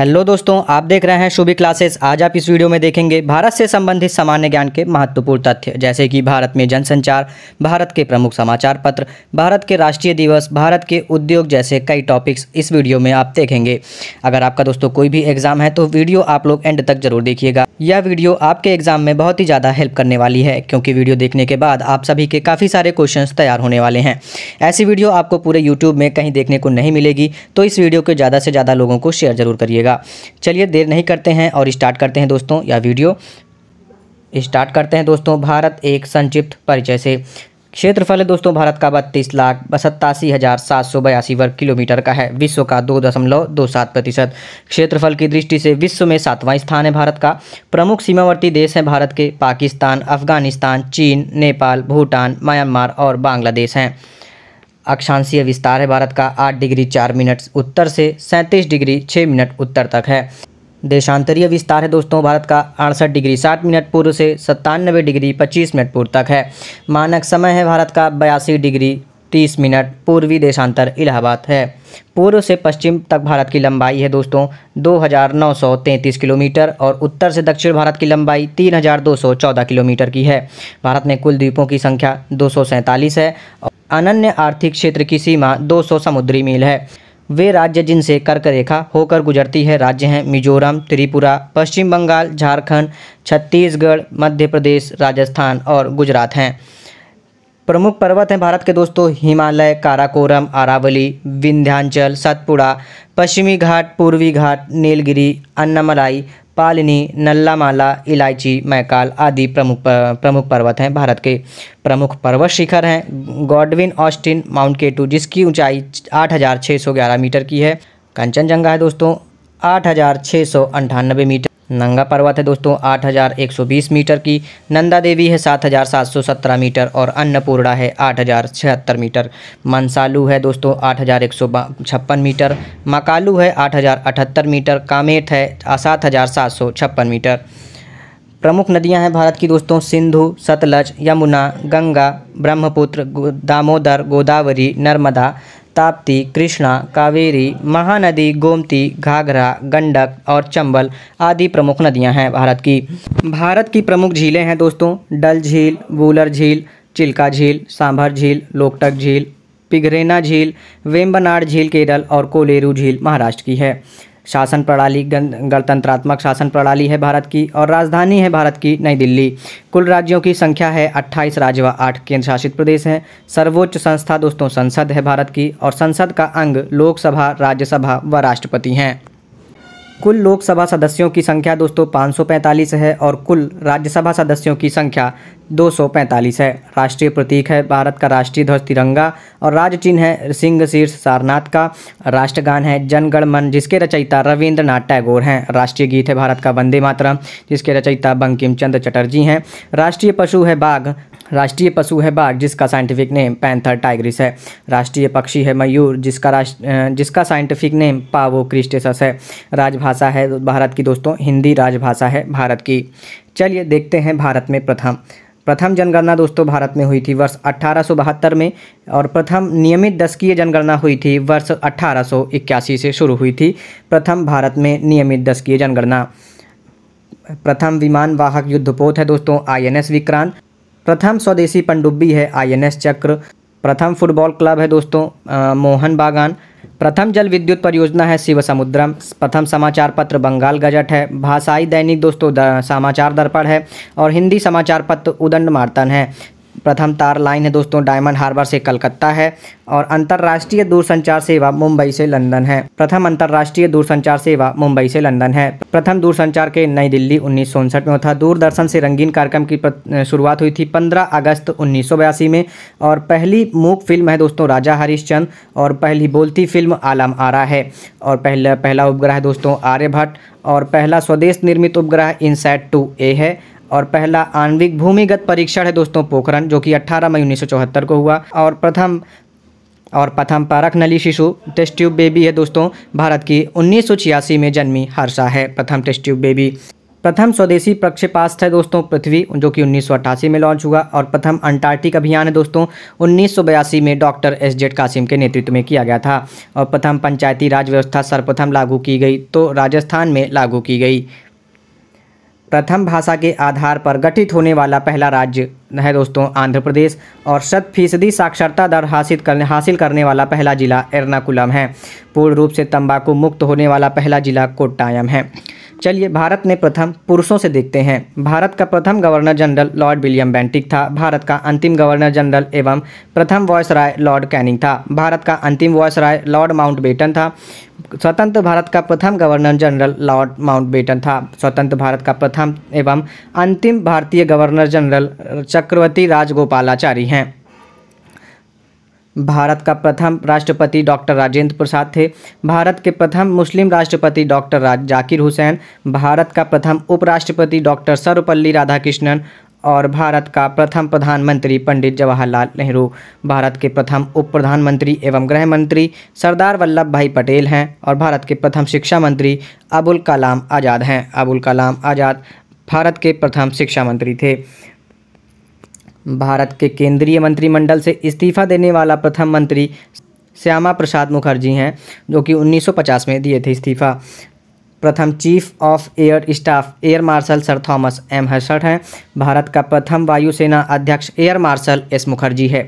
hello दोस्तों आप देख रहे हैं शुभी क्लासेस आज आप इस वीडियो में देखेंगे भारत से संबंधित सामान्य ज्ञान के महत्वपूर्ण तथ्य जैसे कि भारत में जनसंचार भारत के प्रमुख समाचार पत्र भारत के राष्ट्रीय दिवस भारत के उद्योग जैसे कई टॉपिक्स इस वीडियो में आप देखेंगे अगर आपका दोस्तों कोई भी एग्जाम है तो वीडियो आप लोग एंड तक जरूर देखिएगा यह वीडियो आपके एग्जाम में बहुत ही ज़्यादा हेल्प करने वाली है क्योंकि वीडियो देखने के बाद आप सभी के काफ़ी सारे क्वेश्चन तैयार होने वाले हैं ऐसी वीडियो आपको पूरे यूट्यूब में कहीं देखने को नहीं मिलेगी तो इस वीडियो को ज़्यादा से ज़्यादा लोगों को शेयर जरूर करिएगा जाएगा चलिए देर नहीं करते हैं और स्टार्ट करते हैं दोस्तों या वीडियो स्टार्ट करते हैं दोस्तों भारत एक संक्षिप्त परिचय से क्षेत्रफल दोस्तों भारत का बत्तीस लाख सत्तासी हज़ार सात सौ बयासी वर्ग किलोमीटर का है विश्व का दो दशमलव दो सात प्रतिशत क्षेत्रफल की दृष्टि से विश्व में सातवां स्थान है भारत का प्रमुख सीमावर्ती देश हैं भारत के पाकिस्तान अफगानिस्तान चीन नेपाल भूटान म्यांमार और बांग्लादेश हैं अक्षांशीय विस्तार है भारत का आठ डिग्री चार मिनट उत्तर से सैंतीस डिग्री छः मिनट उत्तर तक है देशांतरीय विस्तार है दोस्तों भारत का अड़सठ डिग्री सात मिनट पूर्व से सत्तानबे डिग्री पच्चीस मिनट पूर्व तक है मानक समय है भारत का बयासी डिग्री तीस मिनट पूर्वी देशांतर इलाहाबाद है पूर्व से पश्चिम तक भारत की लंबाई है दोस्तों 2,933 किलोमीटर और उत्तर से दक्षिण भारत की लंबाई 3,214 किलोमीटर की है भारत में कुल द्वीपों की संख्या दो है अनन्य आर्थिक क्षेत्र की सीमा 200 समुद्री मील है वे राज्य जिनसे कर्क रेखा होकर गुजरती है राज्य हैं मिजोरम त्रिपुरा पश्चिम बंगाल झारखंड छत्तीसगढ़ मध्य प्रदेश राजस्थान और गुजरात हैं प्रमुख पर्वत हैं भारत के दोस्तों हिमालय काराकोरम अरावली विंध्यांचल सतपुड़ा पश्चिमी घाट पूर्वी घाट नीलगिरी अन्नामलाई पालिनी नल्लामाला इलायची मैकाल आदि प्रमुख प्रमुख पर्वत हैं भारत के प्रमुख पर्वत शिखर हैं गॉडविन ऑस्टिन माउंट केटू जिसकी ऊंचाई 8,611 मीटर की है कंचनजंगा है दोस्तों आठ मीटर नंगा पर्वत है दोस्तों 8,120 मीटर की नंदा देवी है 7,717 मीटर और अन्नपूर्णा है 8,076 मीटर मनसालू है दोस्तों 8,156 मीटर मकालू है 8,078 मीटर कामेट है 7,756 मीटर प्रमुख नदियां हैं भारत की दोस्तों सिंधु सतलज यमुना गंगा ब्रह्मपुत्र दामोदर गोदावरी नर्मदा ताप्ती कृष्णा कावेरी महानदी गोमती घाघरा गंडक और चंबल आदि प्रमुख नदियां हैं भारत की भारत की प्रमुख झीलें हैं दोस्तों डल झील वूलर झील चिल्का झील सांभर झील लोकटक झील पिघरेना झील वेम्बनाड झील केरल और कोलेरू झील महाराष्ट्र की है शासन प्रणाली गणतंत्रात्मक शासन प्रणाली है भारत की और राजधानी है भारत की नई दिल्ली कुल राज्यों की संख्या है 28 राज्य व आठ केंद्र शासित प्रदेश हैं सर्वोच्च संस्था दोस्तों संसद है भारत की और संसद का अंग लोकसभा राज्यसभा व राष्ट्रपति हैं कुल लोकसभा सदस्यों की संख्या दोस्तों 545 है और कुल राज्यसभा सदस्यों की संख्या 245 है राष्ट्रीय प्रतीक है भारत का राष्ट्रीय ध्वज तिरंगा और राज चिन्ह है सिंह शीर्ष सारनाथ का राष्ट्रगान है जनगण मन जिसके रचयिता रविंद्रनाथ टैगोर हैं राष्ट्रीय गीत है भारत का वंदे मातरम जिसके रचयिता बंकिम चंद्र चटर्जी हैं राष्ट्रीय पशु है बाघ राष्ट्रीय पशु है बाघ जिसका साइंटिफिक नेम पैंथर टाइग्रिस है राष्ट्रीय पक्षी है मयूर जिसका राष्ट्र जिसका साइंटिफिक नेम पावो क्रिस्टेसस है राजभाषा है भारत की दोस्तों हिंदी राजभाषा है भारत की चलिए देखते हैं भारत में प्रथम प्रथम जनगणना दोस्तों भारत में हुई थी वर्ष अट्ठारह में और प्रथम नियमित दशकीय जनगणना हुई थी वर्ष अट्ठारह से शुरू हुई थी प्रथम भारत में नियमित दशकीय जनगणना प्रथम विमान वाहक युद्धपोत है दोस्तों आईएनएस विक्रांत प्रथम स्वदेशी पनडुब्बी है आईएनएस चक्र प्रथम फुटबॉल क्लब है दोस्तों आ, मोहन बागान प्रथम जल विद्युत परियोजना है शिव समुद्रम प्रथम समाचार पत्र बंगाल गजट है भाषाई दैनिक दोस्तों समाचार दर्पण है और हिंदी समाचार पत्र उदंड मार्तन है प्रथम तार लाइन है दोस्तों डायमंड हार्बर से कलकत्ता है और अंतर्राष्ट्रीय दूरसंचार सेवा मुंबई से लंदन है प्रथम अंतर्राष्ट्रीय दूरसंचार सेवा मुंबई से लंदन है प्रथम दूरसंचार के नई दिल्ली उन्नीस में था दूरदर्शन से रंगीन कार्यक्रम की शुरुआत हुई थी 15 अगस्त उन्नीस में और पहली मूक फिल्म है दोस्तों राजा हरिश्चंद और पहली बोलती फिल्म आलम आरा है और पहला पहला उपग्रह है दोस्तों आर्यभट्ट और पहला स्वदेश निर्मित उपग्रह इनसेट टू ए है और पहला आणविक भूमिगत परीक्षण है दोस्तों पोखरण जो कि 18 मई 1974 को हुआ और प्रथम और प्रथम पारख नली शिशु टेस्ट ट्यूब बेबी है दोस्तों भारत की उन्नीस में जन्मी हर्षा है प्रथम टेस्ट ट्यूब बेबी प्रथम स्वदेशी प्रक्षेपास्त्र है दोस्तों पृथ्वी जो कि उन्नीस में लॉन्च हुआ और प्रथम अंटार्कटिक अभियान है दोस्तों उन्नीस में डॉक्टर एस जेड कासिम के नेतृत्व में किया गया था और प्रथम पंचायती राज व्यवस्था सर्वप्रथम लागू की गई तो राजस्थान में लागू की गई प्रथम भाषा के आधार पर गठित होने वाला पहला राज्य है दोस्तों आंध्र प्रदेश और शत फीसदी साक्षरता दर हासिल करने हासिल करने वाला पहला जिला एर्नाकुलम है पूर्ण रूप से तंबाकू मुक्त होने वाला पहला जिला कोट्टायम है चलिए भारत ने प्रथम पुरुषों से देखते हैं भारत का प्रथम governor general lord William Bentinck था भारत का अंतिम गवर्नर जनरल एवं प्रथम वॉयस राय लॉर्ड कैनिंग था भारत का अंतिम वॉयस राय लॉर्ड बेटन था स्वतंत्र भारत का प्रथम गवर्नर जनरल लॉर्ड बेटन था स्वतंत्र भारत का प्रथम एवं अंतिम भारतीय गवर्नर जनरल चक्रवर्ती राजगोपालाचारी हैं भारत का प्रथम राष्ट्रपति डॉक्टर राजेंद्र प्रसाद थे भारत के प्रथम मुस्लिम राष्ट्रपति डॉक्टर जाकिर हुसैन भारत का प्रथम उपराष्ट्रपति डॉक्टर सर्वपल्ली राधाकृष्णन और भारत का प्रथम प्रधानमंत्री पंडित जवाहरलाल नेहरू भारत के प्रथम उप प्रधानमंत्री एवं गृह मंत्री सरदार वल्लभ भाई पटेल हैं और भारत के प्रथम शिक्षा मंत्री अबुल कलाम आज़ाद हैं अबुल कलाम आज़ाद भारत के प्रथम शिक्षा मंत्री थे भारत के केंद्रीय मंत्रिमंडल से इस्तीफा देने वाला प्रथम मंत्री श्यामा प्रसाद मुखर्जी हैं जो कि 1950 में दिए थे इस्तीफा प्रथम chief of air staff air marshal sir Thomas Elmhirst हैं भारत का प्रथम वायुसेना अध्यक्ष एयर मार्शल एस मुखर्जी है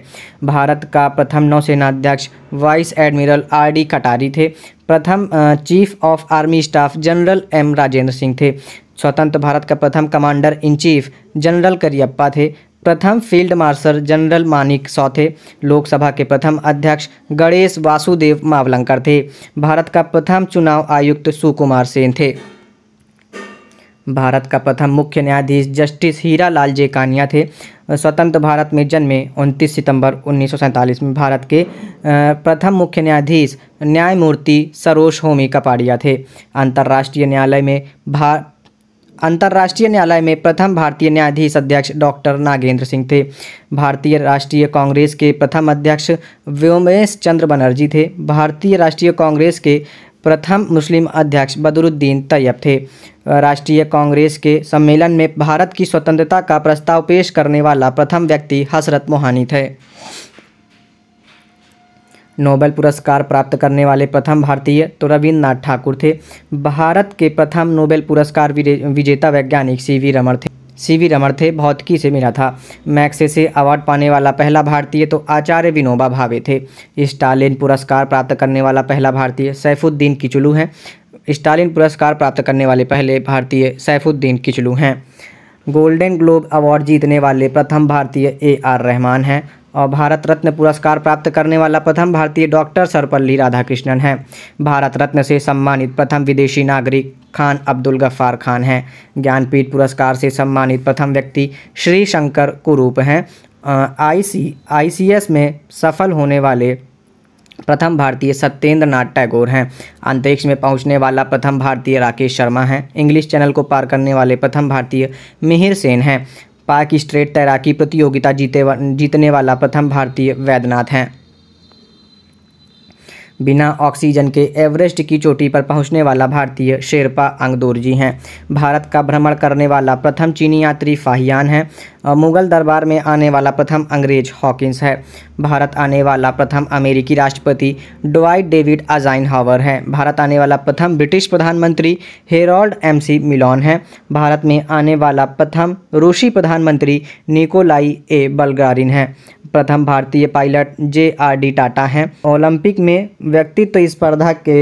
भारत का प्रथम नौसेना अध्यक्ष vice admiral R D Katari थे प्रथम chief of army staff general M Rajendra Singh थे स्वतंत्र भारत का प्रथम commander in chief general Cariappa थे प्रथम field marshal general Manekshaw Lok Sabha के प्रथम अध्यक्ष गणेश वासुदेव मावलंकर थे भारत का प्रथम चुनाव आयुक्त सुकुमार सेन थे भारत का प्रथम मुख्य न्यायाधीश जस्टिस हीरा लाल जे कानिया थे स्वतंत्र भारत में जन्मे 29 सितंबर उन्नीस में भारत के प्रथम मुख्य न्यायाधीश न्यायमूर्ति सरोज होमी कपाड़िया थे अंतर्राष्ट्रीय न्यायालय में भा अंतर्राष्ट्रीय न्यायालय में प्रथम भारतीय न्यायाधीश अध्यक्ष डॉक्टर नागेंद्र सिंह थे भारतीय राष्ट्रीय कांग्रेस के प्रथम अध्यक्ष व्योमेश चंद्र बनर्जी थे भारतीय राष्ट्रीय कांग्रेस के प्रथम मुस्लिम अध्यक्ष बदरुद्दीन तैयब थे राष्ट्रीय कांग्रेस के सम्मेलन में भारत की स्वतंत्रता का प्रस्ताव पेश करने वाला प्रथम व्यक्ति हसरत मोहानी थे नोबेल पुरस्कार प्राप्त करने वाले प्रथम भारतीय तो रविन्द्रनाथ ठाकुर थे भारत के प्रथम नोबेल पुरस्कार विजेता वैज्ञानिक सी वी रमण थे सी वी रमण थे भौतिकी से मिला था मैक्से से अवार्ड पाने वाला पहला भारतीय तो आचार्य विनोबा भावे थे स्टालिन पुरस्कार प्राप्त करने वाला पहला भारतीय सैफुद्दीन किचलू हैं स्टालिन पुरस्कार प्राप्त करने वाले पहले भारतीय सैफुद्दीन किचलू हैं गोल्डन ग्लोब अवार्ड जीतने वाले प्रथम भारतीय ए आर रहमान हैं और भारत रत्न पुरस्कार प्राप्त करने वाला प्रथम भारतीय डॉक्टर सर्वपल्ली राधाकृष्णन हैं भारत रत्न से सम्मानित प्रथम विदेशी नागरिक खान अब्दुल गफ्फार खान हैं ज्ञानपीठ पुरस्कार से सम्मानित प्रथम व्यक्ति श्री शंकर कुरूप हैं आईसी आईसीएस में सफल होने वाले प्रथम भारतीय सत्येंद्र नाथ टैगोर हैं अंतरिक्ष में पहुंचने वाला प्रथम भारतीय राकेश शर्मा हैं इंग्लिश चैनल को पार करने वाले प्रथम भारतीय मिहिर सेन हैं पाक स्ट्रेट तैराकी प्रतियोगिता जीते वा, जीतने वाला प्रथम भारतीय वैद्यनाथ हैं बिना ऑक्सीजन के एवरेस्ट की चोटी पर पहुंचने वाला भारतीय शेरपा अंगदोर जी हैं भारत का भ्रमण करने वाला प्रथम चीनी यात्री फाहियान है मुगल दरबार में आने वाला प्रथम अंग्रेज हॉकिंस है भारत आने वाला प्रथम अमेरिकी राष्ट्रपति डोवाइट डेविड अजाइन हावर है भारत आने वाला प्रथम ब्रिटिश प्रधानमंत्री हेरोल्ड एमसी मिलॉन है भारत में आने वाला प्रथम रूसी प्रधानमंत्री निकोलाई ए बलगारिन है प्रथम भारतीय pilot J R D Tata हैं ओलंपिक में व्यक्तित्व स्पर्धा के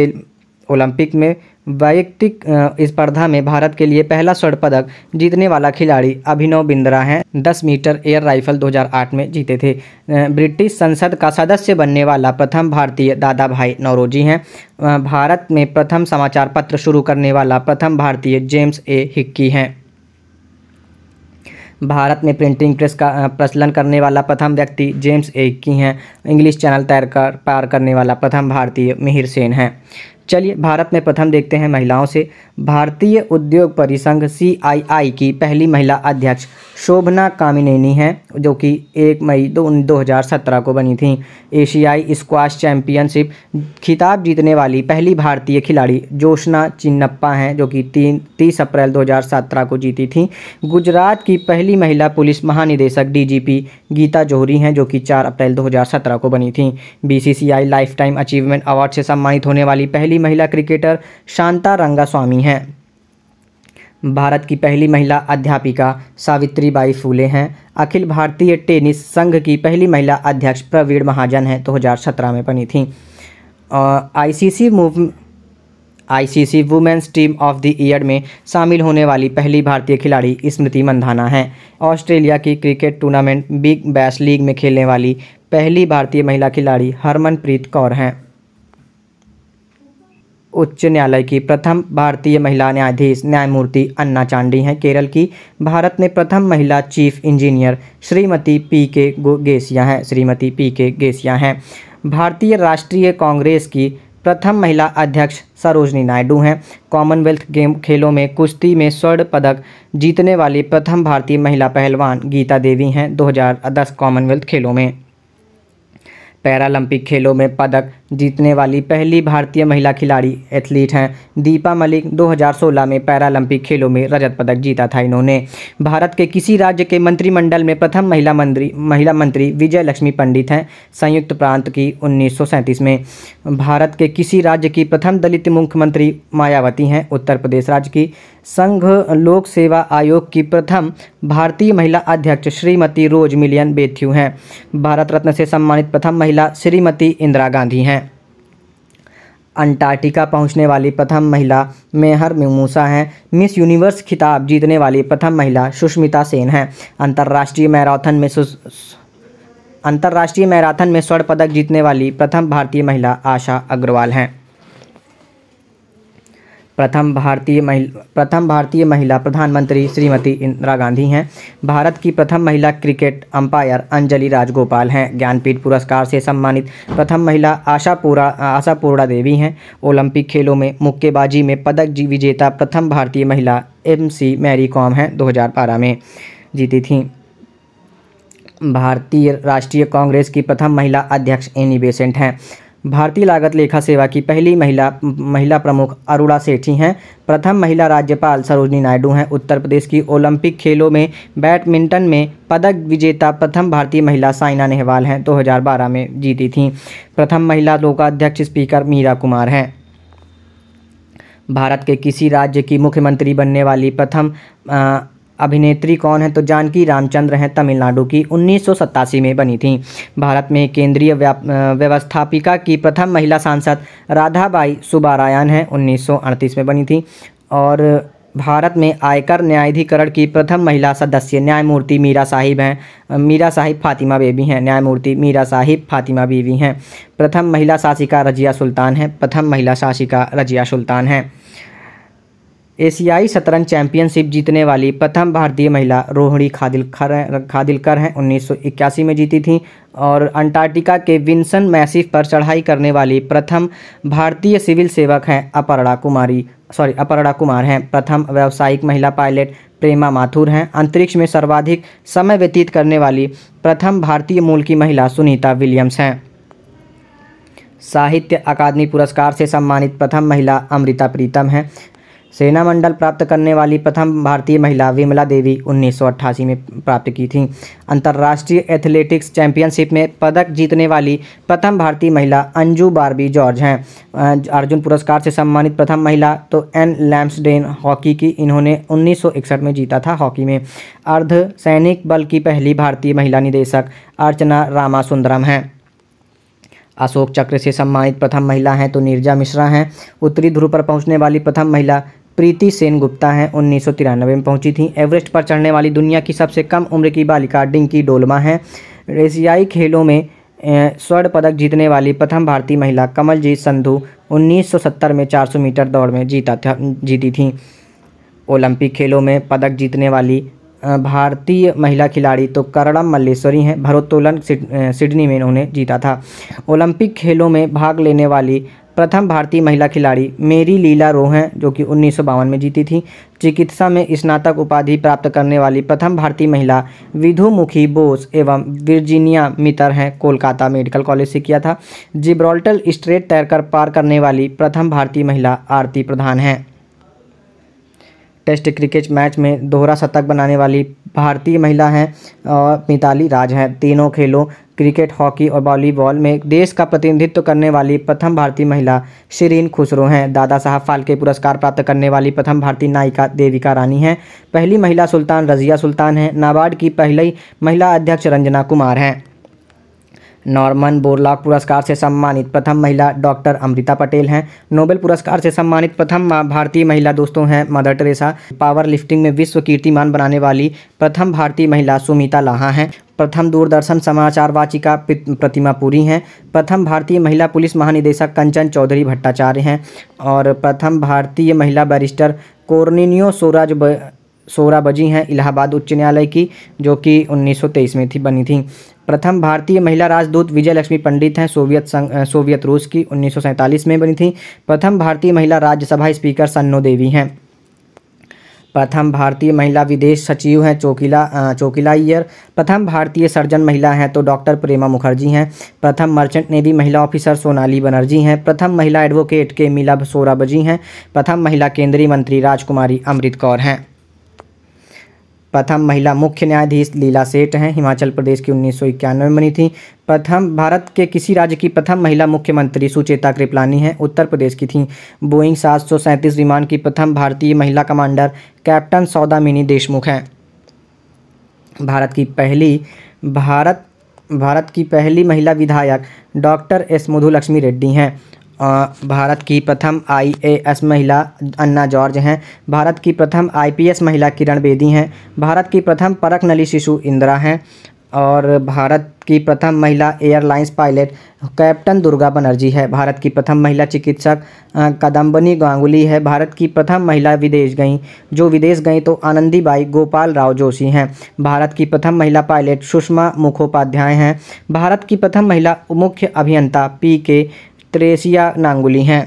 ओलंपिक में वैयक्तिक स्पर्धा में भारत के लिए पहला स्वर्ण पदक जीतने वाला खिलाड़ी अभिनव बिंद्रा हैं 10 मीटर एयर राइफल 2008 में जीते थे ब्रिटिश संसद का सदस्य बनने वाला प्रथम भारतीय दादा भाई नौरोजी हैं भारत में प्रथम समाचार पत्र शुरू करने वाला प्रथम भारतीय जेम्स ए हिक्की हैं भारत में प्रिंटिंग प्रेस का प्रचलन करने वाला प्रथम व्यक्ति जेम्स की हैं इंग्लिश चैनल तैर कर पार करने वाला प्रथम भारतीय मिहिर सेन हैं चलिए भारत में प्रथम देखते हैं महिलाओं से भारतीय उद्योग परिसंघ सी की पहली महिला अध्यक्ष शोभना कामिनेनी हैं जो कि एक मई दो हज़ार सत्रह को बनी थी एशियाई स्क्वाश चैम्पियनशिप खिताब जीतने वाली पहली भारतीय खिलाड़ी जोशना चिन्नप्पा हैं जो कि तीन तीस अप्रैल दो हज़ार सत्रह को जीती थी गुजरात की पहली महिला पुलिस महानिदेशक डीजीपी गीता जोहरी हैं जो कि चार अप्रैल दो हज़ार सत्रह को बनी थी BCCI lifetime achievement award से सम्मानित होने वाली पहली महिला क्रिकेटर शांता रंगास्वामी हैं भारत की पहली महिला अध्यापिका सावित्रीबाई फूले हैं अखिल भारतीय टेनिस संघ की पहली महिला अध्यक्ष प्रवीण महाजन हैं दो हज़ार सत्रह में बनी सी आईसीसी मूव ICC women's team of the year में शामिल होने वाली पहली भारतीय खिलाड़ी स्मृति मंधाना हैं ऑस्ट्रेलिया की cricket tournament Big Bash League में खेलने वाली पहली भारतीय महिला खिलाड़ी हरमनप्रीत कौर हैं उच्च न्यायालय की प्रथम भारतीय महिला न्यायाधीश न्यायमूर्ति अन्ना चांडी हैं केरल की भारत में प्रथम महिला चीफ इंजीनियर श्रीमती पी के गेसिया हैं श्रीमती पी के गेसिया हैं भारतीय राष्ट्रीय कांग्रेस की प्रथम महिला अध्यक्ष सरोजनी नायडू हैं कॉमनवेल्थ गेम खेलों में कुश्ती में स्वर्ण पदक जीतने वाली प्रथम भारतीय महिला पहलवान गीता देवी हैं 2010 कॉमनवेल्थ खेलों में पैरालंपिक खेलों में पदक जीतने वाली पहली भारतीय महिला खिलाड़ी एथलीट हैं दीपा मलिक 2016 में पैरालंपिक खेलों में रजत पदक जीता था इन्होंने भारत के किसी राज्य के मंत्रिमंडल में प्रथम महिला मंत्री महिला मंत्री विजय लक्ष्मी पंडित हैं संयुक्त प्रांत की उन्नीस में भारत के किसी राज्य की प्रथम दलित मुख्यमंत्री मायावती हैं उत्तर प्रदेश राज्य की संघ लोक सेवा आयोग की प्रथम भारतीय महिला अध्यक्ष श्रीमती रोज मिलियन बेथ्यू हैं भारत रत्न से सम्मानित प्रथम महिला महिला श्रीमती इंदिरा गांधी हैं अंटार्कटिका पहुंचने वाली प्रथम महिला मेहर मिमूसा हैं मिस यूनिवर्स खिताब जीतने वाली प्रथम महिला सुष्मिता सेन हैं अंतर्राष्ट्रीय मैराथन में अंतर्राष्ट्रीय मैराथन में स्वर्ण पदक जीतने वाली प्रथम भारतीय महिला आशा अग्रवाल हैं प्रथम भारतीय महिला प्रथम भारतीय महिला प्रधानमंत्री श्रीमती इंदिरा गांधी हैं भारत की प्रथम महिला क्रिकेट अंपायर अंजलि राजगोपाल हैं ज्ञानपीठ पुरस्कार से सम्मानित प्रथम महिला आशा पूरा आशा पूर्णा देवी हैं ओलंपिक खेलों में मुक्केबाजी में पदक विजेता प्रथम भारतीय महिला एम सी मैरी कॉम हैं दो में जीती थी भारतीय राष्ट्रीय कांग्रेस की प्रथम महिला अध्यक्ष एनी बेसेंट हैं भारतीय लागत लेखा सेवा की पहली महिला महिला प्रमुख अरुणा सेठी हैं प्रथम महिला राज्यपाल सरोजनी नायडू हैं उत्तर प्रदेश की ओलंपिक खेलों में बैडमिंटन में पदक विजेता प्रथम भारतीय महिला साइना नेहवाल हैं 2012 में जीती थीं प्रथम महिला लोकाध्यक्ष स्पीकर मीरा कुमार हैं भारत के किसी राज्य की मुख्यमंत्री बनने वाली प्रथम अभिनेत्री कौन है तो जानकी रामचंद्र हैं तमिलनाडु की उन्नीस में बनी थी भारत में केंद्रीय व्यवस्थापिका की प्रथम महिला सांसद राधाबाई सुबारायन हैं उन्नीस में बनी थी और भारत में आयकर न्यायाधिकरण की प्रथम महिला सदस्य न्यायमूर्ति मीरा साहिब हैं मीरा साहिब फातिमा बेबी हैं न्यायमूर्ति मीरा साहिब फातिमा बीवी हैं प्रथम महिला शासिका रजिया सुल्तान हैं प्रथम महिला शासिका रजिया सुल्तान हैं एशियाई शतरंज चैंपियनशिप जीतने वाली प्रथम भारतीय महिला रोहिणी खादिलकर खादिलकर हैं उन्नीस में जीती थी और अंटार्कटिका के विंसन मैसिफ पर चढ़ाई करने वाली प्रथम भारतीय सिविल सेवक हैं अपरणा कुमारी सॉरी अपर्णा कुमार हैं प्रथम व्यावसायिक महिला पायलट प्रेमा माथुर हैं अंतरिक्ष में सर्वाधिक समय व्यतीत करने वाली प्रथम भारतीय मूल की महिला सुनीता विलियम्स हैं साहित्य अकादमी पुरस्कार से सम्मानित प्रथम महिला अमृता प्रीतम हैं सेना मंडल प्राप्त करने वाली प्रथम भारतीय महिला विमला देवी 1988 में प्राप्त की थी अंतर्राष्ट्रीय एथलेटिक्स चैंपियनशिप में पदक जीतने वाली प्रथम भारतीय महिला अंजू बारबी जॉर्ज हैं अर्जुन पुरस्कार से सम्मानित प्रथम महिला तो एन लैम्सडेन हॉकी की इन्होंने 1961 में जीता था हॉकी में अर्ध सैनिक बल की पहली भारतीय महिला निदेशक अर्चना रामासुंदरम हैं अशोक चक्र से सम्मानित प्रथम महिला हैं तो नीरजा मिश्रा हैं उत्तरी ध्रुव पर पहुंचने वाली प्रथम महिला प्रीति सेन गुप्ता हैं उन्नीस में पहुंची थी एवरेस्ट पर चढ़ने वाली दुनिया की सबसे कम उम्र की बालिका डिंकी डोलमा हैं एशियाई खेलों में स्वर्ण पदक जीतने वाली प्रथम भारतीय महिला कमलजीत संधू 1970 में 400 मीटर दौड़ में जीता था जीती थीं ओलंपिक खेलों में पदक जीतने वाली भारतीय महिला खिलाड़ी तो करणम मल्लेश्वरी हैं भरोत्तोलन सिडनी में इन्होंने जीता था ओलंपिक खेलों में भाग लेने वाली प्रथम भारतीय महिला खिलाड़ी मेरी लीला रोहन जो कि उन्नीस में जीती थी चिकित्सा में स्नातक उपाधि प्राप्त करने वाली प्रथम भारतीय महिला विधुमुखी बोस एवं वर्जीनिया मितर हैं कोलकाता मेडिकल कॉलेज से किया था जिब्रॉल्टल स्ट्रेट तैरकर पार करने वाली प्रथम भारतीय महिला आरती प्रधान हैं टेस्ट क्रिकेट मैच में दोहरा शतक बनाने वाली भारतीय महिला हैं और मिताली राज हैं तीनों खेलों क्रिकेट हॉकी और वॉलीबॉल में देश का प्रतिनिधित्व करने वाली प्रथम भारतीय महिला शरीन खुसरो हैं दादा साहब फाल्के पुरस्कार प्राप्त करने वाली प्रथम भारतीय नायिका देविका रानी हैं पहली महिला सुल्तान रजिया सुल्तान हैं नाबार्ड की पहली महिला अध्यक्ष रंजना कुमार हैं नॉर्मन बोरलॉक पुरस्कार से सम्मानित प्रथम महिला डॉक्टर अमृता पटेल हैं नोबेल पुरस्कार से सम्मानित प्रथम भारतीय महिला दोस्तों हैं मदर टेरेसा पावर लिफ्टिंग में विश्व कीर्तिमान बनाने वाली प्रथम भारतीय महिला सुमिता लाहा हैं प्रथम दूरदर्शन समाचार वाचिका प्रतिमा पुरी हैं प्रथम भारतीय महिला पुलिस महानिदेशक कंचन चौधरी भट्टाचार्य हैं और प्रथम भारतीय महिला बैरिस्टर कोर्निनियो सोराज सोरा बजी हैं इलाहाबाद उच्च न्यायालय की जो कि 1923 में थी बनी थी प्रथम भारतीय महिला राजदूत विजय लक्ष्मी पंडित हैं सोवियत संघ सोवियत रूस की उन्नीस में बनी थी प्रथम भारतीय महिला राज्यसभा स्पीकर सन्नो देवी हैं प्रथम भारतीय महिला विदेश सचिव हैं चोकिला चोकिला ईयर प्रथम भारतीय सर्जन महिला हैं तो डॉक्टर प्रेमा मुखर्जी हैं प्रथम मर्चेंट नेवी महिला ऑफिसर सोनाली बनर्जी हैं प्रथम महिला एडवोकेट के मीला सोराबजी हैं प्रथम महिला केंद्रीय मंत्री राजकुमारी अमृत कौर हैं प्रथम महिला मुख्य न्यायाधीश लीला सेठ हैं हिमाचल प्रदेश की उन्नीस में बनी थी प्रथम भारत के किसी राज्य की प्रथम महिला मुख्यमंत्री सुचेता कृपलानी हैं उत्तर प्रदेश की थीं बोइंग सात सौ सैंतीस विमान की प्रथम भारतीय महिला कमांडर कैप्टन सौदामिनी देशमुख हैं भारत की पहली भारत भारत की पहली महिला विधायक डॉक्टर एस मधुलक्ष्मी रेड्डी हैं भारत की प्रथम आईएएस महिला अन्ना जॉर्ज हैं भारत की प्रथम आईपीएस महिला किरण बेदी हैं भारत की प्रथम परख नली शिशु इंदिरा हैं और भारत की प्रथम महिला airlines pilot captain Durga Banerjee है भारत की प्रथम महिला चिकित्सक कदम्बनी गांगुली है भारत की प्रथम महिला विदेश गई जो विदेश गई तो आनंदीबाई गोपाल राव जोशी हैं भारत की प्रथम महिला पायलट सुषमा मुखोपाध्याय हैं भारत की प्रथम महिला मुख्य अभियंता पी के त्रेसिया नांगुली हैं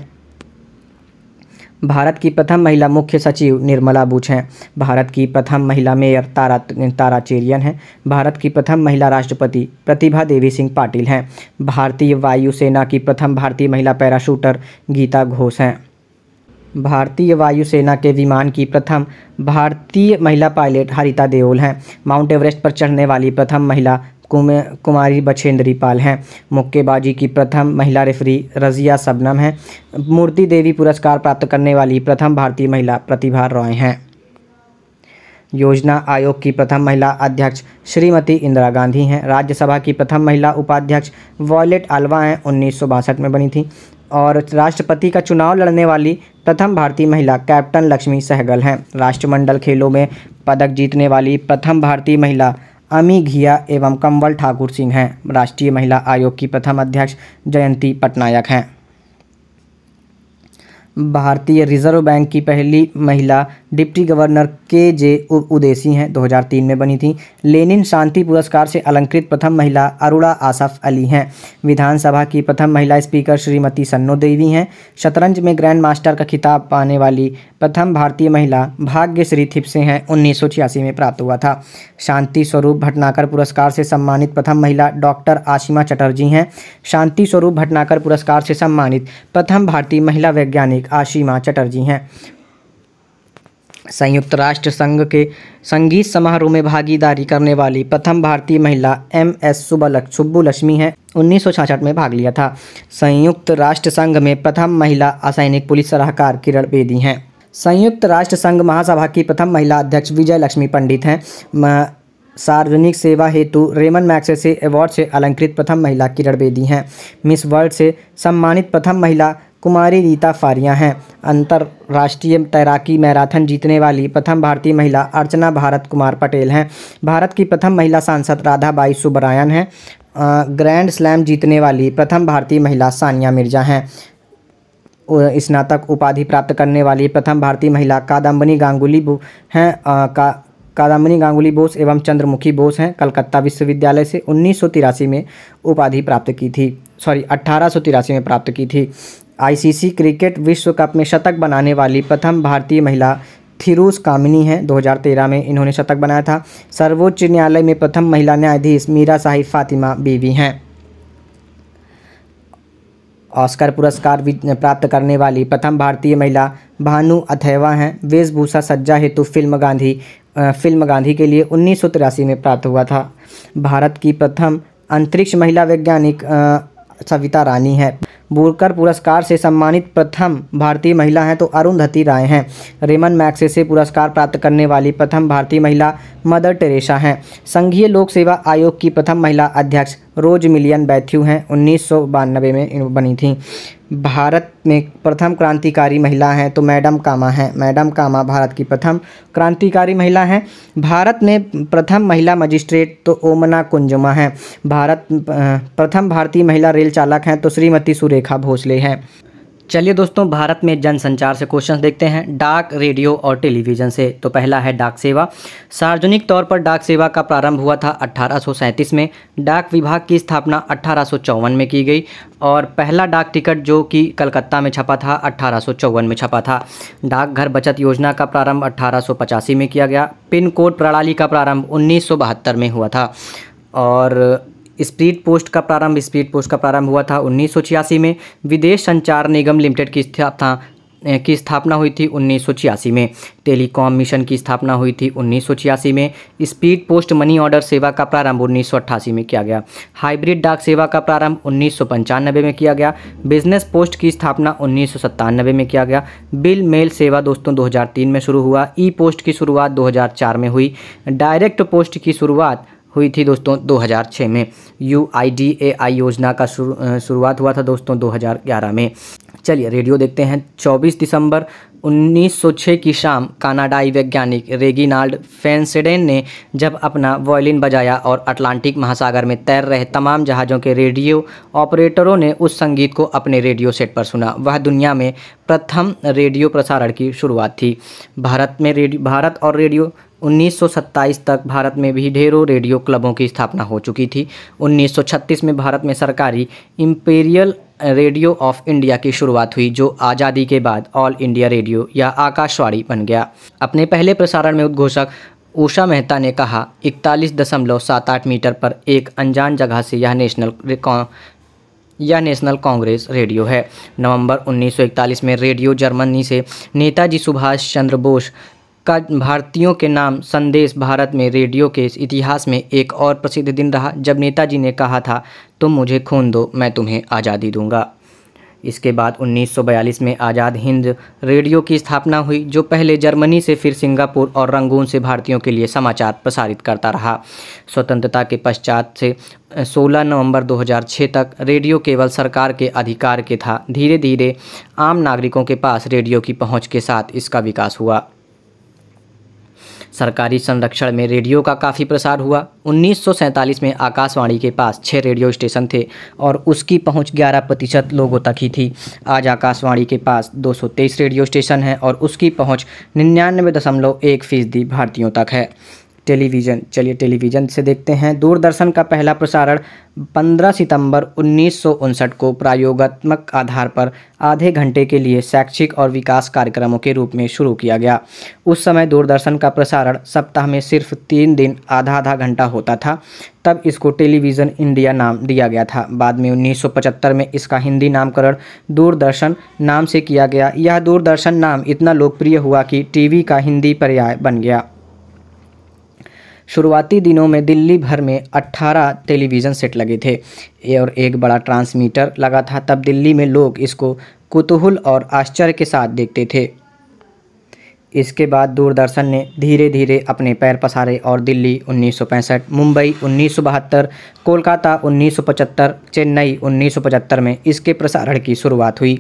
भारत की प्रथम महिला मुख्य सचिव निर्मला बुच हैं भारत की प्रथम महिला मेयर तारा ताराचेरियन हैं भारत की प्रथम महिला राष्ट्रपति प्रतिभा देवी सिंह पाटिल हैं भारतीय वायुसेना की प्रथम भारतीय महिला पैराशूटर गीता घोष हैं भारतीय वायुसेना के विमान की प्रथम भारतीय महिला पायलट हरिता देओल हैं माउंट एवरेस्ट पर चढ़ने वाली प्रथम महिला कुमे कुमारी बछेंद्री पाल हैं मुक्केबाजी की प्रथम महिला रेफरी रज़िया सबनम हैं मूर्ति देवी पुरस्कार प्राप्त करने वाली प्रथम भारतीय महिला प्रतिभा रॉय हैं योजना आयोग की प्रथम महिला अध्यक्ष श्रीमती इंदिरा गांधी हैं राज्यसभा की प्रथम महिला उपाध्यक्ष वॉयलेट अलवा हैं उन्नीस में बनी थी और राष्ट्रपति का चुनाव लड़ने वाली प्रथम भारतीय महिला कैप्टन लक्ष्मी सहगल हैं राष्ट्रमंडल खेलों में पदक जीतने वाली प्रथम भारतीय महिला अमी घिया एवं कंवल ठाकुर सिंह हैं राष्ट्रीय महिला आयोग की प्रथम अध्यक्ष जयंती पटनायक हैं भारतीय रिजर्व बैंक की पहली महिला डिप्टी गवर्नर के जे उदेसी हैं 2003 में बनी थी लेनिन शांति पुरस्कार से अलंकृत प्रथम महिला अरुणा आसफ अली हैं विधानसभा की प्रथम महिला स्पीकर श्रीमती सन्नो देवी हैं शतरंज में ग्रैंड मास्टर का खिताब पाने वाली प्रथम भारतीय महिला भाग्यश्री थिप्से हैं उन्नीस में प्राप्त हुआ था शांति स्वरूप भटनाकर पुरस्कार से सम्मानित प्रथम महिला डॉक्टर आशिमा चटर्जी हैं शांति स्वरूप भटनाकर पुरस्कार से सम्मानित प्रथम भारतीय महिला वैज्ञानिक आशिमा चटर्जी हैं संयुक्त राष्ट्र संघ के संगीत समारोह में भागीदारी करने वाली प्रथम भारतीय महिला एम एस सुबलक सुब्बू लक्ष्मी हैं उन्नीस में भाग लिया था संयुक्त राष्ट्र संघ में प्रथम महिला असैनिक पुलिस सलाहकार किरण बेदी हैं संयुक्त राष्ट्र संघ महासभा की प्रथम महिला अध्यक्ष विजय लक्ष्मी पंडित हैं सार्वजनिक सेवा हेतु रेमन मैक्से से अवार्ड से अलंकृत प्रथम महिला किरण बेदी हैं मिस वर्ल्ड से सम्मानित प्रथम महिला कुमारी रीता फारिया हैं अंतर्राष्ट्रीय तैराकी मैराथन जीतने वाली प्रथम भारतीय महिला अर्चना भारत कुमार पटेल हैं भारत की प्रथम महिला सांसद राधाबाई सुब्रायन हैं ग्रैंड स्लैम जीतने वाली प्रथम भारतीय महिला सानिया मिर्जा हैं स्नातक उपाधि प्राप्त करने वाली प्रथम भारतीय महिला कादम्बनी गांगुली हैं का कादम्बनी गांगुली बोस एवं चंद्रमुखी बोस हैं कलकत्ता विश्वविद्यालय से उन्नीस में उपाधि प्राप्त की थी सॉरी अट्ठारह में प्राप्त की थी आईसीसी क्रिकेट विश्व कप में शतक बनाने वाली प्रथम भारतीय महिला थिरूस कामिनी हैं 2013 में इन्होंने शतक बनाया था सर्वोच्च न्यायालय में प्रथम महिला न्यायाधीश मीरा साहिब फातिमा बीवी हैं ऑस्कर पुरस्कार प्राप्त करने वाली प्रथम भारतीय महिला भानु अथैवा हैं वेशभूषा सज्जा हेतु फिल्म गांधी फिल्म गांधी के लिए उन्नीस में प्राप्त हुआ था भारत की प्रथम अंतरिक्ष महिला वैज्ञानिक सविता रानी है बुरकर पुरस्कार से सम्मानित प्रथम भारतीय महिला हैं तो अरुंधति राय हैं रेमन से पुरस्कार प्राप्त करने वाली प्रथम भारतीय महिला मदर टेरेसा हैं संघीय लोक सेवा आयोग की प्रथम महिला अध्यक्ष रोज मिलियन बैथ्यू हैं उन्नीस में बनी थी भारत में प्रथम क्रांतिकारी महिला हैं तो मैडम कामा हैं मैडम कामा भारत की प्रथम क्रांतिकारी महिला हैं भारत में प्रथम महिला मजिस्ट्रेट तो ओमना कुंजुमा हैं भारत प्रथम भारतीय महिला रेल चालक हैं तो श्रीमती सुरेखा भोसले हैं चलिए दोस्तों भारत में जनसंचार से क्वेश्चन देखते हैं डाक रेडियो और टेलीविज़न से तो पहला है डाक सेवा सार्वजनिक तौर पर डाक सेवा का प्रारंभ हुआ था अट्ठारह में डाक विभाग की स्थापना अट्ठारह में की गई और पहला डाक टिकट जो कि कलकत्ता में छपा था अट्ठारह में छपा था डाकघर बचत योजना का प्रारंभ अट्ठारह में किया गया पिन कोड प्रणाली का प्रारंभ उन्नीस में हुआ था और स्पीड पोस्ट का प्रारंभ स्पीड पोस्ट का प्रारंभ हुआ था उन्नीस में विदेश संचार निगम लिमिटेड की स्थापना की स्थापना हुई थी उन्नीस में टेलीकॉम मिशन की स्थापना हुई थी उन्नीस में स्पीड पोस्ट मनी ऑर्डर सेवा का प्रारंभ उन्नीस में किया गया हाइब्रिड डाक सेवा का प्रारंभ उन्नीस में किया गया बिजनेस पोस्ट की स्थापना उन्नीस में किया गया बिल मेल सेवा दोस्तों 2003 में शुरू हुआ ई पोस्ट की शुरुआत 2004 में हुई डायरेक्ट पोस्ट की शुरुआत हुई थी दोस्तों 2006 में यू आई योजना का शुरू शुरुआत हुआ था दोस्तों 2011 में चलिए रेडियो देखते हैं 24 दिसंबर 1906 की शाम कनाडाई वैज्ञानिक रेगिनाल्ड फैंसेडेन ने जब अपना वॉयलिन बजाया और अटलांटिक महासागर में तैर रहे तमाम जहाज़ों के रेडियो ऑपरेटरों ने उस संगीत को अपने रेडियो सेट पर सुना वह दुनिया में प्रथम रेडियो प्रसारण की शुरुआत थी भारत में रेडियो भारत और रेडियो उन्नीस तक भारत में भी ढेरों रेडियो क्लबों की स्थापना हो चुकी थी 1936 में भारत में सरकारी इम्पेरियल रेडियो ऑफ इंडिया की शुरुआत हुई जो आज़ादी के बाद ऑल इंडिया रेडियो या आकाशवाणी बन गया अपने पहले प्रसारण में उद्घोषक उषा मेहता ने कहा इकतालीस दशमलव सात आठ मीटर पर एक अनजान जगह से यह नेशनल यह नेशनल कांग्रेस रेडियो है नवंबर 1941 में रेडियो जर्मनी से नेताजी सुभाष चंद्र बोस का भारतीयों के नाम संदेश भारत में रेडियो के इतिहास में एक और प्रसिद्ध दिन रहा जब नेताजी ने कहा था तुम मुझे खून दो मैं तुम्हें आज़ादी दूंगा इसके बाद 1942 में आज़ाद हिंद रेडियो की स्थापना हुई जो पहले जर्मनी से फिर सिंगापुर और रंगून से भारतीयों के लिए समाचार प्रसारित करता रहा स्वतंत्रता के पश्चात से 16 नवंबर 2006 तक रेडियो केवल सरकार के अधिकार के था धीरे धीरे आम नागरिकों के पास रेडियो की पहुंच के साथ इसका विकास हुआ सरकारी संरक्षण में रेडियो का काफ़ी प्रसार हुआ 1947 में आकाशवाणी के पास छः रेडियो स्टेशन थे और उसकी पहुंच 11 प्रतिशत लोगों तक ही थी आज आकाशवाणी के पास 223 रेडियो स्टेशन हैं और उसकी पहुंच निन्यानवे दशमलव एक फीसदी भारतीयों तक है टेलीविज़न चलिए टेलीविज़न से देखते हैं दूरदर्शन का पहला प्रसारण 15 सितंबर उन्नीस को प्रायोगात्मक आधार पर आधे घंटे के लिए शैक्षिक और विकास कार्यक्रमों के रूप में शुरू किया गया उस समय दूरदर्शन का प्रसारण सप्ताह में सिर्फ तीन दिन आधा आधा घंटा होता था तब इसको टेलीविज़न इंडिया नाम दिया गया था बाद में उन्नीस में इसका हिंदी नामकरण दूरदर्शन नाम से किया गया यह दूरदर्शन नाम इतना लोकप्रिय हुआ कि टी का हिंदी पर्याय बन गया शुरुआती दिनों में दिल्ली भर में 18 टेलीविज़न सेट लगे थे और एक बड़ा ट्रांसमीटर लगा था तब दिल्ली में लोग इसको कुतूहल और आश्चर्य के साथ देखते थे इसके बाद दूरदर्शन ने धीरे धीरे अपने पैर पसारे और दिल्ली 1965, मुंबई 1972, कोलकाता 1975, चेन्नई 1975 में इसके प्रसारण की शुरुआत हुई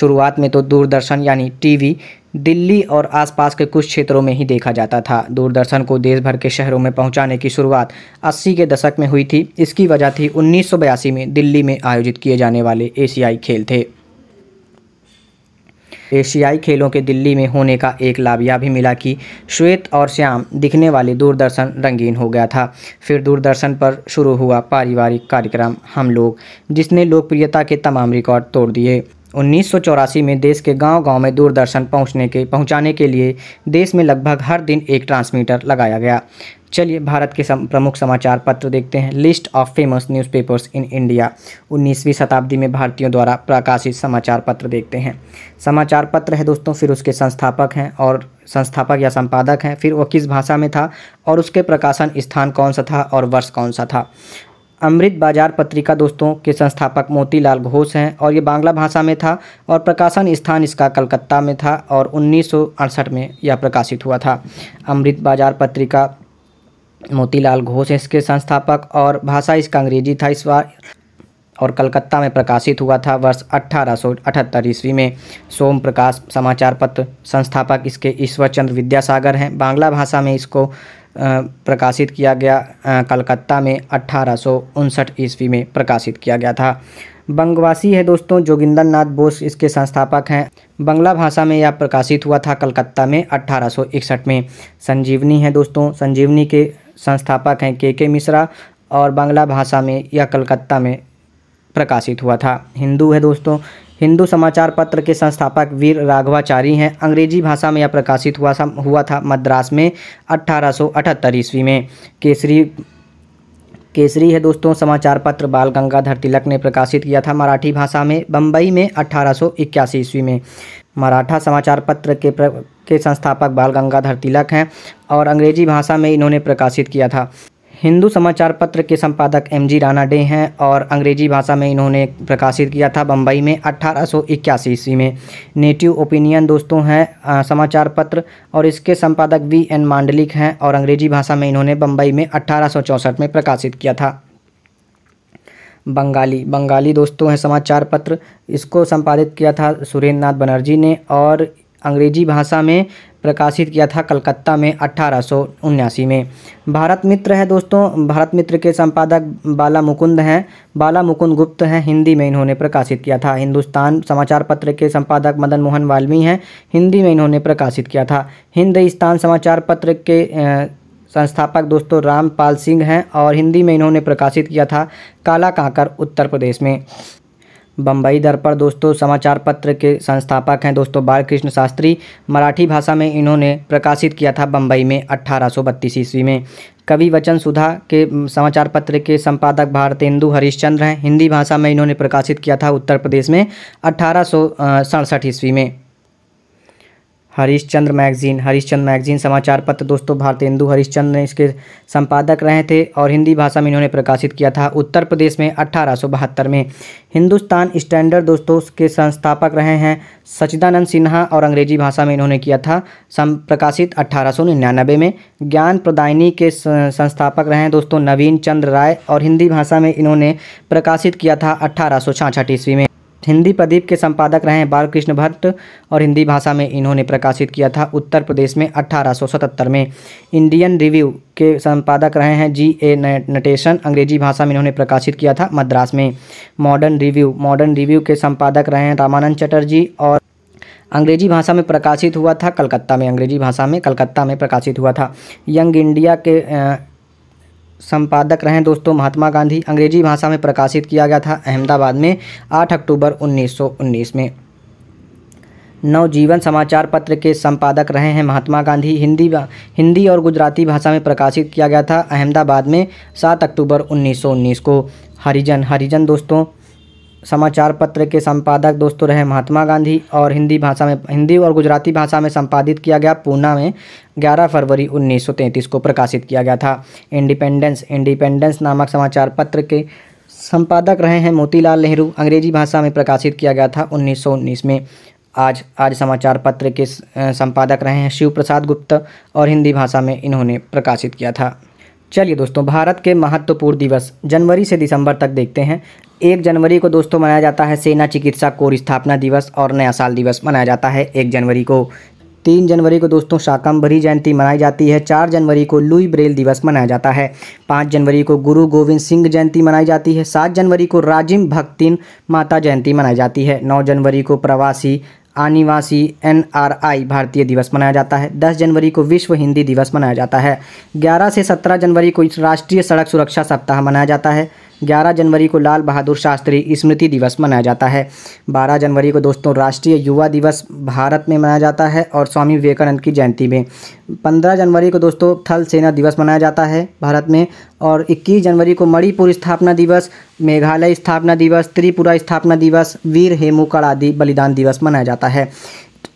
शुरुआत में तो दूरदर्शन यानी टीवी दिल्ली और आसपास के कुछ क्षेत्रों में ही देखा जाता था दूरदर्शन को देश भर के शहरों में पहुंचाने की शुरुआत 80 के दशक में हुई थी इसकी वजह थी उन्नीस में दिल्ली में आयोजित किए जाने वाले एशियाई खेल थे एशियाई खेलों के दिल्ली में होने का एक लाभ यह भी मिला कि श्वेत और श्याम दिखने वाले दूरदर्शन रंगीन हो गया था फिर दूरदर्शन पर शुरू हुआ पारिवारिक कार्यक्रम हम लोग जिसने लोकप्रियता के तमाम रिकॉर्ड तोड़ दिए उन्नीस में देश के गांव-गांव में दूरदर्शन पहुंचने के पहुंचाने के लिए देश में लगभग हर दिन एक ट्रांसमीटर लगाया गया चलिए भारत के सम, प्रमुख समाचार पत्र देखते हैं list of famous newspapers in India 19वीं शताब्दी में भारतीयों द्वारा प्रकाशित समाचार पत्र देखते हैं समाचार पत्र है दोस्तों फिर उसके संस्थापक हैं और संस्थापक या संपादक हैं फिर वो किस भाषा में था और उसके प्रकाशन स्थान कौन सा था और वर्ष कौन सा था अमृत बाजार पत्रिका दोस्तों के संस्थापक मोतीलाल घोष हैं और ये बांग्ला भाषा में था और प्रकाशन स्थान इसका कलकत्ता में था और उन्नीस में यह प्रकाशित हुआ था अमृत बाजार पत्रिका मोतीलाल घोष इसके संस्थापक और भाषा इसका अंग्रेजी था इस बार और कलकत्ता में प्रकाशित हुआ था वर्ष अठारह ईस्वी में सोम प्रकाश समाचार पत्र संस्थापक इसके ईश्वर चंद्र विद्यासागर हैं बांग्ला भाषा में इसको प्रकाशित किया गया कलकत्ता में अट्ठारह ईस्वी में प्रकाशित किया गया था बंगवासी है दोस्तों जोगिंदर नाथ बोस इसके संस्थापक हैं बंगला भाषा में यह प्रकाशित हुआ था कलकत्ता में अट्ठारह में संजीवनी है दोस्तों संजीवनी के संस्थापक हैं के के मिश्रा और बांग्ला भाषा में यह कलकत्ता में प्रकाशित हुआ था हिंदू है दोस्तों हिंदू समाचार पत्र के संस्थापक वीर राघवाचारी हैं अंग्रेजी भाषा में यह प्रकाशित हुआ हुआ था मद्रास में अट्ठारह ईस्वी में केसरी केसरी है दोस्तों समाचार पत्र बाल गंगाधर तिलक ने प्रकाशित किया था मराठी भाषा में बम्बई में अट्ठारह ईस्वी में मराठा समाचार पत्र के प्र, के संस्थापक बाल गंगाधर तिलक हैं और अंग्रेजी भाषा में इन्होंने प्रकाशित किया था हिंदू समाचार पत्र के संपादक एम जी राणा डे हैं और अंग्रेजी भाषा में इन्होंने प्रकाशित किया था बम्बई में अट्ठारह ईस्वी में नेटिव ओपिनियन दोस्तों हैं समाचार पत्र और इसके संपादक वी एन मांडलिक हैं और अंग्रेजी भाषा में इन्होंने बम्बई में अट्ठारह में प्रकाशित किया था बंगाली बंगाली दोस्तों हैं समाचार पत्र इसको संपादित किया था सुरेंद्र नाथ बनर्जी ने और अंग्रेजी भाषा में प्रकाशित किया था कलकत्ता में अट्ठारह में भारत मित्र है दोस्तों भारत मित्र के संपादक बाला मुकुंद हैं बाला मुकुंद गुप्त हैं हिंदी में इन्होंने प्रकाशित किया था हिंदुस्तान समाचार पत्र के संपादक मदन मोहन वाल्मी हैं हिंदी में इन्होंने प्रकाशित किया था हिंदुस्तान समाचार पत्र के संस्थापक दोस्तों रामपाल सिंह हैं और हिंदी में इन्होंने प्रकाशित किया था काला कांकर उत्तर प्रदेश में बम्बई दर्पण दोस्तों समाचार पत्र के संस्थापक हैं दोस्तों बालकृष्ण शास्त्री मराठी भाषा में इन्होंने प्रकाशित किया था बम्बई में अट्ठारह ईस्वी में कवि वचन सुधा के समाचार पत्र के संपादक भारतेंदु हरिश्चंद्र हैं हिंदी भाषा में इन्होंने प्रकाशित किया था उत्तर प्रदेश में अट्ठारह ईस्वी में हरिश्चंद्र मैगज़ीन हरिश्चंद्र मैगज़ीन समाचार पत्र दोस्तों भारतीय हिंदू हरीशचंद्र ने इसके संपादक रहे थे और हिंदी भाषा में इन्होंने प्रकाशित किया था उत्तर प्रदेश में अट्ठारह में हिंदुस्तान स्टैंडर्ड दोस्तों के संस्थापक रहे हैं सचिदानंद सिन्हा और अंग्रेजी भाषा में इन्होंने किया था सम प्रकाशित अट्ठारह में ज्ञान प्रदायनी के संस्थापक रहे हैं दोस्तों नवीन चंद्र राय और हिंदी भाषा में इन्होंने प्रकाशित किया था अट्ठारह ईस्वी में हिंदी प्रदीप के संपादक रहे बालकृष्ण भट्ट और हिंदी भाषा में इन्होंने प्रकाशित किया था उत्तर प्रदेश में 1877 में इंडियन रिव्यू के संपादक रहे हैं जी ए नटेशन अंग्रेजी भाषा में इन्होंने प्रकाशित किया था मद्रास में मॉडर्न रिव्यू मॉडर्न रिव्यू के संपादक रहे हैं रामानंद चटर्जी और अंग्रेजी भाषा में प्रकाशित हुआ था कलकत्ता में अंग्रेजी भाषा में कलकत्ता में प्रकाशित हुआ था यंग इंडिया के संपादक रहे दोस्तों महात्मा गांधी अंग्रेजी भाषा में प्रकाशित किया गया था अहमदाबाद में 8 अक्टूबर 1919 में नवजीवन समाचार पत्र के संपादक रहे हैं महात्मा गांधी हिंदी हिंदी और गुजराती भाषा में प्रकाशित किया गया था अहमदाबाद में 7 अक्टूबर 1919 को हरिजन हरिजन दोस्तों समाचार पत्र के संपादक दोस्तों रहे महात्मा गांधी और हिंदी भाषा में हिंदी और गुजराती भाषा में संपादित किया गया पूना में 11 फरवरी 1933 को प्रकाशित किया गया था इंडिपेंडेंस इंडिपेंडेंस नामक समाचार पत्र के संपादक रहे हैं मोतीलाल नेहरू अंग्रेजी भाषा में प्रकाशित किया गया था उन्नीस में आज आज समाचार पत्र के संपादक रहे हैं शिव प्रसाद गुप्ता और हिंदी भाषा में इन्होंने प्रकाशित किया था चलिए दोस्तों भारत के महत्वपूर्ण दिवस जनवरी से दिसंबर तक देखते हैं एक जनवरी को दोस्तों मनाया जाता है सेना चिकित्सा कोर स्थापना दिवस और नया साल दिवस मनाया जाता है एक जनवरी को तीन जनवरी को दोस्तों शाकंभरी जयंती मनाई जाती है चार जनवरी को लुई ब्रेल दिवस मनाया जाता है पाँच जनवरी को गुरु गोविंद सिंह जयंती मनाई जाती है सात जनवरी को राजिम भक्तिन माता जयंती मनाई जाती है नौ जनवरी को प्रवासी अनिवासी एनआरआई भारतीय दिवस मनाया जाता है 10 जनवरी को विश्व हिंदी दिवस मनाया जाता है 11 से 17 जनवरी को राष्ट्रीय सड़क सुरक्षा सप्ताह मनाया जाता है 11 जनवरी को लाल बहादुर शास्त्री स्मृति दिवस मनाया जाता है 12 जनवरी को दोस्तों राष्ट्रीय युवा दिवस भारत में मनाया जाता है और स्वामी विवेकानंद की जयंती में 15 जनवरी को दोस्तों थल सेना दिवस मनाया जाता है भारत में और 21 जनवरी को मणिपुर स्थापना दिवस मेघालय स्थापना दिवस त्रिपुरा स्थापना दिवस वीर हेमू कड़ादी बलिदान दिवस मनाया जाता है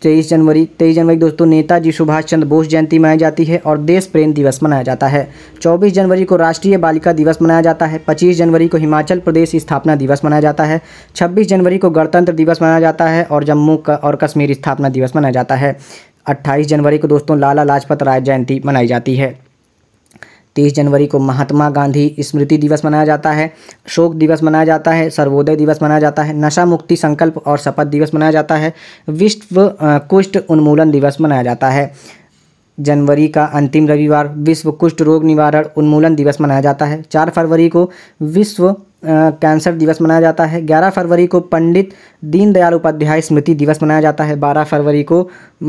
तेईस जनवरी तेईस जनवरी दोस्तों नेताजी सुभाष चंद्र बोस जयंती मनाई जाती है और देश प्रेम दिवस मनाया जाता है 24 जनवरी को राष्ट्रीय बालिका दिवस मनाया जाता है 25 जनवरी को हिमाचल प्रदेश स्थापना दिवस मनाया जाता है 26 जनवरी को गणतंत्र दिवस मनाया जाता है और जम्मू और कश्मीर स्थापना दिवस मनाया जाता है अट्ठाईस जनवरी को दोस्तों लाला लाजपत राय जयंती मनाई जाती है तीस जनवरी को महात्मा गांधी स्मृति दिवस मनाया जाता है शोक दिवस मनाया जाता है सर्वोदय दिवस मनाया जाता है नशा मुक्ति संकल्प और शपथ दिवस मनाया जाता है विश्व कुष्ठ उन्मूलन दिवस मनाया जाता है जनवरी का अंतिम रविवार विश्व कुष्ठ रोग निवारण उन्मूलन दिवस मनाया जाता है चार फरवरी को विश्व कैंसर दिवस मनाया जाता है 11 फरवरी को पंडित दीनदयाल उपाध्याय स्मृति दिवस मनाया जाता है 12 फरवरी को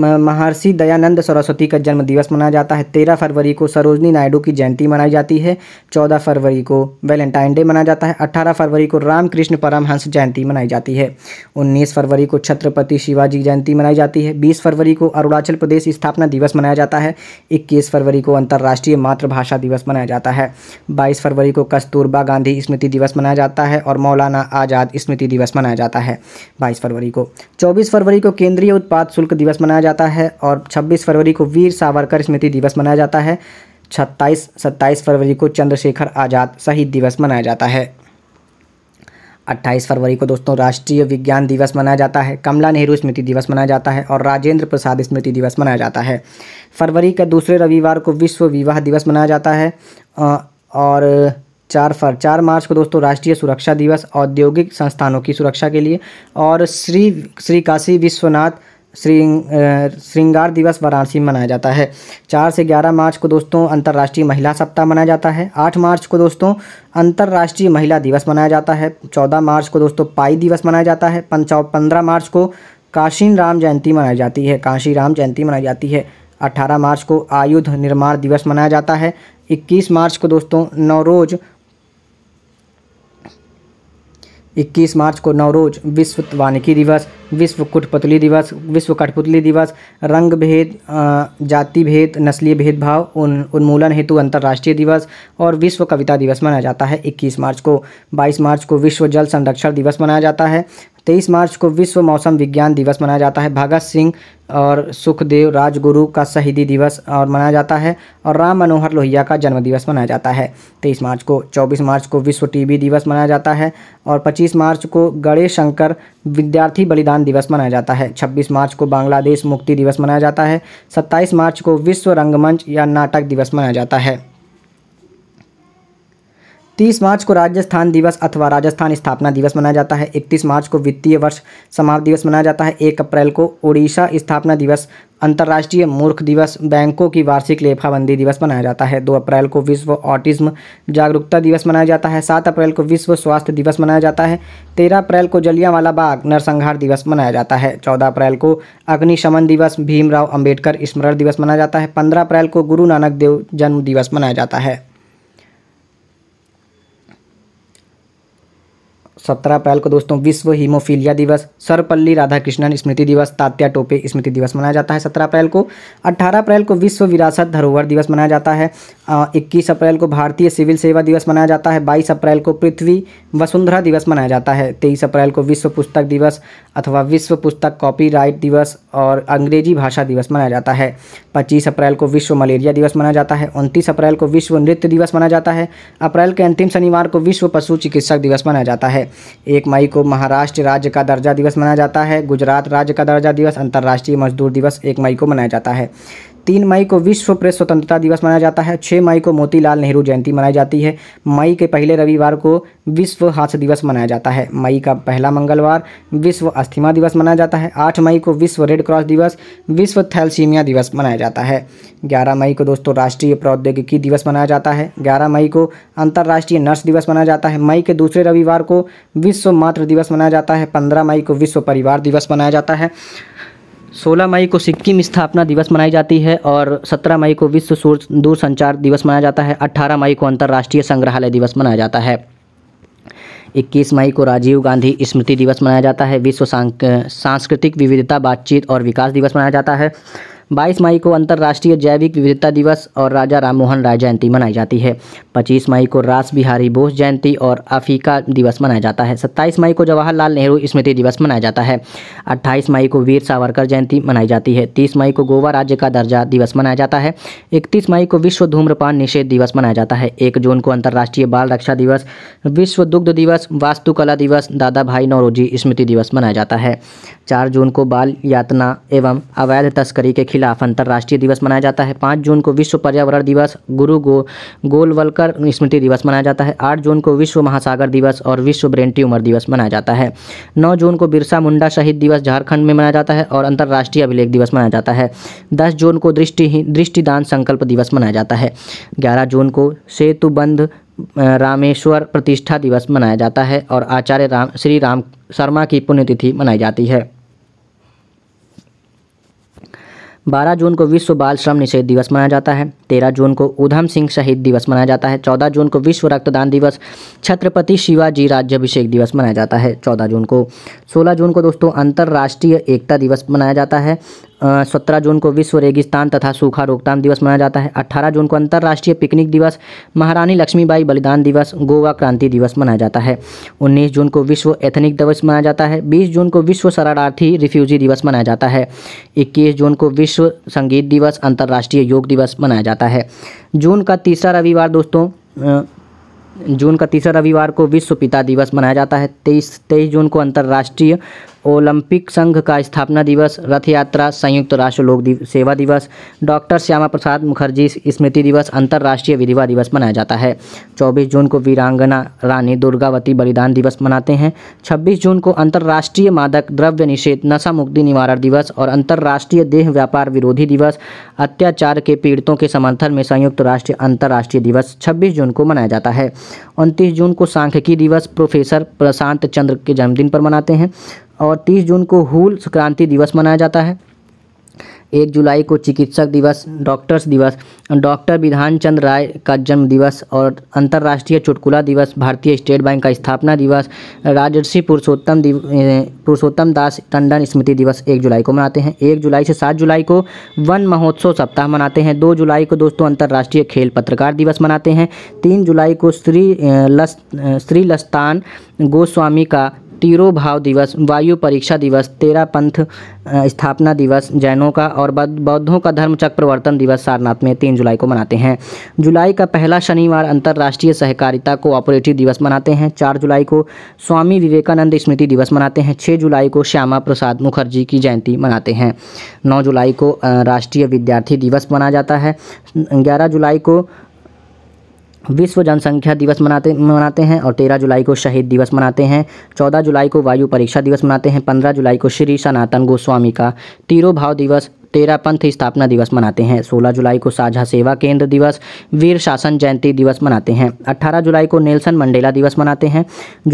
महर्षि दयानंद सरस्वती का जन्म दिवस मनाया जाता है 13 फरवरी को सरोजनी नायडू की जयंती मनाई जाती है 14 फरवरी को वैलेंटाइन डे मनाया जाता है 18 फरवरी को रामकृष्ण परमहंस जयंती मनाई जाती है उन्नीस फरवरी को छत्रपति शिवाजी जयंती मनाई जाती है बीस फरवरी को अरुणाचल प्रदेश स्थापना दिवस मनाया जाता है इक्कीस फरवरी को अंतर्राष्ट्रीय मातृभाषा दिवस मनाया जाता है बाईस फरवरी को कस्तूरबा गांधी स्मृति दिवस मनाया जाता है और मौलाना आज़ाद स्मृति दिवस मनाया जाता है 22 फरवरी को 24 फरवरी को केंद्रीय उत्पाद शुल्क दिवस मनाया जाता है और 26 फरवरी को वीर सावरकर स्मृति दिवस मनाया जाता है 26 27 फरवरी को चंद्रशेखर आज़ाद शहीद दिवस मनाया जाता है 28 फरवरी को दोस्तों राष्ट्रीय विज्ञान दिवस मनाया जाता है कमला नेहरू स्मृति दिवस मनाया जाता है और राजेंद्र प्रसाद स्मृति दिवस मनाया जाता है फरवरी के दूसरे रविवार को विश्व विवाह दिवस मनाया जाता है और चार फर चार मार्च को दोस्तों राष्ट्रीय सुरक्षा दिवस औद्योगिक संस्थानों की सुरक्षा के लिए और श्री श्री काशी विश्वनाथ श्री श्रृंगार दिवस वाराणसी में मनाया जाता है चार से ग्यारह मार्च को दोस्तों अंतर्राष्ट्रीय महिला सप्ताह मनाया जाता है आठ मार्च को दोस्तों अंतर्राष्ट्रीय महिला दिवस मनाया जाता है चौदह मार्च को दोस्तों पाई दिवस मनाया जाता है पंचा पंद्रह मार्च को काशी राम जयंती मनाई जाती है काशी राम जयंती मनाई जाती है अठारह मार्च को आयुध निर्माण दिवस मनाया जाता है इक्कीस मार्च को दोस्तों नवरोज़ 21 मार्च को नवरोज विश्व वानिकी दिवस विश्व कुटपुतली दिवस विश्व कठपुतली दिवस रंग भेद जाति भेद नस्लीय भेदभाव उन उन्मूलन हेतु अंतर्राष्ट्रीय दिवस और विश्व कविता दिवस मनाया जाता है 21 मार्च को 22 मार्च को विश्व जल संरक्षण दिवस मनाया जाता है तेईस मार्च को विश्व मौसम विज्ञान दिवस मनाया जाता है भगत सिंह और सुखदेव राजगुरु का शहीदी दिवस और मनाया जाता है और राम मनोहर लोहिया का जन्म दिवस मनाया जाता है तेईस मार्च को चौबीस मार्च को विश्व टीबी दिवस मनाया जाता है और पच्चीस मार्च को गणेश शंकर विद्यार्थी बलिदान दिवस मनाया जाता है छब्बीस मार्च को बांग्लादेश मुक्ति दिवस मनाया जाता है सत्ताईस मार्च को विश्व रंगमंच या नाटक दिवस मनाया जाता है तीस मार्च को राजस्थान दिवस अथवा राजस्थान स्थापना दिवस मनाया जाता है इकतीस मार्च को वित्तीय वर्ष समाप्त दिवस मनाया जाता है एक अप्रैल को ओडिशा स्थापना दिवस अंतर्राष्ट्रीय मूर्ख दिवस बैंकों की वार्षिक लेफाबंदी दिवस मनाया जाता है दो अप्रैल को विश्व ऑटिज्म जागरूकता दिवस मनाया जाता है सात अप्रैल को विश्व स्वास्थ्य दिवस मनाया जाता है तेरह अप्रैल को जलियांवाला बाग नरसंहार दिवस मनाया जाता है चौदह अप्रैल को अग्निशमन दिवस भीमराव अम्बेडकर स्मरण दिवस मनाया जाता है पंद्रह अप्रैल को गुरु नानक देव जन्म दिवस मनाया जाता है सत्रह अप्रैल को दोस्तों विश्व हीमोफीलिया दिवस सर्वपल्ली राधाकृष्णन स्मृति दिवस तात्या टोपे स्मृति दिवस मनाया जाता है सत्रह अप्रैल को अट्ठारह अप्रैल को विश्व विरासत धरोहर दिवस मनाया जाता है इक्कीस अप्रैल को भारतीय सिविल सेवा दिवस मनाया जाता है बाईस अप्रैल को पृथ्वी वसुंधरा दिवस मनाया जाता है तेईस अप्रैल को विश्व पुस्तक दिवस अथवा विश्व पुस्तक कॉपी दिवस और अंग्रेजी भाषा दिवस मनाया जाता है पच्चीस अप्रैल को विश्व मलेरिया दिवस मनाया जाता है उनतीस अप्रैल को विश्व नृत्य दिवस मनाया जाता है अप्रैल के अंतिम शनिवार को विश्व पशु चिकित्सक दिवस मनाया जाता है एक मई को महाराष्ट्र राज्य का दर्जा दिवस मनाया जाता है गुजरात राज्य का दर्जा दिवस अंतर्राष्ट्रीय मजदूर दिवस एक मई को मनाया जाता है तीन मई को विश्व प्रेस स्वतंत्रता दिवस मनाया जाता है छः मई को मोतीलाल नेहरू जयंती मनाई जाती है मई के पहले रविवार को विश्व हास्य दिवस मनाया जाता है मई का पहला मंगलवार विश्व अस्थिमा दिवस मनाया जाता है आठ मई को विश्व रेड क्रॉस दिवस विश्व थैलसीमिया दिवस मनाया जाता है ग्यारह मई को दोस्तों राष्ट्रीय प्रौद्योगिकी दिवस मनाया जाता है ग्यारह मई को अंतर्राष्ट्रीय नर्स दिवस मनाया जाता है मई के दूसरे रविवार को विश्व मातृ दिवस मनाया जाता है पंद्रह मई को विश्व परिवार दिवस मनाया जाता है 16 मई को सिक्किम स्थापना दिवस मनाई जाती है और 17 मई को विश्व सूर्य दूरसंचार दिवस मनाया जाता है 18 मई को अंतर्राष्ट्रीय संग्रहालय दिवस मनाया जाता है 21 मई को राजीव गांधी स्मृति दिवस मनाया जाता है विश्व सांस्कृतिक विविधता बातचीत और विकास दिवस मनाया जाता है बाईस मई को अंतर्राष्ट्रीय जैविक विविधता दिवस और राजा राममोहन राय जयंती मनाई जाती है पच्चीस मई को रास बिहारी बोस जयंती और अफ्रीका दिवस मनाया जाता है सत्ताईस मई को जवाहरलाल नेहरू स्मृति दिवस मनाया जाता है अट्ठाईस मई को वीर सावरकर जयंती मनाई जाती है तीस मई को गोवा राज्य का दर्जा दिवस मनाया जाता है इकतीस मई को विश्व धूम्रपान निषेध दिवस मनाया जाता है एक जून को अंतर्राष्ट्रीय बाल रक्षा दिवस विश्व दुग्ध दिवस वास्तुकला दिवस दादा भाई नौरोजी स्मृति दिवस मनाया जाता है चार जून को बाल यातना एवं अवैध तस्करी के खिलाफ अंतर्राष्ट्रीय दिवस मनाया जाता है पाँच जून को विश्व पर्यावरण दिवस गुरु गो गोलवलकर स्मृति दिवस मनाया जाता है आठ जून को विश्व महासागर दिवस और विश्व ब्रेन ट्यूमर दिवस मनाया जाता है नौ जून को बिरसा मुंडा शहीद दिवस झारखंड में मनाया जाता है और अंतर्राष्ट्रीय अभिलेख दिवस मनाया जाता है दस जून को दृष्टि दृष्टिदान संकल्प दिवस मनाया जाता है ग्यारह जून को सेतुबंध रामेश्वर प्रतिष्ठा दिवस मनाया जाता है और आचार्य राम श्री राम शर्मा की पुण्यतिथि मनाई जाती है बारह जून को विश्व बाल श्रम निषेध दिवस मनाया जाता है तेरह जून को ऊधम सिंह शहीद दिवस मनाया जाता है चौदह जून को विश्व रक्तदान दिवस छत्रपति शिवाजी राज्यभिषेक दिवस मनाया जाता है चौदह जून को सोलह जून को दोस्तों अंतर्राष्ट्रीय एकता दिवस मनाया जाता है सत्रह जून को विश्व रेगिस्तान तथा सूखा रोकथाम दिवस मनाया जाता है अट्ठारह जून को अंतर्राष्ट्रीय पिकनिक दिवस महारानी लक्ष्मीबाई बलिदान दिवस गोवा क्रांति दिवस मनाया जाता है उन्नीस जून को विश्व एथनिक दिवस मनाया जाता है बीस जून को विश्व शरणार्थी रिफ्यूजी दिवस मनाया जाता है इक्कीस जून को विश्व संगीत दिवस अंतर्राष्ट्रीय योग दिवस मनाया जाता है जून का तीसरा रविवार दोस्तों जून का तीसरा रविवार को विश्व पिता दिवस मनाया जाता है तेईस तेईस जून को अंतर्राष्ट्रीय ओलंपिक संघ का स्थापना दिवस रथ यात्रा संयुक्त राष्ट्र लोक दिव, सेवा दिवस डॉक्टर श्यामा प्रसाद मुखर्जी स्मृति दिवस अंतर्राष्ट्रीय विधवा दिवस मनाया जाता है 24 जून को वीरांगना रानी दुर्गावती बलिदान दिवस मनाते हैं 26 जून को अंतर्राष्ट्रीय मादक द्रव्य निषेध नशा मुक्ति निवारण दिवस और अंतर्राष्ट्रीय देह व्यापार विरोधी दिवस अत्याचार के पीड़ितों के समर्थन में संयुक्त राष्ट्र अंतर्राष्ट्रीय दिवस छब्बीस जून को मनाया जाता है उनतीस जून को सांख्यिकी दिवस प्रोफेसर प्रशांत चंद्र के जन्मदिन पर मनाते हैं और 30 जून को हुल संक्रांति दिवस मनाया जाता है एक जुलाई को चिकित्सक दिवस डॉक्टर्स दिवस डॉक्टर विधान चंद्र राय का जन्म दिवस और अंतर्राष्ट्रीय चुटकुला दिवस भारतीय स्टेट बैंक का स्थापना दिवस राजर्षि पुरुषोत्तम दिव पुरुषोत्तम दास टंडन स्मृति दिवस एक जुलाई को मनाते हैं एक जुलाई से सात जुलाई को वन महोत्सव सप्ताह मनाते हैं दो जुलाई को दोस्तों अंतर्राष्ट्रीय खेल पत्रकार दिवस मनाते हैं तीन जुलाई को श्री लस श्री लस्तान गोस्वामी का तिरुभाव दिवस वायु परीक्षा दिवस तेरा पंथ स्थापना दिवस जैनों का और बौद्धों का धर्मचक्र प्रवर्तन दिवस सारनाथ में तीन जुलाई को मनाते हैं जुलाई का पहला शनिवार अंतर्राष्ट्रीय सहकारिता कोऑपरेटिव दिवस मनाते हैं चार जुलाई को स्वामी विवेकानंद स्मृति दिवस मनाते हैं छः जुलाई को श्यामा प्रसाद मुखर्जी की जयंती मनाते हैं नौ जुलाई को राष्ट्रीय विद्यार्थी दिवस मनाया जाता है ग्यारह जुलाई को विश्व जनसंख्या दिवस मनाते मनाते हैं और तेरह जुलाई को शहीद दिवस मनाते हैं चौदह जुलाई को वायु परीक्षा दिवस मनाते हैं पंद्रह जुलाई को श्री सनातन गोस्वामी का तीरो भाव दिवस तेरा पंथ स्थापना दिवस मनाते हैं सोलह जुलाई को साझा सेवा केंद्र दिवस वीर शासन जयंती दिवस मनाते हैं अट्ठारह जुलाई को नेल्सन मंडेला दिवस मनाते हैं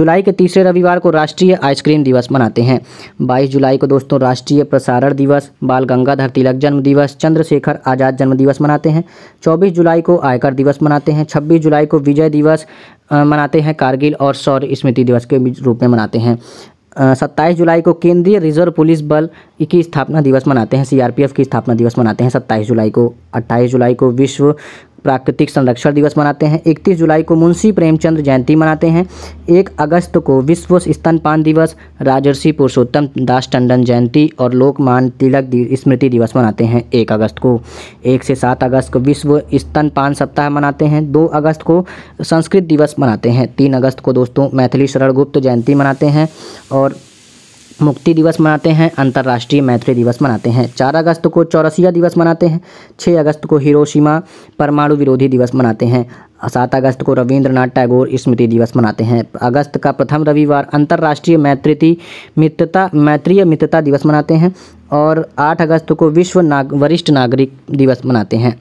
जुलाई के तीसरे रविवार को राष्ट्रीय आइसक्रीम दिवस मनाते हैं बाईस जुलाई को दोस्तों राष्ट्रीय प्रसारण दिवस बाल गंगाधर तिलक जन्म दिवस चंद्रशेखर आज़ाद जन्म दिवस मनाते हैं चौबीस जुलाई को आयकर दिवस मनाते हैं छब्बीस जुलाई को विजय दिवस मनाते हैं कारगिल और सौर स्मृति दिवस के रूप में मनाते हैं सत्ताईस जुलाई को केंद्रीय रिजर्व पुलिस बल की स्थापना दिवस मनाते हैं सीआरपीएफ की स्थापना दिवस मनाते हैं सत्ताईस जुलाई को अट्ठाईस जुलाई को विश्व प्राकृतिक संरक्षण दिवस मनाते हैं 31 जुलाई को मुंशी प्रेमचंद जयंती मनाते हैं 1 अगस्त को विश्व स्तनपान दिवस राजर्षि पुरुषोत्तम दास टंडन जयंती और लोकमान तिलक स्मृति दिवस मनाते हैं 1 अगस्त को 1 से 7 अगस्त को विश्व स्तनपान सप्ताह मनाते हैं 2 अगस्त को संस्कृत दिवस मनाते हैं 3 अगस्त को दोस्तों मैथिली शरण गुप्त जयंती मनाते हैं और मुक्ति दिवस मनाते हैं अंतर्राष्ट्रीय मैत्री दिवस मनाते हैं चार अगस्त को चौरसिया दिवस मनाते हैं छः अगस्त को हिरोशिमा परमाणु विरोधी दिवस मनाते हैं सात अगस्त को रविंद्रनाथ टैगोर स्मृति दिवस मनाते हैं अगस्त का प्रथम रविवार अंतर्राष्ट्रीय मैत्री मित्रता मैत्रीय मित्रता दिवस मनाते हैं और आठ अगस्त को विश्व नाग वरिष्ठ नागरिक दिवस मनाते हैं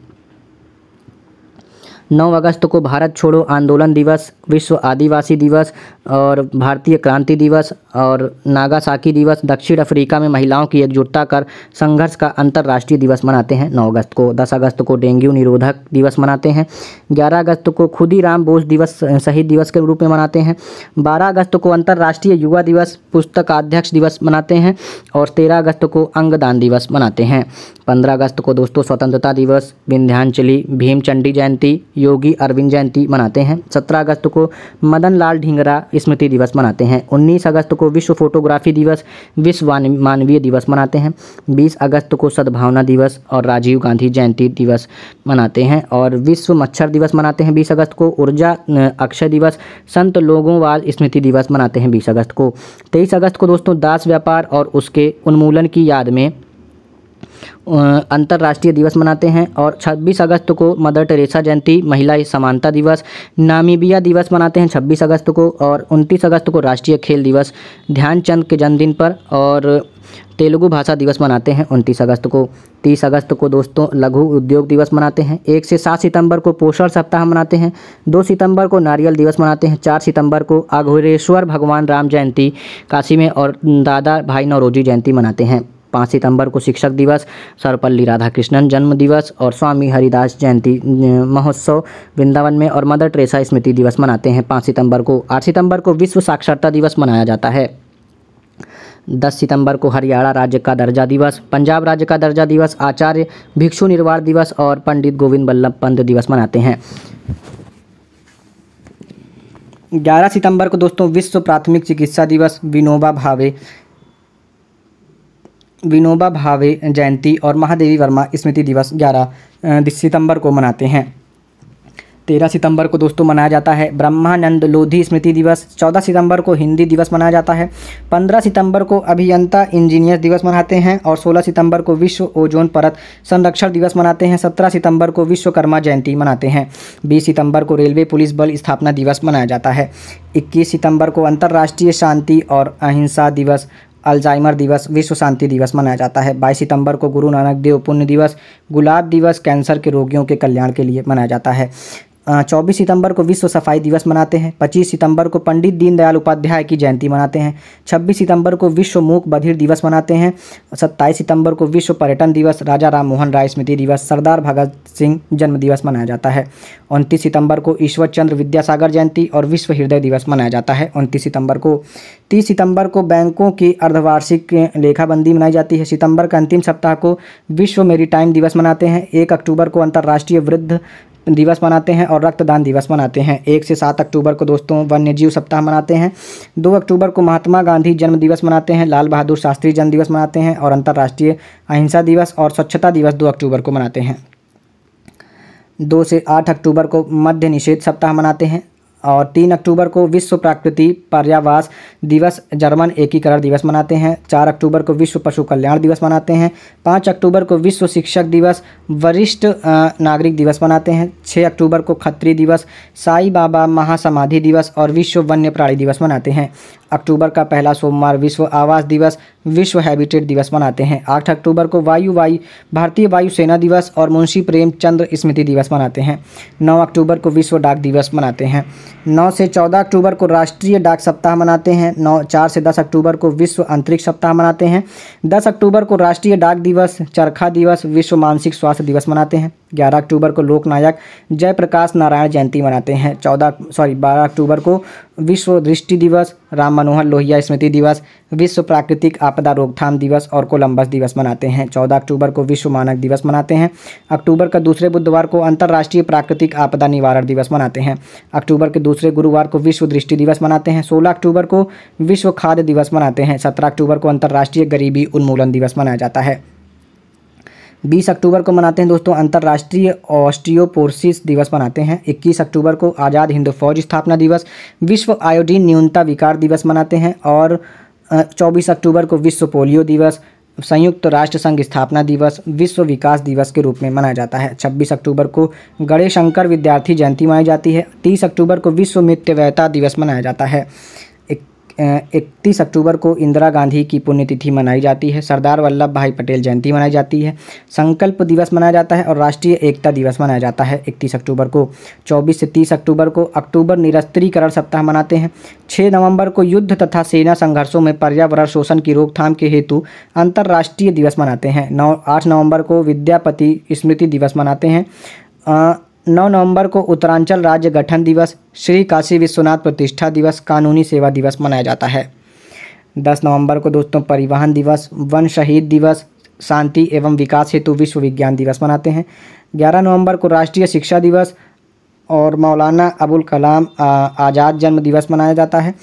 9 अगस्त को भारत छोड़ो आंदोलन दिवस विश्व आदिवासी दिवस और भारतीय क्रांति दिवस और नागासाकी दिवस दक्षिण अफ्रीका में महिलाओं की एकजुटता कर संघर्ष का अंतर्राष्ट्रीय दिवस मनाते हैं 9 अगस्त को 10 अगस्त को डेंगू निरोधक दिवस मनाते हैं 11 अगस्त को खुदी राम बोस दिवस शहीद दिवस के रूप में मनाते हैं बारह अगस्त को अंतर्राष्ट्रीय युवा दिवस पुस्तकाध्यक्ष दिवस मनाते हैं और तेरह अगस्त को अंगदान दिवस मनाते हैं पंद्रह अगस्त को दोस्तों स्वतंत्रता दिवस विंध्यांचली भीमचंडी जयंती योगी अरविंद जयंती मनाते हैं सत्रह अगस्त को मदन लाल ढींगरा स्मृति दिवस मनाते हैं उन्नीस अगस्त को विश्व फोटोग्राफी दिवस विश्व मानवीय दिवस मनाते हैं बीस अगस्त को सद्भावना दिवस और राजीव गांधी जयंती दिवस मनाते हैं और विश्व मच्छर दिवस मनाते हैं बीस अगस्त को ऊर्जा अक्षय दिवस संत लोगोंवाल स्मृति दिवस मनाते हैं बीस अगस्त को तेईस अगस्त को दोस्तों दास व्यापार और उसके उन्मूलन की याद में अंतर्राष्ट्रीय दिवस मनाते हैं और 26 अगस्त को मदर टेरेसा जयंती महिला समानता दिवस नामीबिया दिवस मनाते हैं 26 अगस्त को और 29 अगस्त को राष्ट्रीय खेल दिवस ध्यानचंद के जन्मदिन पर और तेलुगु भाषा दिवस मनाते हैं उनतीस अगस्त को तीस अगस्त को दोस्तों लघु उद्योग दिवस मनाते हैं एक से सात सितंबर को पोषण सप्ताह मनाते हैं दो सितंबर को नारियल दिवस मनाते हैं चार सितंबर को आघोरेश्वर भगवान राम जयंती काशी में और दादा भाई नौरोजी जयंती मनाते हैं पाँच सितंबर को शिक्षक दिवस सर्वपल्ली राधाकृष्णन जन्म दिवस और स्वामी हरिदास जयंती महोत्सव वृंदावन में और मदर ट्रेसा स्मृति दिवस मनाते हैं पाँच सितंबर को आठ सितंबर को विश्व साक्षरता दिवस मनाया जाता है दस सितंबर को हरियाणा राज्य का दर्जा दिवस पंजाब राज्य का दर्जा दिवस आचार्य भिक्षु निर्वाण दिवस और पंडित गोविंद बल्लभ पंत दिवस मनाते हैं 11 सितंबर को दोस्तों विश्व प्राथमिक चिकित्सा दिवस विनोबा भावे विनोबा भावे जयंती और महादेवी वर्मा स्मृति दिवस ग्यारह सितंबर को मनाते हैं तेरह सितंबर को दोस्तों मनाया जाता है ब्रह्मानंद लोधी स्मृति दिवस चौदह सितंबर को हिंदी दिवस मनाया जाता है पंद्रह सितंबर को अभियंता इंजीनियर दिवस मनाते हैं और सोलह सितंबर को विश्व ओजोन परत संरक्षण दिवस मनाते हैं सत्रह सितंबर को विश्वकर्मा जयंती मनाते हैं बीस सितंबर को रेलवे पुलिस बल स्थापना दिवस मनाया जाता है इक्कीस सितंबर को अंतर्राष्ट्रीय शांति और अहिंसा दिवस अल्जाइमर दिवस विश्व शांति दिवस मनाया जाता है 22 सितंबर को गुरु नानक देव पुण्य दिवस गुलाब दिवस कैंसर के रोगियों के कल्याण के लिए मनाया जाता है चौबीस सितंबर को विश्व सफाई दिवस मनाते हैं पच्चीस सितंबर को पंडित दीनदयाल उपाध्याय की जयंती मनाते हैं छब्बीस सितंबर को विश्व मूक बधिर दिवस मनाते हैं सत्ताईस सितंबर को विश्व पर्यटन दिवस राजा राम मोहन राय स्मृति दिवस सरदार भगत सिंह जन्म दिवस मनाया जाता है उनतीस सितंबर को ईश्वर चंद्र विद्यासागर जयंती और विश्व हृदय दिवस मनाया जाता है उनतीस सितंबर को तीस सितंबर को बैंकों की अर्धवार्षिक लेखाबंदी मनाई जाती है सितंबर का अंतिम सप्ताह को विश्व मेरी दिवस मनाते हैं एक अक्टूबर को अंतर्राष्ट्रीय वृद्ध दिवस मनाते हैं और रक्तदान दिवस मनाते हैं एक से सात अक्टूबर को दोस्तों वन्यजीव सप्ताह मनाते हैं दो अक्टूबर को महात्मा गांधी जन्म दिवस मनाते हैं लाल बहादुर शास्त्री जन्म दिवस मनाते हैं और अंतर्राष्ट्रीय अहिंसा दिवस और स्वच्छता दिवस दो अक्टूबर को मनाते हैं दो से आठ अक्टूबर को मध्य निषेध सप्ताह मनाते हैं और तीन अक्टूबर को विश्व प्राकृति पर्यावास दिवस जर्मन एकीकरण दिवस मनाते हैं चार अक्टूबर को विश्व पशु कल्याण दिवस मनाते हैं पाँच अक्टूबर को विश्व शिक्षक दिवस वरिष्ठ नागरिक दिवस मनाते हैं छः अक्टूबर को खत्री दिवस साई बाबा महासमाधि दिवस और विश्व वन्य प्राणी दिवस मनाते हैं अक्टूबर का पहला सोमवार विश्व आवास दिवस विश्व हैबिटेट दिवस मनाते हैं आठ अक्टूबर को वायु वायु भारतीय वायुसेना दिवस और मुंशी प्रेमचंद्र स्मृति दिवस मनाते हैं नौ अक्टूबर को विश्व डाक दिवस मनाते हैं नौ से चौदह अक्टूबर को राष्ट्रीय डाक सप्ताह मनाते हैं नौ चार से दस अक्टूबर को विश्व अंतरिक्ष सप्ताह मनाते हैं दस अक्टूबर को राष्ट्रीय डाक दिवस चरखा दिवस विश्व मानसिक स्वास्थ्य दिवस मनाते हैं ग्यारह अक्टूबर को लोकनायक जयप्रकाश नारायण जयंती मनाते हैं चौदह सॉरी बारह अक्टूबर को विश्व दृष्टि दिवस राम मनोहर लोहिया स्मृति दिवस विश्व प्राकृतिक आपदा रोकथाम दिवस और कोलंबस दिवस मनाते हैं चौदह अक्टूबर को विश्व मानक दिवस मनाते हैं अक्टूबर का दूसरे बुधवार को अंतर्राष्ट्रीय प्राकृतिक आपदा निवारण दिवस मनाते हैं अक्टूबर के दूसरे गुरुवार को विश्व दृष्टि दिवस मनाते हैं सोलह अक्टूबर को विश्व खाद्य दिवस मनाते हैं सत्रह अक्टूबर को अंतर्राष्ट्रीय गरीबी उन्मूलन दिवस मनाया जाता है बीस अक्टूबर को मनाते हैं दोस्तों अंतर्राष्ट्रीय ऑस्ट्रियोपोर्सिस दिवस मनाते हैं इक्कीस अक्टूबर को आज़ाद हिंद फौज स्थापना दिवस विश्व आयोडीन न्यूनता विकार दिवस मनाते हैं और चौबीस अक्टूबर को विश्व पोलियो दिवस संयुक्त राष्ट्र संघ स्थापना दिवस विश्व विकास दिवस के रूप में मनाया जाता है 26 अक्टूबर को गणेश शंकर विद्यार्थी जयंती मनाई जाती है 30 अक्टूबर को विश्व मितव्ययता दिवस मनाया जाता है इकतीस अक्टूबर को इंदिरा गांधी की पुण्यतिथि मनाई जाती है सरदार वल्लभ भाई पटेल जयंती मनाई जाती है संकल्प दिवस मनाया जाता है और राष्ट्रीय एकता दिवस मनाया जाता है इकतीस अक्टूबर को चौबीस से तीस अक्टूबर को अक्टूबर निरस्त्रीकरण सप्ताह मनाते हैं छः नवंबर को युद्ध तथा सेना संघर्षों में पर्यावरण शोषण की रोकथाम के हेतु अंतर्राष्ट्रीय दिवस मनाते हैं नौ आठ नवंबर को विद्यापति स्मृति दिवस मनाते हैं 9 नवंबर को उत्तरांचल राज्य गठन दिवस श्री काशी विश्वनाथ प्रतिष्ठा दिवस कानूनी सेवा दिवस मनाया जाता है 10 नवंबर को दोस्तों परिवहन दिवस वन शहीद दिवस शांति एवं विकास हेतु विश्व विज्ञान दिवस मनाते हैं 11 नवंबर को राष्ट्रीय शिक्षा दिवस और मौलाना अबुल कलाम आज़ाद जन्म दिवस मनाया जाता है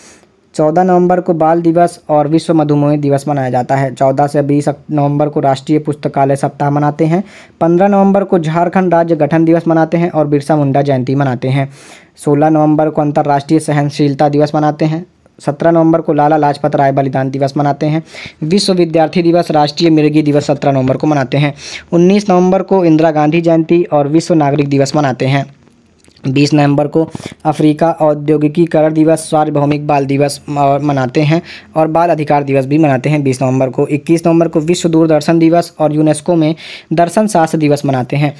चौदह नवंबर को बाल दिवस और विश्व मधुमेह दिवस मनाया जाता है चौदह से बीस नवंबर को राष्ट्रीय पुस्तकालय सप्ताह मनाते हैं पंद्रह नवंबर को झारखंड राज्य गठन दिवस मनाते हैं और बिरसा मुंडा जयंती मनाते हैं सोलह नवंबर को अंतर्राष्ट्रीय सहनशीलता दिवस मनाते हैं सत्रह नवंबर को लाला लाजपत राय बलिदान दिवस मनाते हैं विश्व विद्यार्थी दिवस राष्ट्रीय मिर्गी दिवस सत्रह नवंबर को मनाते हैं उन्नीस नवंबर को इंदिरा गांधी जयंती और विश्व नागरिक दिवस मनाते हैं बीस नवंबर को अफ्रीका औद्योगिकीकरण दिवस सार्वभौमिक बाल दिवस मनाते हैं और बाल अधिकार दिवस भी मनाते हैं बीस नवंबर को इक्कीस नवंबर को विश्व दूरदर्शन दिवस और यूनेस्को में दर्शन शास्त्र दिवस मनाते हैं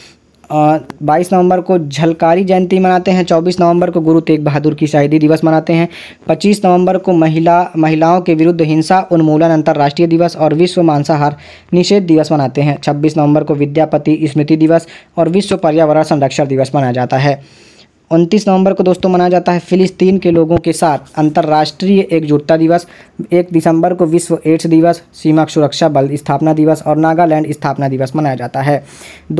बाईस नवंबर को झलकारी जयंती मनाते हैं चौबीस नवंबर को गुरु तेग बहादुर की शहीदी दिवस मनाते हैं पच्चीस नवंबर को महिला महिलाओं के विरुद्ध हिंसा उन्मूलन अंतर्राष्ट्रीय दिवस और विश्व मांसाहार निषेध दिवस मनाते हैं छब्बीस नवंबर को विद्यापति स्मृति दिवस और विश्व पर्यावरण संरक्षण दिवस मनाया जाता है उनतीस नवंबर को दोस्तों मनाया जाता है फिलिस्तीन के लोगों के साथ अंतर्राष्ट्रीय एकजुटता दिवस एक दिसंबर को विश्व एड्स दिवस सीमा सुरक्षा बल स्थापना दिवस और नागालैंड स्थापना दिवस मनाया जाता है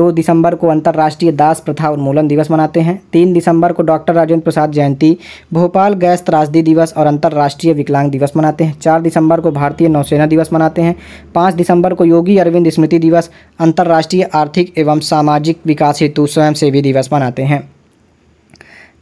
दो दिसंबर को अंतर्राष्ट्रीय दास प्रथा उन्मूलन दिवस मनाते हैं तीन दिसंबर को डॉक्टर राजेंद्र प्रसाद जयंती भोपाल गैस त्रासदी दिवस और अंतर्राष्ट्रीय विकलांग दिवस मनाते हैं चार दिसंबर को भारतीय नौसेना दिवस मनाते हैं पाँच दिसंबर को योगी अरविंद स्मृति दिवस अंतर्राष्ट्रीय आर्थिक एवं सामाजिक विकास हेतु स्वयंसेवी दिवस मनाते हैं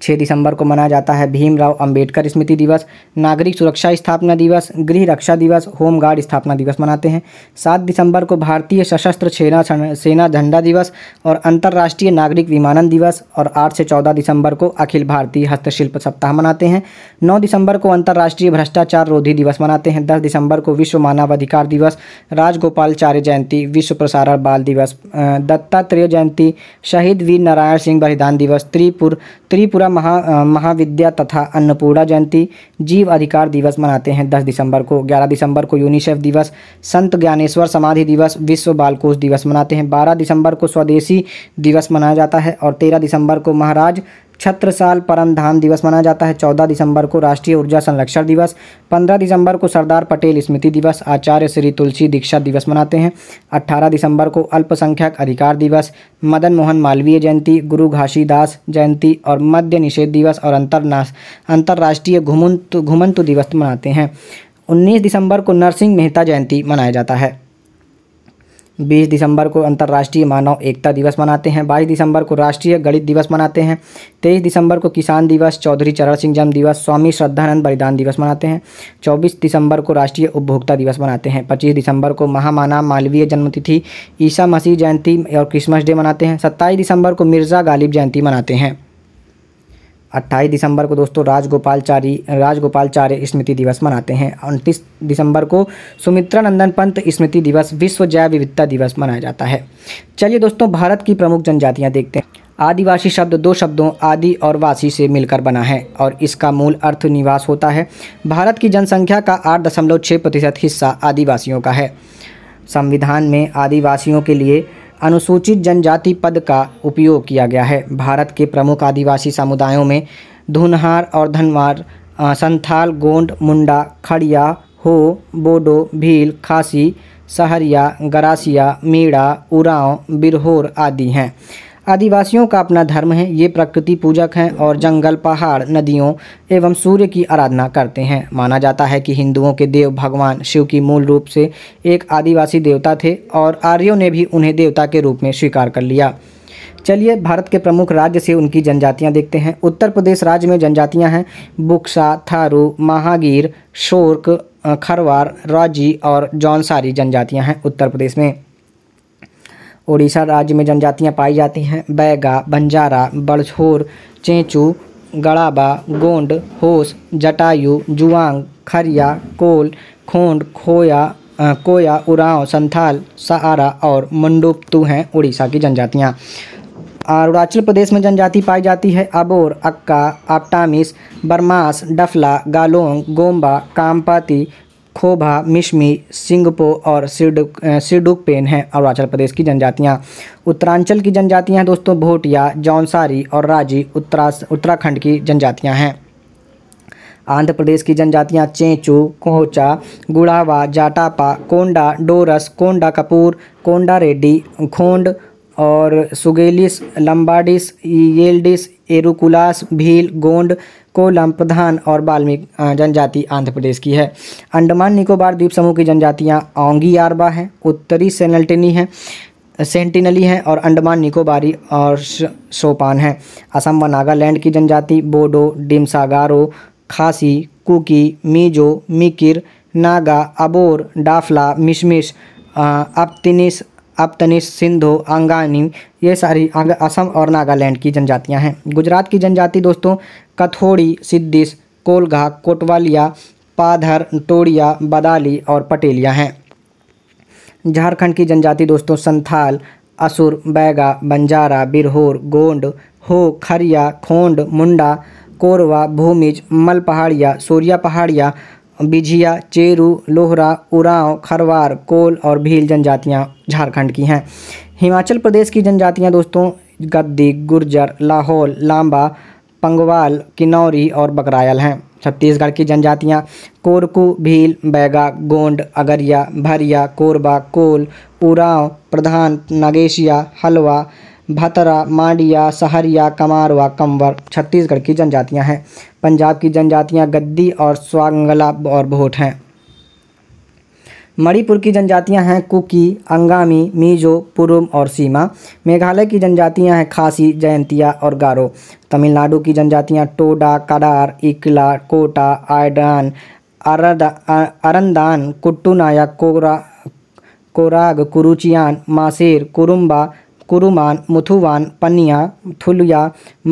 छः दिसंबर को मनाया जाता है भीमराव अंबेडकर स्मृति दिवस नागरिक सुरक्षा स्थापना दिवस गृह रक्षा दिवस होमगार्ड स्थापना दिवस मनाते हैं सात दिसंबर को भारतीय सशस्त्र सेना सेना झंडा दिवस और अंतर्राष्ट्रीय नागरिक विमानन दिवस और आठ से चौदह दिसंबर को अखिल भारतीय हस्तशिल्प सप्ताह मनाते हैं नौ दिसंबर को अंतर्राष्ट्रीय भ्रष्टाचार रोधी दिवस मनाते हैं दस दिसंबर को विश्व मानवाधिकार दिवस राजगोपालचार्य जयंती विश्व प्रसारण बाल दिवस दत्तात्रेय जयंती शहीद वीर नारायण सिंह बलिदान दिवस त्रिपुर त्रिपुरा त्रिपुरा महा महाविद्या तथा अन्नपूर्णा जयंती जीव अधिकार दिवस मनाते हैं 10 दिसंबर को 11 दिसंबर को यूनिसेफ दिवस संत ज्ञानेश्वर समाधि दिवस विश्व बालकोष दिवस मनाते हैं 12 दिसंबर को स्वदेशी दिवस मनाया जाता है और 13 दिसंबर को महाराज छत्रसाल परम धाम दिवस मनाया जाता है चौदह दिसंबर को राष्ट्रीय ऊर्जा संरक्षण दिवस पंद्रह दिसंबर को सरदार पटेल स्मृति दिवस आचार्य श्री तुलसी दीक्षा दिवस मनाते हैं अट्ठारह दिसंबर को अल्पसंख्यक अधिकार दिवस मदन मोहन मालवीय जयंती गुरु घासीदास जयंती और मद्य निषेध दिवस और अंतरनाश अंतर्राष्ट्रीय घुमंत घुमंतु दिवस मनाते हैं उन्नीस दिसंबर को नरसिंह मेहता जयंती मनाया जाता है बीस दिसंबर को अंतर्राष्ट्रीय मानव एकता दिवस मनाते हैं बाईस दिसंबर को राष्ट्रीय गणित दिवस मनाते हैं तेईस दिसंबर को किसान दिवस चौधरी चरण सिंह जन्म दिवस स्वामी श्रद्धानंद बलिदान दिवस मनाते हैं चौबीस दिसंबर को राष्ट्रीय उपभोक्ता दिवस मनाते हैं पच्चीस दिसंबर को महामाना मालवीय जन्मतिथि ईसा मसीह जयंती और क्रिसमस डे मनाते हैं सत्ताईस दिसंबर को मिर्ज़ा गालिब जयंती मनाते हैं अट्ठाईस दिसंबर को दोस्तों राजगोपालचारी राजगोपालचार्य स्मृति दिवस मनाते हैं उनतीस दिसंबर को सुमित्रा नंदन पंत स्मृति दिवस विश्व जैव विविधता दिवस मनाया जाता है चलिए दोस्तों भारत की प्रमुख जनजातियाँ देखते हैं आदिवासी शब्द दो शब्दों आदि और वासी से मिलकर बना है और इसका मूल अर्थ निवास होता है भारत की जनसंख्या का आठ दशमलव छः प्रतिशत हिस्सा आदिवासियों का है संविधान में आदिवासियों के लिए अनुसूचित जनजाति पद का उपयोग किया गया है भारत के प्रमुख आदिवासी समुदायों में धुनहार और धनवार संथाल गोंड मुंडा खड़िया हो बोडो भील खासी सहरिया गरासिया मीणा उरांव बिरहोर आदि हैं आदिवासियों का अपना धर्म है ये प्रकृति पूजक हैं और जंगल पहाड़ नदियों एवं सूर्य की आराधना करते हैं माना जाता है कि हिंदुओं के देव भगवान शिव की मूल रूप से एक आदिवासी देवता थे और आर्यों ने भी उन्हें देवता के रूप में स्वीकार कर लिया चलिए भारत के प्रमुख राज्य से उनकी जनजातियाँ देखते हैं उत्तर प्रदेश राज्य में जनजातियाँ हैं बुक्सा थारू महागीर शोर्क खरवार राजी और जौनसारी जनजातियाँ हैं उत्तर प्रदेश में उड़ीसा राज्य में जनजातियाँ पाई जाती हैं बैगा बंजारा बड़छोर चेंचू गड़ाबा गोंड होस जटायु जुआंग खरिया कोल खोंड खोया कोया उरांव संथाल सहारा और मंडोपतु हैं उड़ीसा की जनजातियाँ अरुणाचल प्रदेश में जनजाति पाई जाती है अबोर अक्का आप्टामिस बरमास डफला गालोंग गोम्बा कामपाती खोभा मिशमी सिंगपो और सिडुक सिडुक पेन हैं अरुणाचल प्रदेश की जनजातियाँ उत्तरांचल की जनजातियाँ हैं दोस्तों भोटिया जौनसारी और राजी उत्तरा उत्तराखंड की जनजातियाँ हैं आंध्र प्रदेश की जनजातियाँ चेंचू कोहचा गुड़ावा जाटापा कोंडा डोरस कोंडा कपूर कोंडा रेड्डी खोंड और सुगेलिस लम्बाडिस येल्डिस एरुकुलास भील गोंड कोलम प्रधान और बाल्मीक जनजाति आंध्र प्रदेश की है अंडमान निकोबार द्वीप समूह की जनजातियाँ ओंगी आरबा हैं उत्तरी सेनल्टनी हैं सेंटिनली हैं और अंडमान निकोबारी और सोपान हैं असम व नागालैंड की जनजाति बोडो डिमसागारो खासी कुकी मीजो मिकिर नागा अबोर डाफला मिशमिश अप्तिनिस अब तनिष सिंधु अंगानी ये सारी असम और नागालैंड की जनजातियाँ हैं गुजरात की जनजाति दोस्तों कथोड़ी सिद्दिस कोलघा कोटवालिया पाधर टोड़िया बदाली और पटेलिया हैं झारखंड की जनजाति दोस्तों संथाल असुर बैगा बंजारा बिरहोर गोंड हो खरिया खोंड मुंडा कोरवा भूमिज मल पहाड़िया सूर्या पहाड़िया बिझिया चेरू लोहरा उरांव खरवार कोल और भील जनजातियाँ झारखंड की हैं हिमाचल प्रदेश की जनजातियाँ दोस्तों गद्दी गुर्जर लाहौल लांबा पंगवाल किन्नौरी और बकरायल हैं छत्तीसगढ़ की जनजातियाँ कोरकू भील बैगा गोंड अगरिया भरिया कोरबा कोल उरांव प्रधान नागेशिया हलवा भतरा मांडिया सहरिया कमारवा कंवर छत्तीसगढ़ की जनजातियां हैं पंजाब की जनजातियां गद्दी और स्वांगला और भोट हैं मणिपुर की जनजातियां हैं कुकी अंगामी मीजो पुरुम और सीमा मेघालय की जनजातियां हैं खासी जयंतिया और गारो तमिलनाडु की जनजातियां टोडा कडार इकला कोटा आयडान अरंदान कुट्टू नायक कोरा कोराग कुरुचियान मासेर कुरुम्बा कुरुमान मुथुवान पनिया थुलिया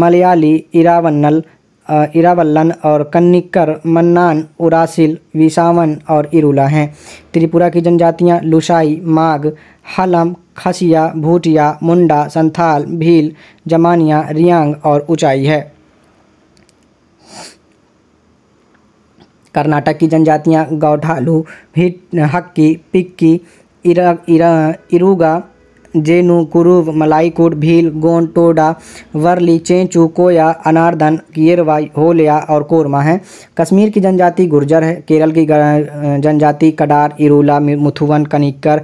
मलयाली इरावन्नल इरावल्लन और कन्निकर मन्नान उरासिल विसावन और इरुला हैं त्रिपुरा की जनजातियां लुसाई माघ हलम खसिया भूटिया मुंडा संथाल भील जमानिया रियांग और ऊंचाई है कर्नाटक की जनजातियां गौठालू भी हक्की पिक्की इरा, इरा, इरुगा जेनू कुरूव मलाईकुट भील गोंड टोडा वर्ली चेंचू कोया अनारदन कियरवाई होलिया और कोरमा है कश्मीर की जनजाति गुर्जर है केरल की जनजाति कडार इरूला मुथुवन कनिक्कर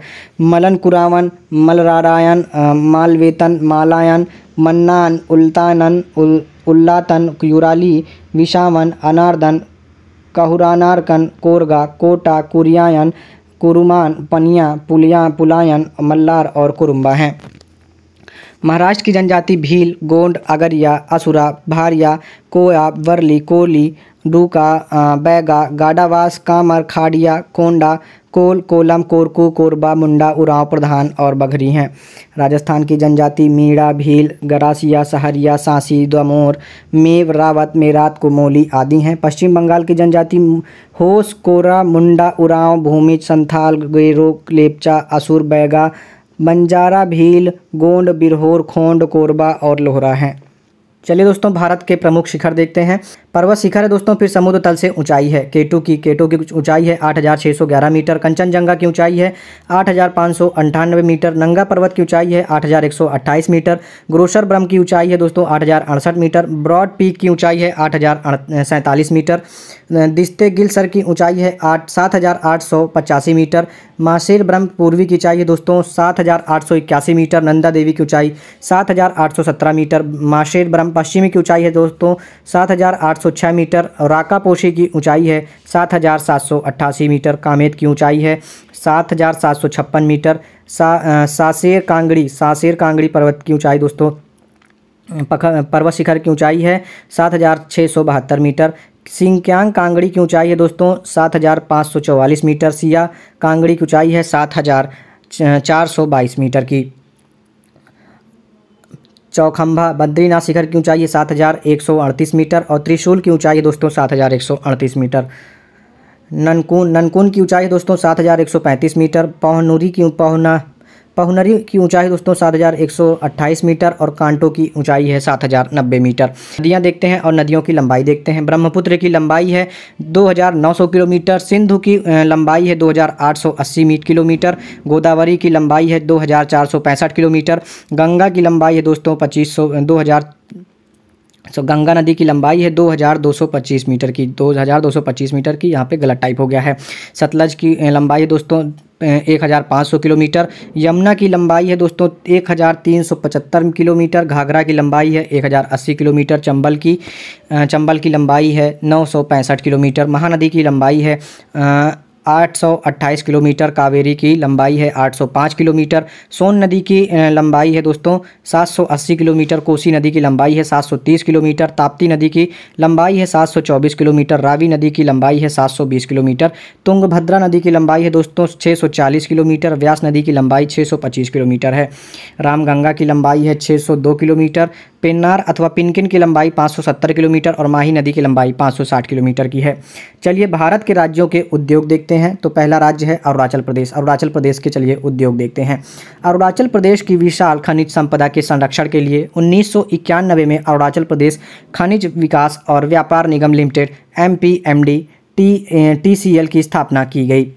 मलन कुरावन मलरारायण मालवेतन मालायन मन्नान उल्तानन उल उल्लातन क्यूराली विशावन अनारदन कहुरानारकन कोरगा कोटा कुरियायन कुरुमान पनिया पुलिया पुलायन मल्लार और कुरुम्बा हैं महाराष्ट्र की जनजाति भील गोंड अगरिया असुरा भारिया कोया वर्ली कोली डूका बैगा गाडावास कामर खाड़िया कोंडा कोल कोलम कोरकू कोरबा मुंडा उराव प्रधान और बघरी हैं राजस्थान की जनजाति मीड़ा भील गरासिया सहरिया सांसी दमोर मेव रावत मेरात कुमोली आदि हैं पश्चिम बंगाल की जनजाति होस कोरा मुंडा उराव भूमि संथाल गेरो लेपचा असुर बैगा बंजारा भील गोंड बिरहोर खोंड कोरबा और लोहरा हैं चलिए दोस्तों भारत के प्रमुख शिखर देखते हैं पर्वत शिखर है दोस्तों फिर समुद्र तल से ऊंचाई है केटू की केटू की कुछ ऊंचाई है 8,611 मीटर कंचनजंगा की ऊंचाई है आठ मीटर नंगा पर्वत की ऊंचाई है 8,128 मीटर ग्रोशर ब्रह्म की ऊंचाई है दोस्तों आठ मीटर ब्रॉड पीक की ऊंचाई है आठ मीटर दिस्ते गिल सर की ऊंचाई है आठ सात हज़ार आठ सौ पचासी मीटर मासेर ब्रह्म पूर्वी की ऊंचाई है दोस्तों सात हज़ार आठ सौ इक्यासी मीटर नंदा देवी की ऊंचाई सात हज़ार आठ सौ सत्रह मीटर मासेर ब्रह्म पश्चिमी की ऊंचाई है दोस्तों सात हज़ार आठ 806 मीटर राकापोशी की ऊंचाई है 7788 मीटर कामेत की ऊंचाई है 7756 मीटर सा सासेर कांगड़ी सासेर कांगड़ी पर्वत की ऊंचाई दोस्तों पर्वत शिखर की ऊंचाई है सात हज़ार छः सौ बहत्तर मीटर सिंक्यांग कांगड़ी की ऊंचाई है दोस्तों सात हज़ार पाँच सौ चौवालीस मीटर सिया कांगड़ी की ऊंचाई है सात हज़ार चार सौ बाईस मीटर की चौखंभा बद्रीनाथ शिखर की ऊंचाई है सात हज़ार एक सौ अड़तीस मीटर और त्रिशूल की ऊंचाई है दोस्तों सात हज़ार एक सौ अड़तीस मीटर ननकुन ननकुन की ऊंचाई है दोस्तों सात हज़ार एक सौ पैंतीस मीटर पौहनूरी की पौहना पहुनरी की ऊंचाई दोस्तों 7,128 मीटर और कांटो की ऊंचाई है 7,090 मीटर नदियां देखते हैं और नदियों की लंबाई देखते हैं ब्रह्मपुत्र की लंबाई है 2,900 किलोमीटर सिंधु की लंबाई है 2,880 मीट किलोमीटर गोदावरी की लंबाई है 2,465 किलोमीटर गंगा की लंबाई है दोस्तों पच्चीस सौ सो गंगा नदी की लंबाई है 2225 मीटर की 2225 मीटर की यहाँ पे गलत टाइप हो गया है सतलज की लंबाई है दोस्तों 1500 किलोमीटर यमुना की लंबाई है दोस्तों 1375 किलोमीटर घाघरा की लंबाई है 1080 किलोमीटर चंबल की चंबल की लंबाई है 965 किलोमीटर महानदी की लंबाई है आ, 828 किलोमीटर कावेरी की लंबाई है 805 किलोमीटर सोन नदी की लंबाई है दोस्तों 780 किलोमीटर कोसी नदी की लंबाई है 730 किलोमीटर ताप्ती नदी की लंबाई है 724 किलोमीटर रावी नदी की लंबाई है 720 किलोमीटर तुंगभद्रा नदी की लंबाई है दोस्तों 640 किलोमीटर व्यास नदी की लंबाई 625 किलोमीटर है रामगंगा की लंबाई है छः किलोमीटर पेन्नार अथवा पिनकिन की लंबाई 570 किलोमीटर और माही नदी की लंबाई 560 किलोमीटर की है चलिए भारत के राज्यों के उद्योग देखते हैं हैं तो पहला राज्य है अरुणाचल प्रदेश अरुणाचल प्रदेश के चलिए उद्योग देखते हैं अरुणाचल प्रदेश की विशाल खनिज संपदा के संरक्षण के लिए उन्नीस में अरुणाचल प्रदेश खनिज विकास और व्यापार निगम limited M P M T T C L की स्थापना की गई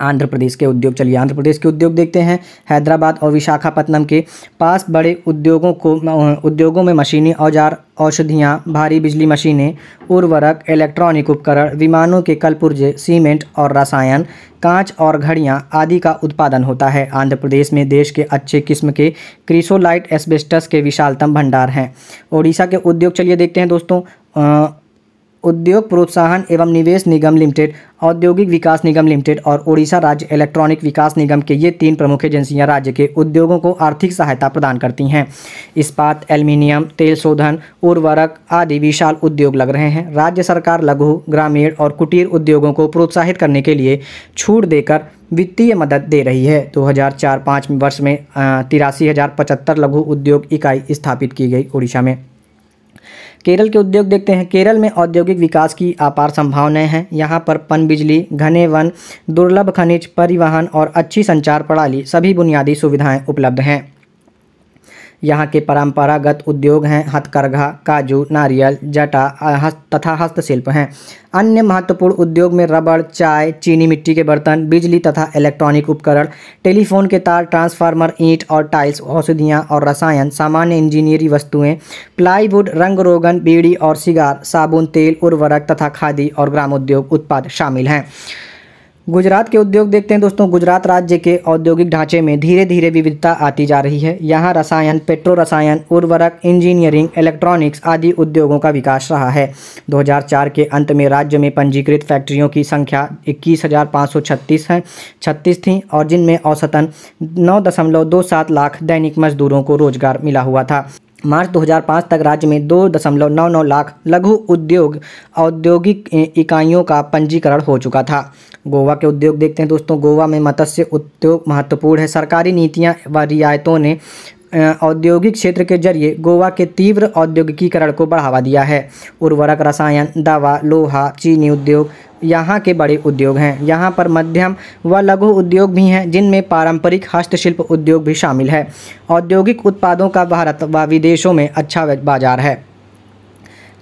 आंध्र प्रदेश के उद्योग चलिए आंध्र प्रदेश के उद्योग देखते हैं हैदराबाद और विशाखापत्तनम के पास बड़े उद्योगों को उद्योगों में मशीनी औजार औषधियाँ भारी बिजली मशीनें उर्वरक इलेक्ट्रॉनिक उपकरण विमानों के कलपुर्जे सीमेंट और रसायन कांच और घड़ियाँ आदि का उत्पादन होता है आंध्र प्रदेश में देश के अच्छे किस्म के क्रिसोलाइट एस्बेस्टस के विशालतम भंडार हैं ओडिशा के उद्योग चलिए देखते हैं दोस्तों उद्योग प्रोत्साहन एवं निवेश निगम लिमिटेड औद्योगिक विकास निगम लिमिटेड और ओडिशा राज्य इलेक्ट्रॉनिक विकास निगम के ये तीन प्रमुख एजेंसियां राज्य के उद्योगों को आर्थिक सहायता प्रदान करती हैं इस्पात एल्यूमिनियम तेल शोधन उर्वरक आदि विशाल उद्योग लग रहे हैं राज्य सरकार लघु ग्रामीण और कुटीर उद्योगों को प्रोत्साहित करने के लिए छूट देकर वित्तीय मदद दे रही है 2004-5 वर्ष में तिरासी लघु उद्योग इकाई स्थापित की गई ओडिशा में केरल के उद्योग देखते हैं केरल में औद्योगिक विकास की अपार संभावनाएं हैं यहाँ पर पन बिजली घने वन दुर्लभ खनिज परिवहन और अच्छी संचार प्रणाली सभी बुनियादी सुविधाएं उपलब्ध हैं यहाँ के परंपरागत उद्योग हैं हथकरघा काजू नारियल जटा हस्त तथा हस्तशिल्प हैं अन्य महत्वपूर्ण उद्योग में रबड़ चाय चीनी मिट्टी के बर्तन बिजली तथा इलेक्ट्रॉनिक उपकरण टेलीफोन के तार ट्रांसफार्मर ईंट और टाइल्स औषधियाँ और रसायन सामान्य इंजीनियरी वस्तुएं प्लाईवुड रंग रोगन बीड़ी और सिगार साबुन तेल उर्वरक तथा खादी और ग्रामोद्योग उत्पाद शामिल हैं गुजरात के उद्योग देखते हैं दोस्तों गुजरात राज्य के औद्योगिक ढांचे में धीरे धीरे विविधता आती जा रही है यहाँ रसायन पेट्रो रसायन उर्वरक इंजीनियरिंग इलेक्ट्रॉनिक्स आदि उद्योगों का विकास रहा है 2004 के अंत में राज्य में पंजीकृत फैक्ट्रियों की संख्या इक्कीस है छत्तीस थी और जिनमें औसतन नौ लाख दैनिक मजदूरों को रोजगार मिला हुआ था मार्च 2005 तक राज्य में दो दशमलव नौ नौ लाख लघु उद्योग औद्योगिक इकाइयों का पंजीकरण हो चुका था गोवा के उद्योग देखते हैं दोस्तों गोवा में मत्स्य उद्योग महत्वपूर्ण है सरकारी नीतियाँ व रियायतों ने औद्योगिक क्षेत्र के जरिए गोवा के तीव्र औद्योगिकीकरण को बढ़ावा दिया है उर्वरक रसायन दवा लोहा चीनी उद्योग यहाँ के बड़े उद्योग हैं यहाँ पर मध्यम व लघु उद्योग भी हैं जिनमें पारंपरिक हस्तशिल्प उद्योग भी शामिल है औद्योगिक उत्पादों का भारत व विदेशों में अच्छा बाजार है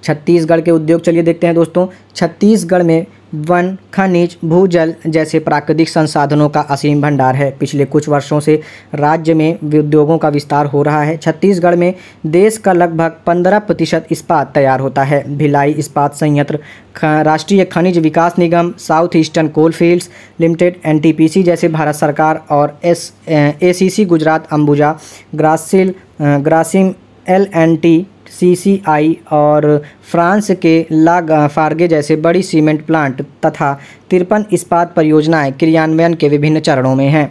छत्तीसगढ़ के उद्योग चलिए देखते हैं दोस्तों छत्तीसगढ़ में वन खनिज भूजल जैसे प्राकृतिक संसाधनों का असीम भंडार है पिछले कुछ वर्षों से राज्य में उद्योगों का विस्तार हो रहा है छत्तीसगढ़ में देश का लगभग 15 प्रतिशत इस्पात तैयार होता है भिलाई इस्पात संयंत्र राष्ट्रीय खनिज विकास निगम south eastern coal fields limited NTPC जैसे भारत सरकार और एस ए गुजरात अंबुजा ग्रासिल ग्रासिम एल टी सीसीआई और फ्रांस के ला फार्गे जैसे बड़ी सीमेंट प्लांट तथा तिरपन इस्पात परियोजनाएं क्रियान्वयन के विभिन्न चरणों में हैं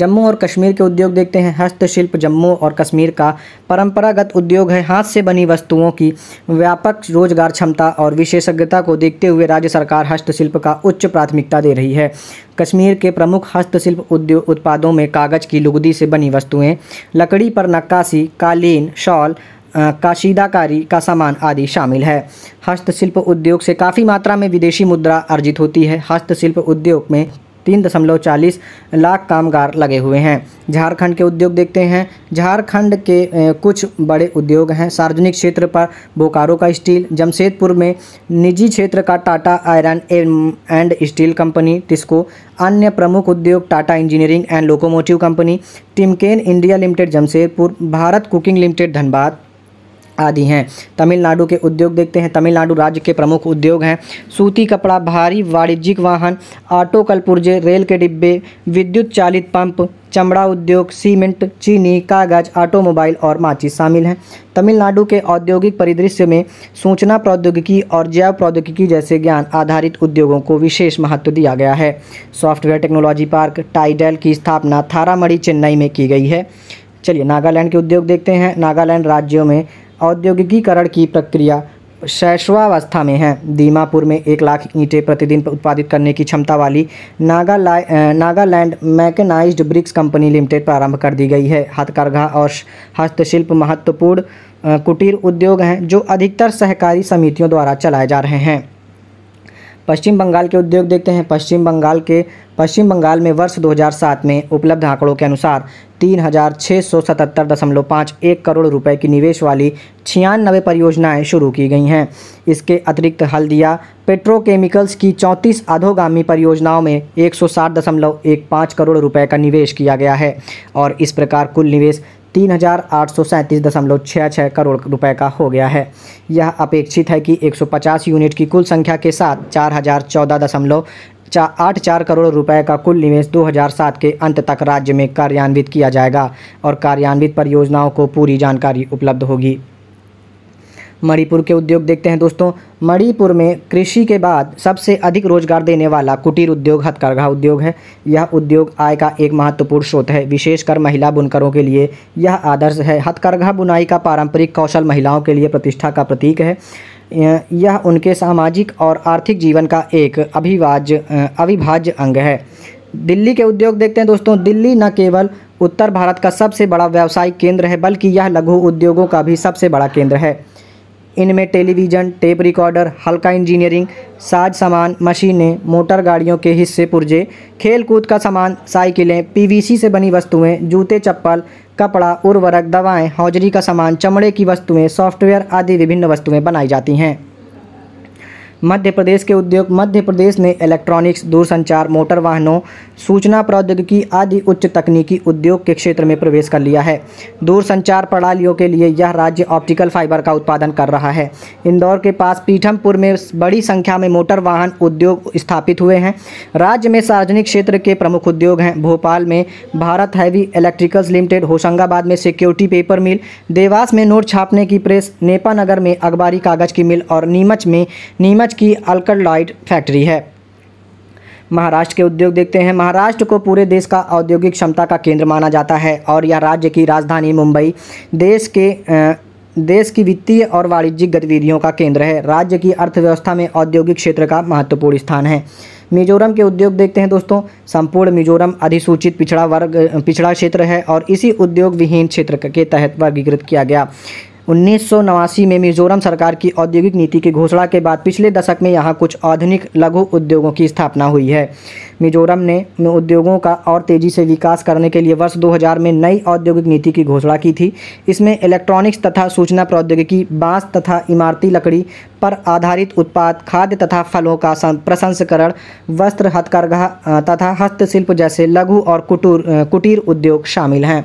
जम्मू और कश्मीर के उद्योग देखते हैं हस्तशिल्प जम्मू और कश्मीर का परंपरागत उद्योग है हाथ से बनी वस्तुओं की व्यापक रोजगार क्षमता और विशेषज्ञता को देखते हुए राज्य सरकार हस्तशिल्प का उच्च प्राथमिकता दे रही है कश्मीर के प्रमुख हस्तशिल्प उद्योग उत्पादों में कागज़ की लुगदी से बनी वस्तुएं लकड़ी पर नक्काशी कालीन शॉल काशीदाकारी का सामान आदि शामिल है हस्तशिल्प उद्योग से काफ़ी मात्रा में विदेशी मुद्रा अर्जित होती है हस्तशिल्प उद्योग में तीन दशमलव चालीस लाख कामगार लगे हुए हैं झारखंड के उद्योग देखते हैं झारखंड के कुछ बड़े उद्योग हैं सार्वजनिक क्षेत्र पर बोकारो का स्टील जमशेदपुर में निजी क्षेत्र का Tata iron and steel company TISCO अन्य प्रमुख उद्योग Tata engineering and locomotive company Timken India limited Jamshedpur Bharat coking limited Dhanbad आदि हैं तमिलनाडु के उद्योग देखते हैं तमिलनाडु राज्य के प्रमुख उद्योग हैं सूती कपड़ा भारी वाणिज्यिक वाहन ऑटो कलपुर्जे रेल के डिब्बे विद्युत चालित पंप चमड़ा उद्योग सीमेंट चीनी कागज ऑटोमोबाइल और माचिस शामिल हैं तमिलनाडु के औद्योगिक परिदृश्य में सूचना प्रौद्योगिकी और जैव प्रौद्योगिकी जैसे ज्ञान आधारित उद्योगों को विशेष महत्व दिया गया है सॉफ्टवेयर टेक्नोलॉजी पार्क टाइडल की स्थापना थारामढ़ी चेन्नई में की गई है चलिए नागालैंड के उद्योग देखते हैं नागालैंड राज्यों में औद्योगिकीकरण की प्रक्रिया शैशवावस्था में है दीमापुर में एक लाख ईंटें प्रतिदिन उत्पादित करने की क्षमता वाली नागाला Nagaland mechanized bricks company limited प्रारंभ कर दी गई है हथकरघा और हस्तशिल्प महत्वपूर्ण कुटीर उद्योग हैं जो अधिकतर सहकारी समितियों द्वारा चलाए जा रहे हैं पश्चिम बंगाल के उद्योग देखते हैं पश्चिम बंगाल के पश्चिम बंगाल में वर्ष 2007 में उपलब्ध आंकड़ों के अनुसार तीन हज़ार छः सौ सतहत्तर दशमलव पाँच एक करोड़ रुपए की निवेश वाली छियानबे परियोजनाएं शुरू की गई हैं इसके अतिरिक्त हल्दिया पेट्रोकेमिकल्स की चौंतीस अधोगामी परियोजनाओं में एक सौ साठ दशमलव एक पाँच करोड़ रुपए का निवेश किया गया है और इस प्रकार कुल निवेश तीन हज़ार आठ सौ सैंतीस दशमलव छः छः करोड़ रुपए का हो गया है यह अपेक्षित है कि 150 यूनिट की कुल संख्या के साथ चार हज़ार चौदह दशमलव चा आठ चार करोड़ रुपए का कुल निवेश 2007 के अंत तक राज्य में कार्यान्वित किया जाएगा और कार्यान्वित परियोजनाओं को पूरी जानकारी उपलब्ध होगी मणिपुर के उद्योग देखते हैं दोस्तों मणिपुर में कृषि के बाद सबसे अधिक रोजगार देने वाला कुटीर उद्योग हथकरघा उद्योग है यह उद्योग आय का एक महत्वपूर्ण स्रोत है विशेषकर महिला बुनकरों के लिए यह आदर्श है हथकरघा बुनाई का पारंपरिक कौशल महिलाओं के लिए प्रतिष्ठा का प्रतीक है यह उनके सामाजिक और आर्थिक जीवन का एक अभिवाज्य अविभाज्य अंग है दिल्ली के उद्योग देखते हैं दोस्तों दिल्ली न केवल उत्तर भारत का सबसे बड़ा व्यावसायिक केंद्र है बल्कि यह लघु उद्योगों का भी सबसे बड़ा केंद्र है इनमें टेलीविज़न टेप रिकॉर्डर हल्का इंजीनियरिंग साज सामान मशीनें मोटर गाड़ियों के हिस्से पुर्जे खेलकूद का सामान साइकिलें पीवीसी से बनी वस्तुएं जूते चप्पल कपड़ा उर्वरक दवाएं हौजरी का सामान चमड़े की वस्तुएं सॉफ्टवेयर आदि विभिन्न वस्तुएं बनाई जाती हैं मध्य प्रदेश के उद्योग मध्य प्रदेश ने इलेक्ट्रॉनिक्स दूरसंचार मोटर वाहनों सूचना प्रौद्योगिकी आदि उच्च तकनीकी उद्योग के क्षेत्र में प्रवेश कर लिया है दूरसंचार प्रणालियों के लिए यह राज्य ऑप्टिकल फाइबर का उत्पादन कर रहा है इंदौर के पास पीठमपुर में बड़ी संख्या में मोटर वाहन उद्योग स्थापित हुए हैं राज्य में सार्वजनिक क्षेत्र के प्रमुख उद्योग हैं भोपाल में Bharat heavy electricals limited Hoshangabad में सिक्योरिटी पेपर मिल देवास में नोट छापने की प्रेस नेपानगर में अखबारी कागज़ की मिल और नीमच में नीमच नीमच की अल्कलाइड फैक्ट्री है महाराष्ट्र के उद्योग देखते हैं महाराष्ट्र को पूरे देश का औद्योगिक क्षमता का केंद्र माना जाता है और यह राज्य की राजधानी मुंबई देश के देश की वित्तीय और वाणिज्यिक गतिविधियों का केंद्र है राज्य की अर्थव्यवस्था में औद्योगिक क्षेत्र का महत्वपूर्ण स्थान है मिजोरम के उद्योग देखते हैं दोस्तों संपूर्ण मिजोरम अधिसूचित पिछड़ा वर्ग पिछड़ा क्षेत्र है और इसी उद्योग विहीन क्षेत्र के तहत वर्गीकृत किया गया उन्नीस में मिजोरम सरकार की औद्योगिक नीति की घोषणा के बाद पिछले दशक में यहाँ कुछ आधुनिक लघु उद्योगों की स्थापना हुई है मिजोरम ने उद्योगों का और तेज़ी से विकास करने के लिए वर्ष 2000 में नई औद्योगिक नीति की घोषणा की थी इसमें इलेक्ट्रॉनिक्स तथा सूचना प्रौद्योगिकी बांस तथा इमारती लकड़ी पर आधारित उत्पाद खाद्य तथा फलों का प्रसंस्करण वस्त्र हथकरघा तथा हस्तशिल्प जैसे लघु और कुटूर कुटीर उद्योग शामिल हैं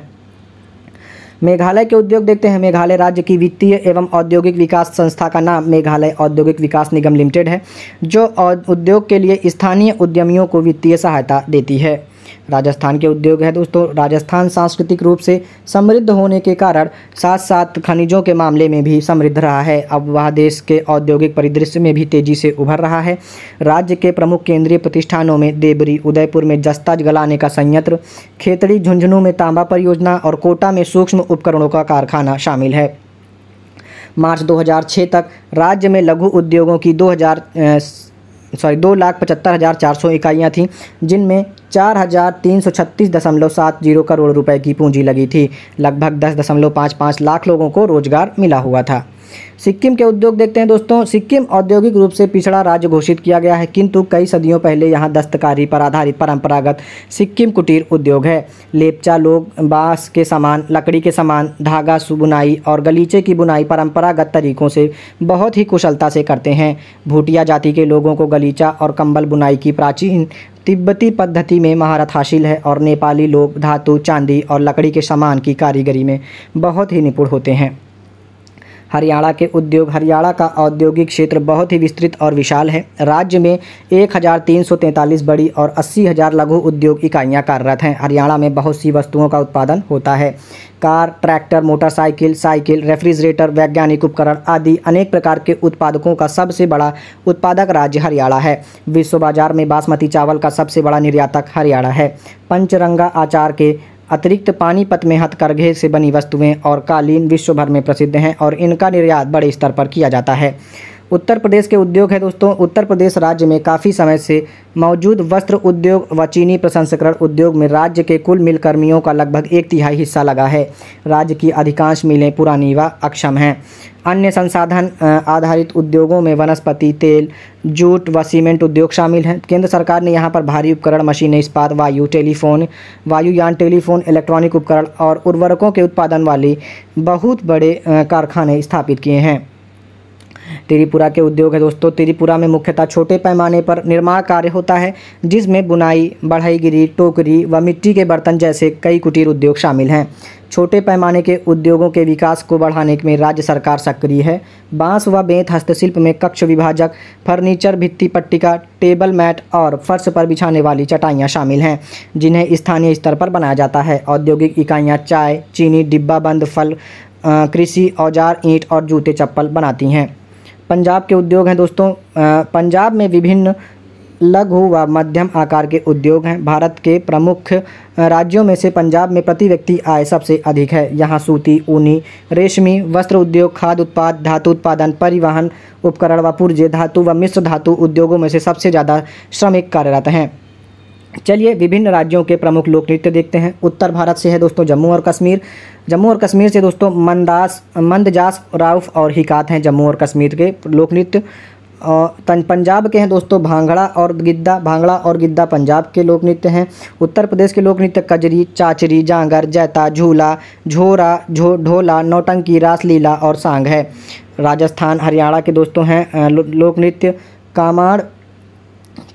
मेघालय के उद्योग देखते हैं मेघालय राज्य की वित्तीय एवं औद्योगिक विकास संस्था का नाम मेघालय औद्योगिक विकास निगम लिमिटेड है जो उद्योग के लिए स्थानीय उद्यमियों को वित्तीय सहायता देती है राजस्थान के उद्योग हैं दोस्तों राजस्थान सांस्कृतिक रूप से समृद्ध होने के कारण साथ साथ खनिजों के मामले में भी समृद्ध रहा है अब वह देश के औद्योगिक परिदृश्य में भी तेजी से उभर रहा है राज्य के प्रमुख केंद्रीय प्रतिष्ठानों में देवरी उदयपुर में जस्ताज गलाने का संयंत्र खेतड़ी झुंझुनू में तांबा परियोजना और कोटा में सूक्ष्म उपकरणों का कारखाना शामिल है मार्च 2006 तक राज्य में लघु उद्योगों की सॉरी दो लाख पचहत्तर हज़ार चार सौ इकाइयाँ थीं जिनमें चार हज़ार तीन सौ छत्तीस दशमलव सात जीरो करोड़ रुपए की पूंजी लगी थी लगभग दस दशमलव पाँच पाँच लाख लोगों को रोज़गार मिला हुआ था सिक्किम के उद्योग देखते हैं दोस्तों सिक्किम औद्योगिक रूप से पिछड़ा राज्य घोषित किया गया है किंतु कई सदियों पहले यहाँ दस्तकारी पर आधारित परंपरागत सिक्किम कुटीर उद्योग है लेपचा लोग बांस के सामान लकड़ी के सामान धागा बुनाई और गलीचे की बुनाई परंपरागत तरीकों से बहुत ही कुशलता से करते हैं भूटिया जाति के लोगों को गलीचा और कम्बल बुनाई की प्राचीन तिब्बती पद्धति में महारत हासिल है और नेपाली लोग धातु चांदी और लकड़ी के सामान की कारीगरी में बहुत ही निपुण होते हैं हरियाणा के उद्योग हरियाणा का औद्योगिक क्षेत्र बहुत ही विस्तृत और विशाल है राज्य में 1343 बड़ी और 80,000 लघु उद्योग इकाइयां कार्यरत हैं हरियाणा में बहुत सी वस्तुओं का उत्पादन होता है car tractor motorcycle cycle refrigerator वैज्ञानिक उपकरण आदि अनेक प्रकार के उत्पादकों का सबसे बड़ा उत्पादक राज्य हरियाणा है विश्व बाजार में बासमती चावल का सबसे बड़ा निर्यातक हरियाणा है पंचरंगा आचार के अतिरिक्त पानीपत में हथकरघे से बनी वस्तुएं और कालीन विश्व भर में प्रसिद्ध हैं और इनका निर्यात बड़े स्तर पर किया जाता है उत्तर प्रदेश के उद्योग है दोस्तों उत्तर प्रदेश राज्य में काफ़ी समय से मौजूद वस्त्र उद्योग व चीनी प्रसंस्करण उद्योग में राज्य के कुल मिल कर्मियों का लगभग एक तिहाई हिस्सा लगा है राज्य की अधिकांश मिलें पुरानी व अक्षम हैं अन्य संसाधन आधारित उद्योगों में वनस्पति तेल जूट व सीमेंट उद्योग शामिल हैं केंद्र सरकार ने यहाँ पर भारी उपकरण मशीनें इस्पात वायु टेलीफोन वायुयान टेलीफोन इलेक्ट्रॉनिक उपकरण और उर्वरकों के उत्पादन वाले बहुत बड़े कारखाने स्थापित किए हैं त्रिपुरा के उद्योग है दोस्तों त्रिपुरा में मुख्यतः छोटे पैमाने पर निर्माण कार्य होता है जिसमें बुनाई बढ़ईगिरी टोकरी व मिट्टी के बर्तन जैसे कई कुटीर उद्योग शामिल हैं छोटे पैमाने के उद्योगों के विकास को बढ़ाने में राज्य सरकार सक्रिय है बांस व बेंत हस्तशिल्प में कक्ष विभाजक फर्नीचर भित्ति पट्टिका टेबल मैट और फर्श पर बिछाने वाली चटाइयाँ शामिल हैं जिन्हें स्थानीय स्तर पर बनाया जाता है औद्योगिक इकाइयाँ चाय चीनी डिब्बा बंद फल कृषि औजार ईंट और जूते चप्पल बनाती हैं पंजाब के उद्योग हैं दोस्तों पंजाब में विभिन्न लघु व मध्यम आकार के उद्योग हैं भारत के प्रमुख राज्यों में से पंजाब में प्रति व्यक्ति आय सबसे अधिक है यहाँ सूती ऊनी रेशमी वस्त्र उद्योग खाद उत्पाद धातु उत्पादन परिवहन उपकरण व पुर्जे धातु व मिश्र धातु उद्योगों में से सबसे ज़्यादा श्रमिक कार्यरत हैं चलिए विभिन्न राज्यों के प्रमुख लोक नृत्य देखते हैं उत्तर भारत से है दोस्तों जम्मू और कश्मीर जम्मू और कश्मीर से दोस्तों मंदास मंदजास राउफ और हिकात हैं जम्मू और कश्मीर के लोक नृत्य और पंजाब के हैं दोस्तों भांगड़ा और गिद्दा भांगड़ा और गिद्दा पंजाब के लोक नृत्य हैं उत्तर प्रदेश के लोक नृत्य कजरी चाचरी जांगर जैता झूला झोरा झो ढोला नौटंकी रासलीला और सांग है राजस्थान हरियाणा के दोस्तों हैं लोक नृत्य कामाड़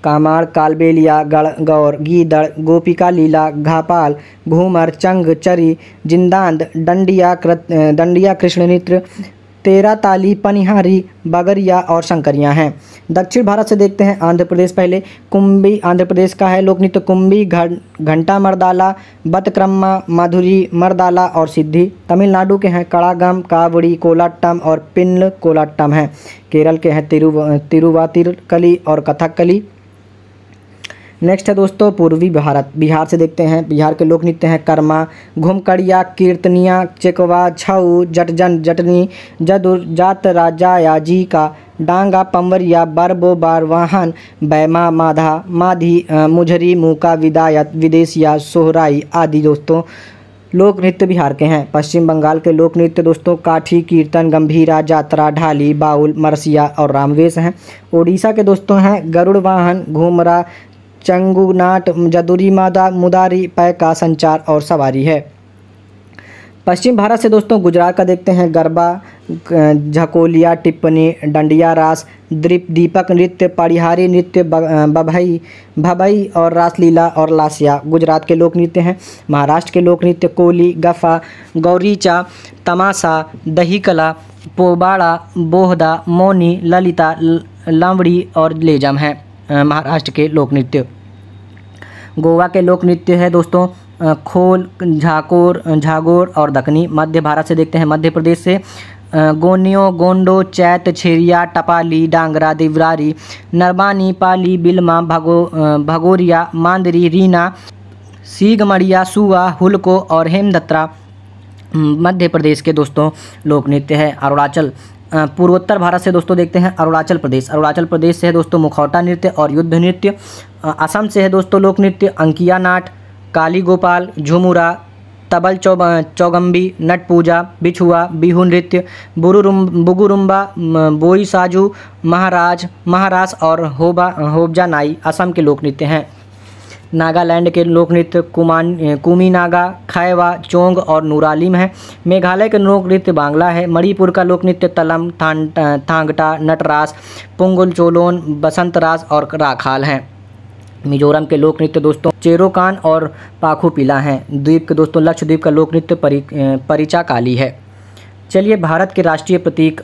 कामार कालबेलिया गौर गीदड़ गोपिका लीला घापाल घूमर चंग चरी जिंदांद डंडिया कृ दंडिया कृष्ण नृत्य तेरा ताली पनिहारी बगरिया और शंकरियाँ हैं दक्षिण भारत से देखते हैं आंध्र प्रदेश पहले कुंबी आंध्र प्रदेश का है लोक नृत्य कुंबी घंटा मरदाला बतक्रम्मा माधुरी मरदाला और सिद्धि तमिलनाडु के हैं कड़ागम कावड़ी कोलाट्टम और पिन्न कोलाट्टम हैं केरल के हैं तिरुवातिर तिरुवातिरकली और कथकली नेक्स्ट है दोस्तों पूर्वी भारत बिहार से देखते हैं बिहार के लोक नृत्य हैं कर्मा घुमकड़िया कीर्तनिया चेकवा छऊ जटजन जटनी जदुर जात राजा याजी का डांगा पंवरिया बरबो बारवाहन बैमा माधा माधी मुझरी मूका विदायत विदेशिया सोहराई आदि दोस्तों लोक नृत्य बिहार के हैं पश्चिम बंगाल के लोक नृत्य दोस्तों काठी कीर्तन गंभीरा जात्रा ढाली बाउल मरसिया और रामवेश हैं ओडिशा के दोस्तों हैं गरुड़ वाहन घूमरा चंगुनाट जदूरी मादा मुदारी पै का संचार और सवारी है पश्चिम भारत से दोस्तों गुजरात का देखते हैं गरबा झकोलिया टिप्पणी डंडिया रास द्रीप दीपक नृत्य परिहारी नृत्य बभई भबई और रासलीला और लासिया गुजरात के लोक नृत्य हैं महाराष्ट्र के लोक नृत्य कोली गफ़ा गौरीचा तमाशा दहीकला पोबाड़ा बोहदा मोनी ललिता लामड़ी और लेजम हैं महाराष्ट्र के लोक नृत्य गोवा के लोक नृत्य है दोस्तों खोल झाकोर झागोर और दखनी मध्य भारत से देखते हैं मध्य प्रदेश से गोनियो गोंडो चैत छेरिया टपाली डांगरा देवरारी नरबानी पाली बिलमा भगो भगोरिया मांदरी रीना सीगमड़िया सुवा हुलको और हेमदत्रा मध्य प्रदेश के दोस्तों लोक नृत्य है अरुणाचल पूर्वोत्तर भारत से दोस्तों देखते हैं अरुणाचल प्रदेश अरुणाचल प्रदेश से है दोस्तों मुखौटा नृत्य और युद्ध नृत्य असम से है दोस्तों लोक नृत्य अंकिया नाट काली गोपाल झुमुरा तबल चौ चौगम्बी नट पूजा बिछुआ बिहू नृत्य बुरुरुम बुगुरुम्बा बोई साजू महाराज महारास और होबा होबजा नाई असम के लोक नृत्य हैं नागालैंड के लोक नृत्य कुमान कुमी नागा खैवा चोंग और नूरालिम है मेघालय के लोक नृत्य बांग्ला है मणिपुर का लोक नृत्य तलम थान थांगटा नटरास पुंगुल चोलोन बसंतरास और राखाल हैं मिजोरम के लोक नृत्य दोस्तों चेरोकान और पाखुपिला हैं द्वीप के दोस्तों लक्षद्वीप का लोक नृत्य परि परिचा काली है चलिए भारत के राष्ट्रीय प्रतीक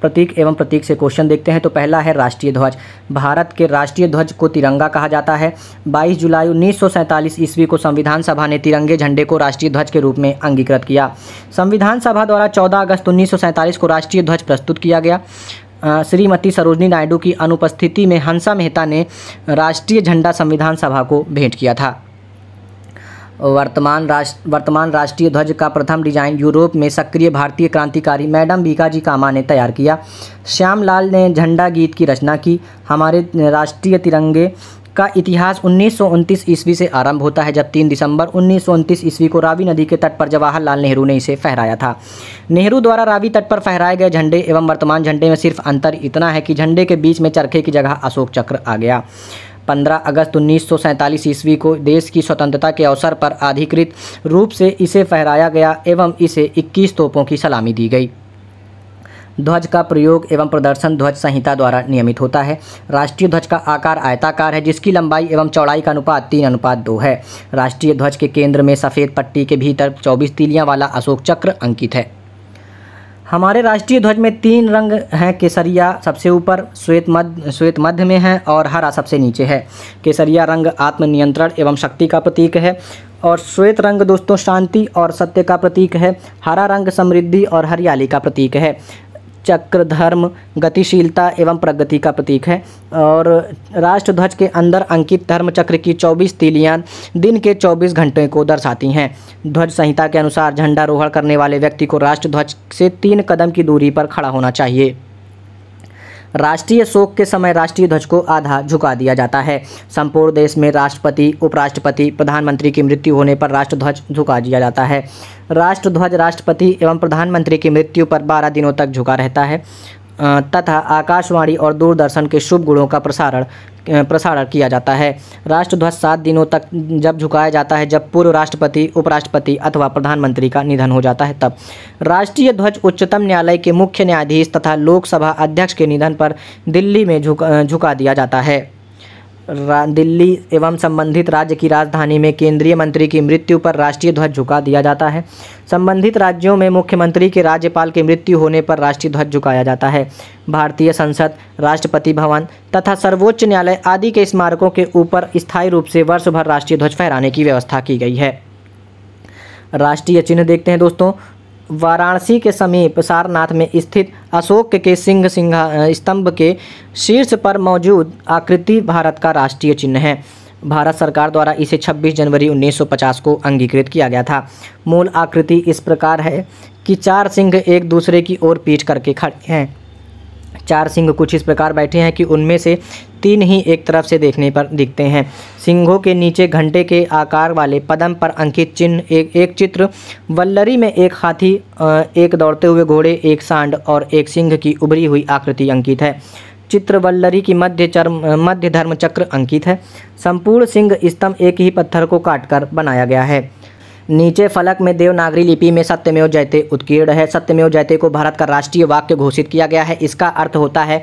प्रतीक एवं प्रतीक से क्वेश्चन देखते हैं तो पहला है राष्ट्रीय ध्वज भारत के राष्ट्रीय ध्वज को तिरंगा कहा जाता है 22 जुलाई उन्नीस ईस्वी को संविधान सभा ने तिरंगे झंडे को राष्ट्रीय ध्वज के रूप में अंगीकृत किया संविधान सभा द्वारा 14 अगस्त उन्नीस को राष्ट्रीय ध्वज प्रस्तुत किया गया श्रीमती सरोजनी नायडू की अनुपस्थिति में हंसा मेहता ने राष्ट्रीय झंडा संविधान सभा को भेंट किया था वर्तमान राष्ट्र वर्तमान राष्ट्रीय ध्वज का प्रथम डिजाइन यूरोप में सक्रिय भारतीय क्रांतिकारी मैडम जी कामा ने तैयार किया श्यामलाल ने झंडा गीत की रचना की हमारे राष्ट्रीय तिरंगे का इतिहास उन्नीस ईस्वी से आरंभ होता है जब 3 दिसंबर उन्नीस ईस्वी को रावी नदी के तट पर जवाहरलाल नेहरू ने इसे फहराया था नेहरू द्वारा रावी तट पर फहराए गए झंडे एवं वर्तमान झंडे में सिर्फ अंतर इतना है कि झंडे के बीच में चरखे की जगह अशोक चक्र आ गया 15 अगस्त उन्नीस ईस्वी को देश की स्वतंत्रता के अवसर पर अधिकृत रूप से इसे फहराया गया एवं इसे 21 तोपों की सलामी दी गई ध्वज का प्रयोग एवं प्रदर्शन ध्वज संहिता द्वारा नियमित होता है राष्ट्रीय ध्वज का आकार आयताकार है जिसकी लंबाई एवं चौड़ाई का अनुपात तीन अनुपात दो है राष्ट्रीय ध्वज के केंद्र में सफ़ेद पट्टी के भीतर चौबीस तीलियाँ वाला अशोक चक्र अंकित है हमारे राष्ट्रीय ध्वज में तीन रंग हैं केसरिया सबसे ऊपर श्वेत मध्य श्वेत मध्य में है और हरा सबसे नीचे है केसरिया रंग आत्मनियंत्रण एवं शक्ति का प्रतीक है और श्वेत रंग दोस्तों शांति और सत्य का प्रतीक है हरा रंग समृद्धि और हरियाली का प्रतीक है चक्र धर्म गतिशीलता एवं प्रगति का प्रतीक है और राष्ट्रध्वज के अंदर अंकित धर्म चक्र की 24 तीलियाँ दिन के 24 घंटे को दर्शाती हैं ध्वज संहिता के अनुसार झंडा रोहण करने वाले व्यक्ति को राष्ट्रध्वज से तीन कदम की दूरी पर खड़ा होना चाहिए राष्ट्रीय शोक के समय राष्ट्रीय ध्वज को आधा झुका दिया जाता है संपूर्ण देश में राष्ट्रपति उपराष्ट्रपति प्रधानमंत्री की मृत्यु होने पर राष्ट्रध्वज झुका दिया जाता है राष्ट्रध्वज राष्ट्रपति एवं प्रधानमंत्री की मृत्यु पर बारह दिनों तक झुका रहता है तथा आकाशवाणी और दूरदर्शन के शुभ गुणों का प्रसारण प्रसारण किया जाता है राष्ट्रध्वज सात दिनों तक जब झुकाया जाता है जब पूर्व राष्ट्रपति उपराष्ट्रपति अथवा प्रधानमंत्री का निधन हो जाता है तब राष्ट्रीय ध्वज उच्चतम न्यायालय के मुख्य न्यायाधीश तथा लोकसभा अध्यक्ष के निधन पर दिल्ली में झुका झुका दिया जाता है दिल्ली एवं संबंधित राज्य की राजधानी में केंद्रीय मंत्री की मृत्यु पर राष्ट्रीय ध्वज झुका दिया जाता है संबंधित राज्यों में मुख्यमंत्री के राज्यपाल की मृत्यु होने पर राष्ट्रीय ध्वज झुकाया जाता है भारतीय संसद राष्ट्रपति भवन तथा सर्वोच्च न्यायालय आदि के स्मारकों के ऊपर स्थायी रूप से वर्ष भर राष्ट्रीय ध्वज फहराने की व्यवस्था की गई है राष्ट्रीय चिन्ह देखते हैं दोस्तों वाराणसी के समीप सारनाथ में स्थित अशोक के सिंह सिंह स्तंभ के शीर्ष पर मौजूद आकृति भारत का राष्ट्रीय चिन्ह है भारत सरकार द्वारा इसे 26 जनवरी 1950 को अंगीकृत किया गया था मूल आकृति इस प्रकार है कि चार सिंह एक दूसरे की ओर पीठ करके खड़े हैं चार सिंह कुछ इस प्रकार बैठे हैं कि उनमें से तीन ही एक तरफ से देखने पर दिखते हैं सिंहों के नीचे घंटे के आकार वाले पदम पर अंकित चिन्ह एक एक चित्र वल्लरी में एक हाथी एक दौड़ते हुए घोड़े एक सांड और एक सिंह की उभरी हुई आकृति अंकित है चित्र वल्लरी की मध्य चर्म मध्य धर्म चक्र अंकित है संपूर्ण सिंह स्तंभ एक ही पत्थर को काटकर बनाया गया है नीचे फलक में देवनागरी लिपि में सत्यमेव जयते उत्कीर्ण है सत्यमेव जयते को भारत का राष्ट्रीय वाक्य घोषित किया गया है इसका अर्थ होता है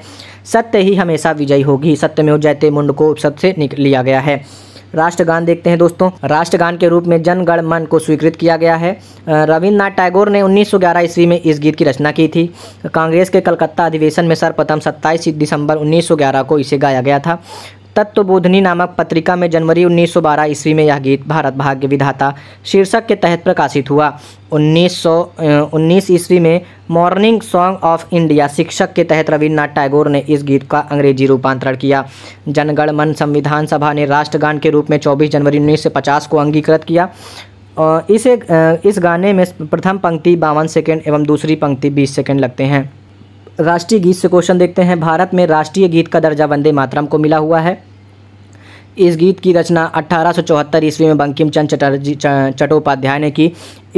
सत्य ही हमेशा विजयी होगी सत्यमेव जयते मुंड को उपशब्द से लिया गया है राष्ट्रगान देखते हैं दोस्तों राष्ट्रगान के रूप में जनगण मन को स्वीकृत किया गया है रविन्द्रनाथ टैगोर ने 1911 ईस्वी में इस गीत की रचना की थी कांग्रेस के कलकत्ता अधिवेशन में सर्वप्रथम 27 दिसंबर 1911 को इसे गाया गया था तत्वबोधनी नामक पत्रिका में जनवरी 1912 ईस्वी में यह गीत भारत भाग्य विधाता शीर्षक के तहत प्रकाशित हुआ 1919 सौ ईस्वी में मॉर्निंग सॉन्ग ऑफ इंडिया शिक्षक के तहत रविन्द्रनाथ टैगोर ने इस गीत का अंग्रेजी रूपांतरण किया जनगण मन संविधान सभा ने राष्ट्रगान के रूप में 24 जनवरी 1950 को अंगीकृत किया इसे इस गाने में प्रथम पंक्ति बावन सेकेंड एवं दूसरी पंक्ति बीस सेकेंड लगते हैं राष्ट्रीय गीत से क्वेश्चन देखते हैं भारत में राष्ट्रीय गीत का दर्जा वंदे मातरम को मिला हुआ है इस गीत की रचना अठारह सौ ईस्वी में बंकिम चंद चटर्जी चट्टोपाध्याय ने की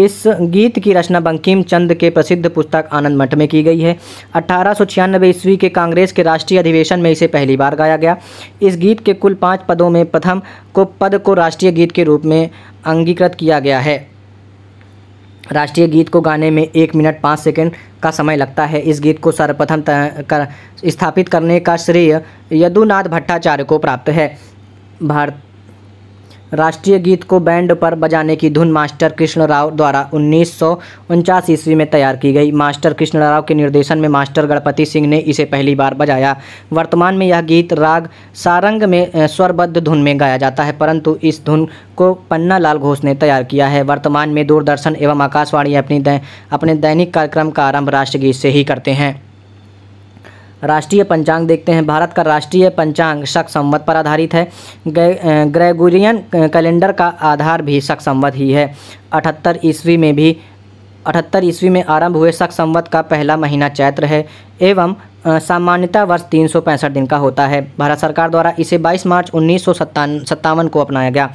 इस गीत की रचना बंकिम चंद के प्रसिद्ध पुस्तक आनंद मठ में की गई है अट्ठारह ईस्वी के कांग्रेस के राष्ट्रीय अधिवेशन में इसे पहली बार गाया गया इस गीत के कुल पाँच पदों में प्रथम को पद को राष्ट्रीय गीत के रूप में अंगीकृत किया गया है राष्ट्रीय गीत को गाने में एक मिनट पाँच सेकंड का समय लगता है इस गीत को सर्वप्रथम कर स्थापित करने का श्रेय यदुनाथ भट्टाचार्य को प्राप्त है भारत राष्ट्रीय गीत को बैंड पर बजाने की धुन मास्टर कृष्ण राव द्वारा उन्नीस ईस्वी में तैयार की गई मास्टर कृष्ण राव के निर्देशन में मास्टर गणपति सिंह ने इसे पहली बार बजाया वर्तमान में यह गीत राग सारंग में स्वरबद्ध धुन में गाया जाता है परंतु इस धुन को पन्ना लाल घोष ने तैयार किया है वर्तमान में दूरदर्शन एवं आकाशवाणी अपनी दै, अपने दैनिक कार्यक्रम का आरंभ राष्ट्रगीत से ही करते हैं राष्ट्रीय पंचांग देखते हैं भारत का राष्ट्रीय पंचांग शक संवत पर आधारित है ग्रेगोरियन कैलेंडर का आधार भी शक संवत ही है अठहत्तर ईस्वी में भी अठहत्तर ईस्वी में आरंभ हुए शक संवत का पहला महीना चैत्र है एवं सामान्यतः वर्ष तीन दिन का होता है भारत सरकार द्वारा इसे 22 मार्च उन्नीस को अपनाया गया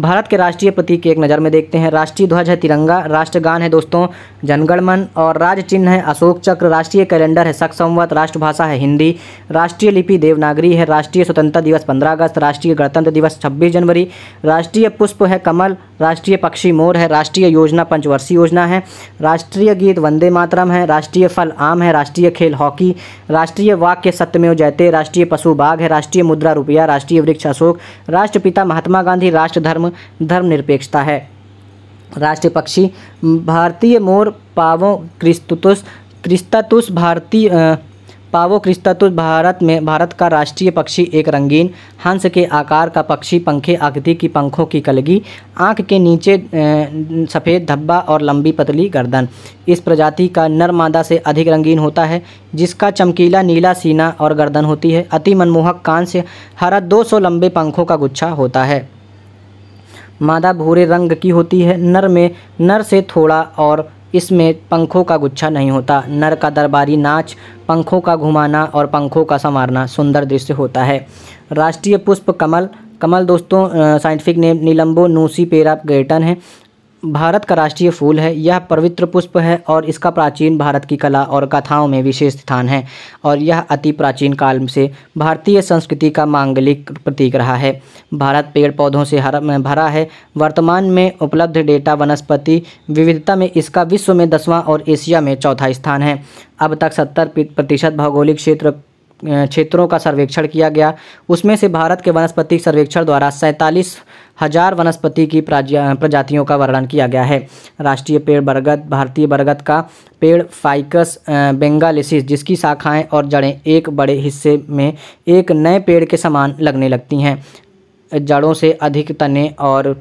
भारत के राष्ट्रीय प्रतीक की एक नज़र में देखते हैं राष्ट्रीय ध्वज है तिरंगा राष्ट्रगान है दोस्तों जनगणमन और राज चिन्ह है अशोक चक्र राष्ट्रीय कैलेंडर है शक संवत राष्ट्रभाषा है हिंदी राष्ट्रीय लिपि देवनागरी है राष्ट्रीय स्वतंत्रता दिवस पंद्रह अगस्त राष्ट्रीय गणतंत्र दिवस छब्बीस जनवरी राष्ट्रीय पुष्प है कमल राष्ट्रीय पक्षी मोर है राष्ट्रीय योजना पंचवर्षीय योजना है राष्ट्रीय गीत वंदे मातरम है राष्ट्रीय फल आम है राष्ट्रीय खेल हॉकी राष्ट्रीय वाक्य सत्यमेव जयते राष्ट्रीय पशु बाघ है राष्ट्रीय मुद्रा रुपया राष्ट्रीय वृक्ष अशोक राष्ट्रपिता महात्मा गांधी राष्ट्र धर्म धर्म धर्मनिरपेक्षता है राष्ट्रीय पक्षी भारतीय मोर पावों क्रिस्तुस क्रिस्तातुस भारतीय पावो क्रिस्तातुस भारत में भारत का राष्ट्रीय पक्षी एक रंगीन हंस के आकार का पक्षी पंखे आकृति की पंखों की कलगी आंख के नीचे सफ़ेद धब्बा और लंबी पतली गर्दन इस प्रजाति का नर मादा से अधिक रंगीन होता है जिसका चमकीला नीला सीना और गर्दन होती है अति मनमोहक कांस्य हरा दो लंबे पंखों का गुच्छा होता है मादा भूरे रंग की होती है नर में नर से थोड़ा और इसमें पंखों का गुच्छा नहीं होता नर का दरबारी नाच पंखों का घुमाना और पंखों का संवारना सुंदर दृश्य होता है राष्ट्रीय पुष्प कमल कमल दोस्तों साइंटिफिक नेम नीलम्बो नूसी पेरा गेटन है भारत का राष्ट्रीय फूल है यह पवित्र पुष्प है और इसका प्राचीन भारत की कला और कथाओं में विशेष स्थान है और यह अति प्राचीन काल से भारतीय संस्कृति का मांगलिक प्रतीक रहा है भारत पेड़ पौधों से हर भरा है वर्तमान में उपलब्ध डेटा वनस्पति विविधता में इसका विश्व में दसवां और एशिया में चौथा स्थान है अब तक सत्तर प्रतिशत भौगोलिक क्षेत्र क्षेत्रों का सर्वेक्षण किया गया उसमें से भारत के वनस्पति सर्वेक्षण द्वारा सैंतालीस हजार वनस्पति की प्रजातियों का वर्णन किया गया है राष्ट्रीय पेड़ बरगद भारतीय बरगद का पेड़ फाइकस बेंगालिसिस जिसकी शाखाएं और जड़ें एक बड़े हिस्से में एक नए पेड़ के समान लगने लगती हैं जड़ों से अधिक तने और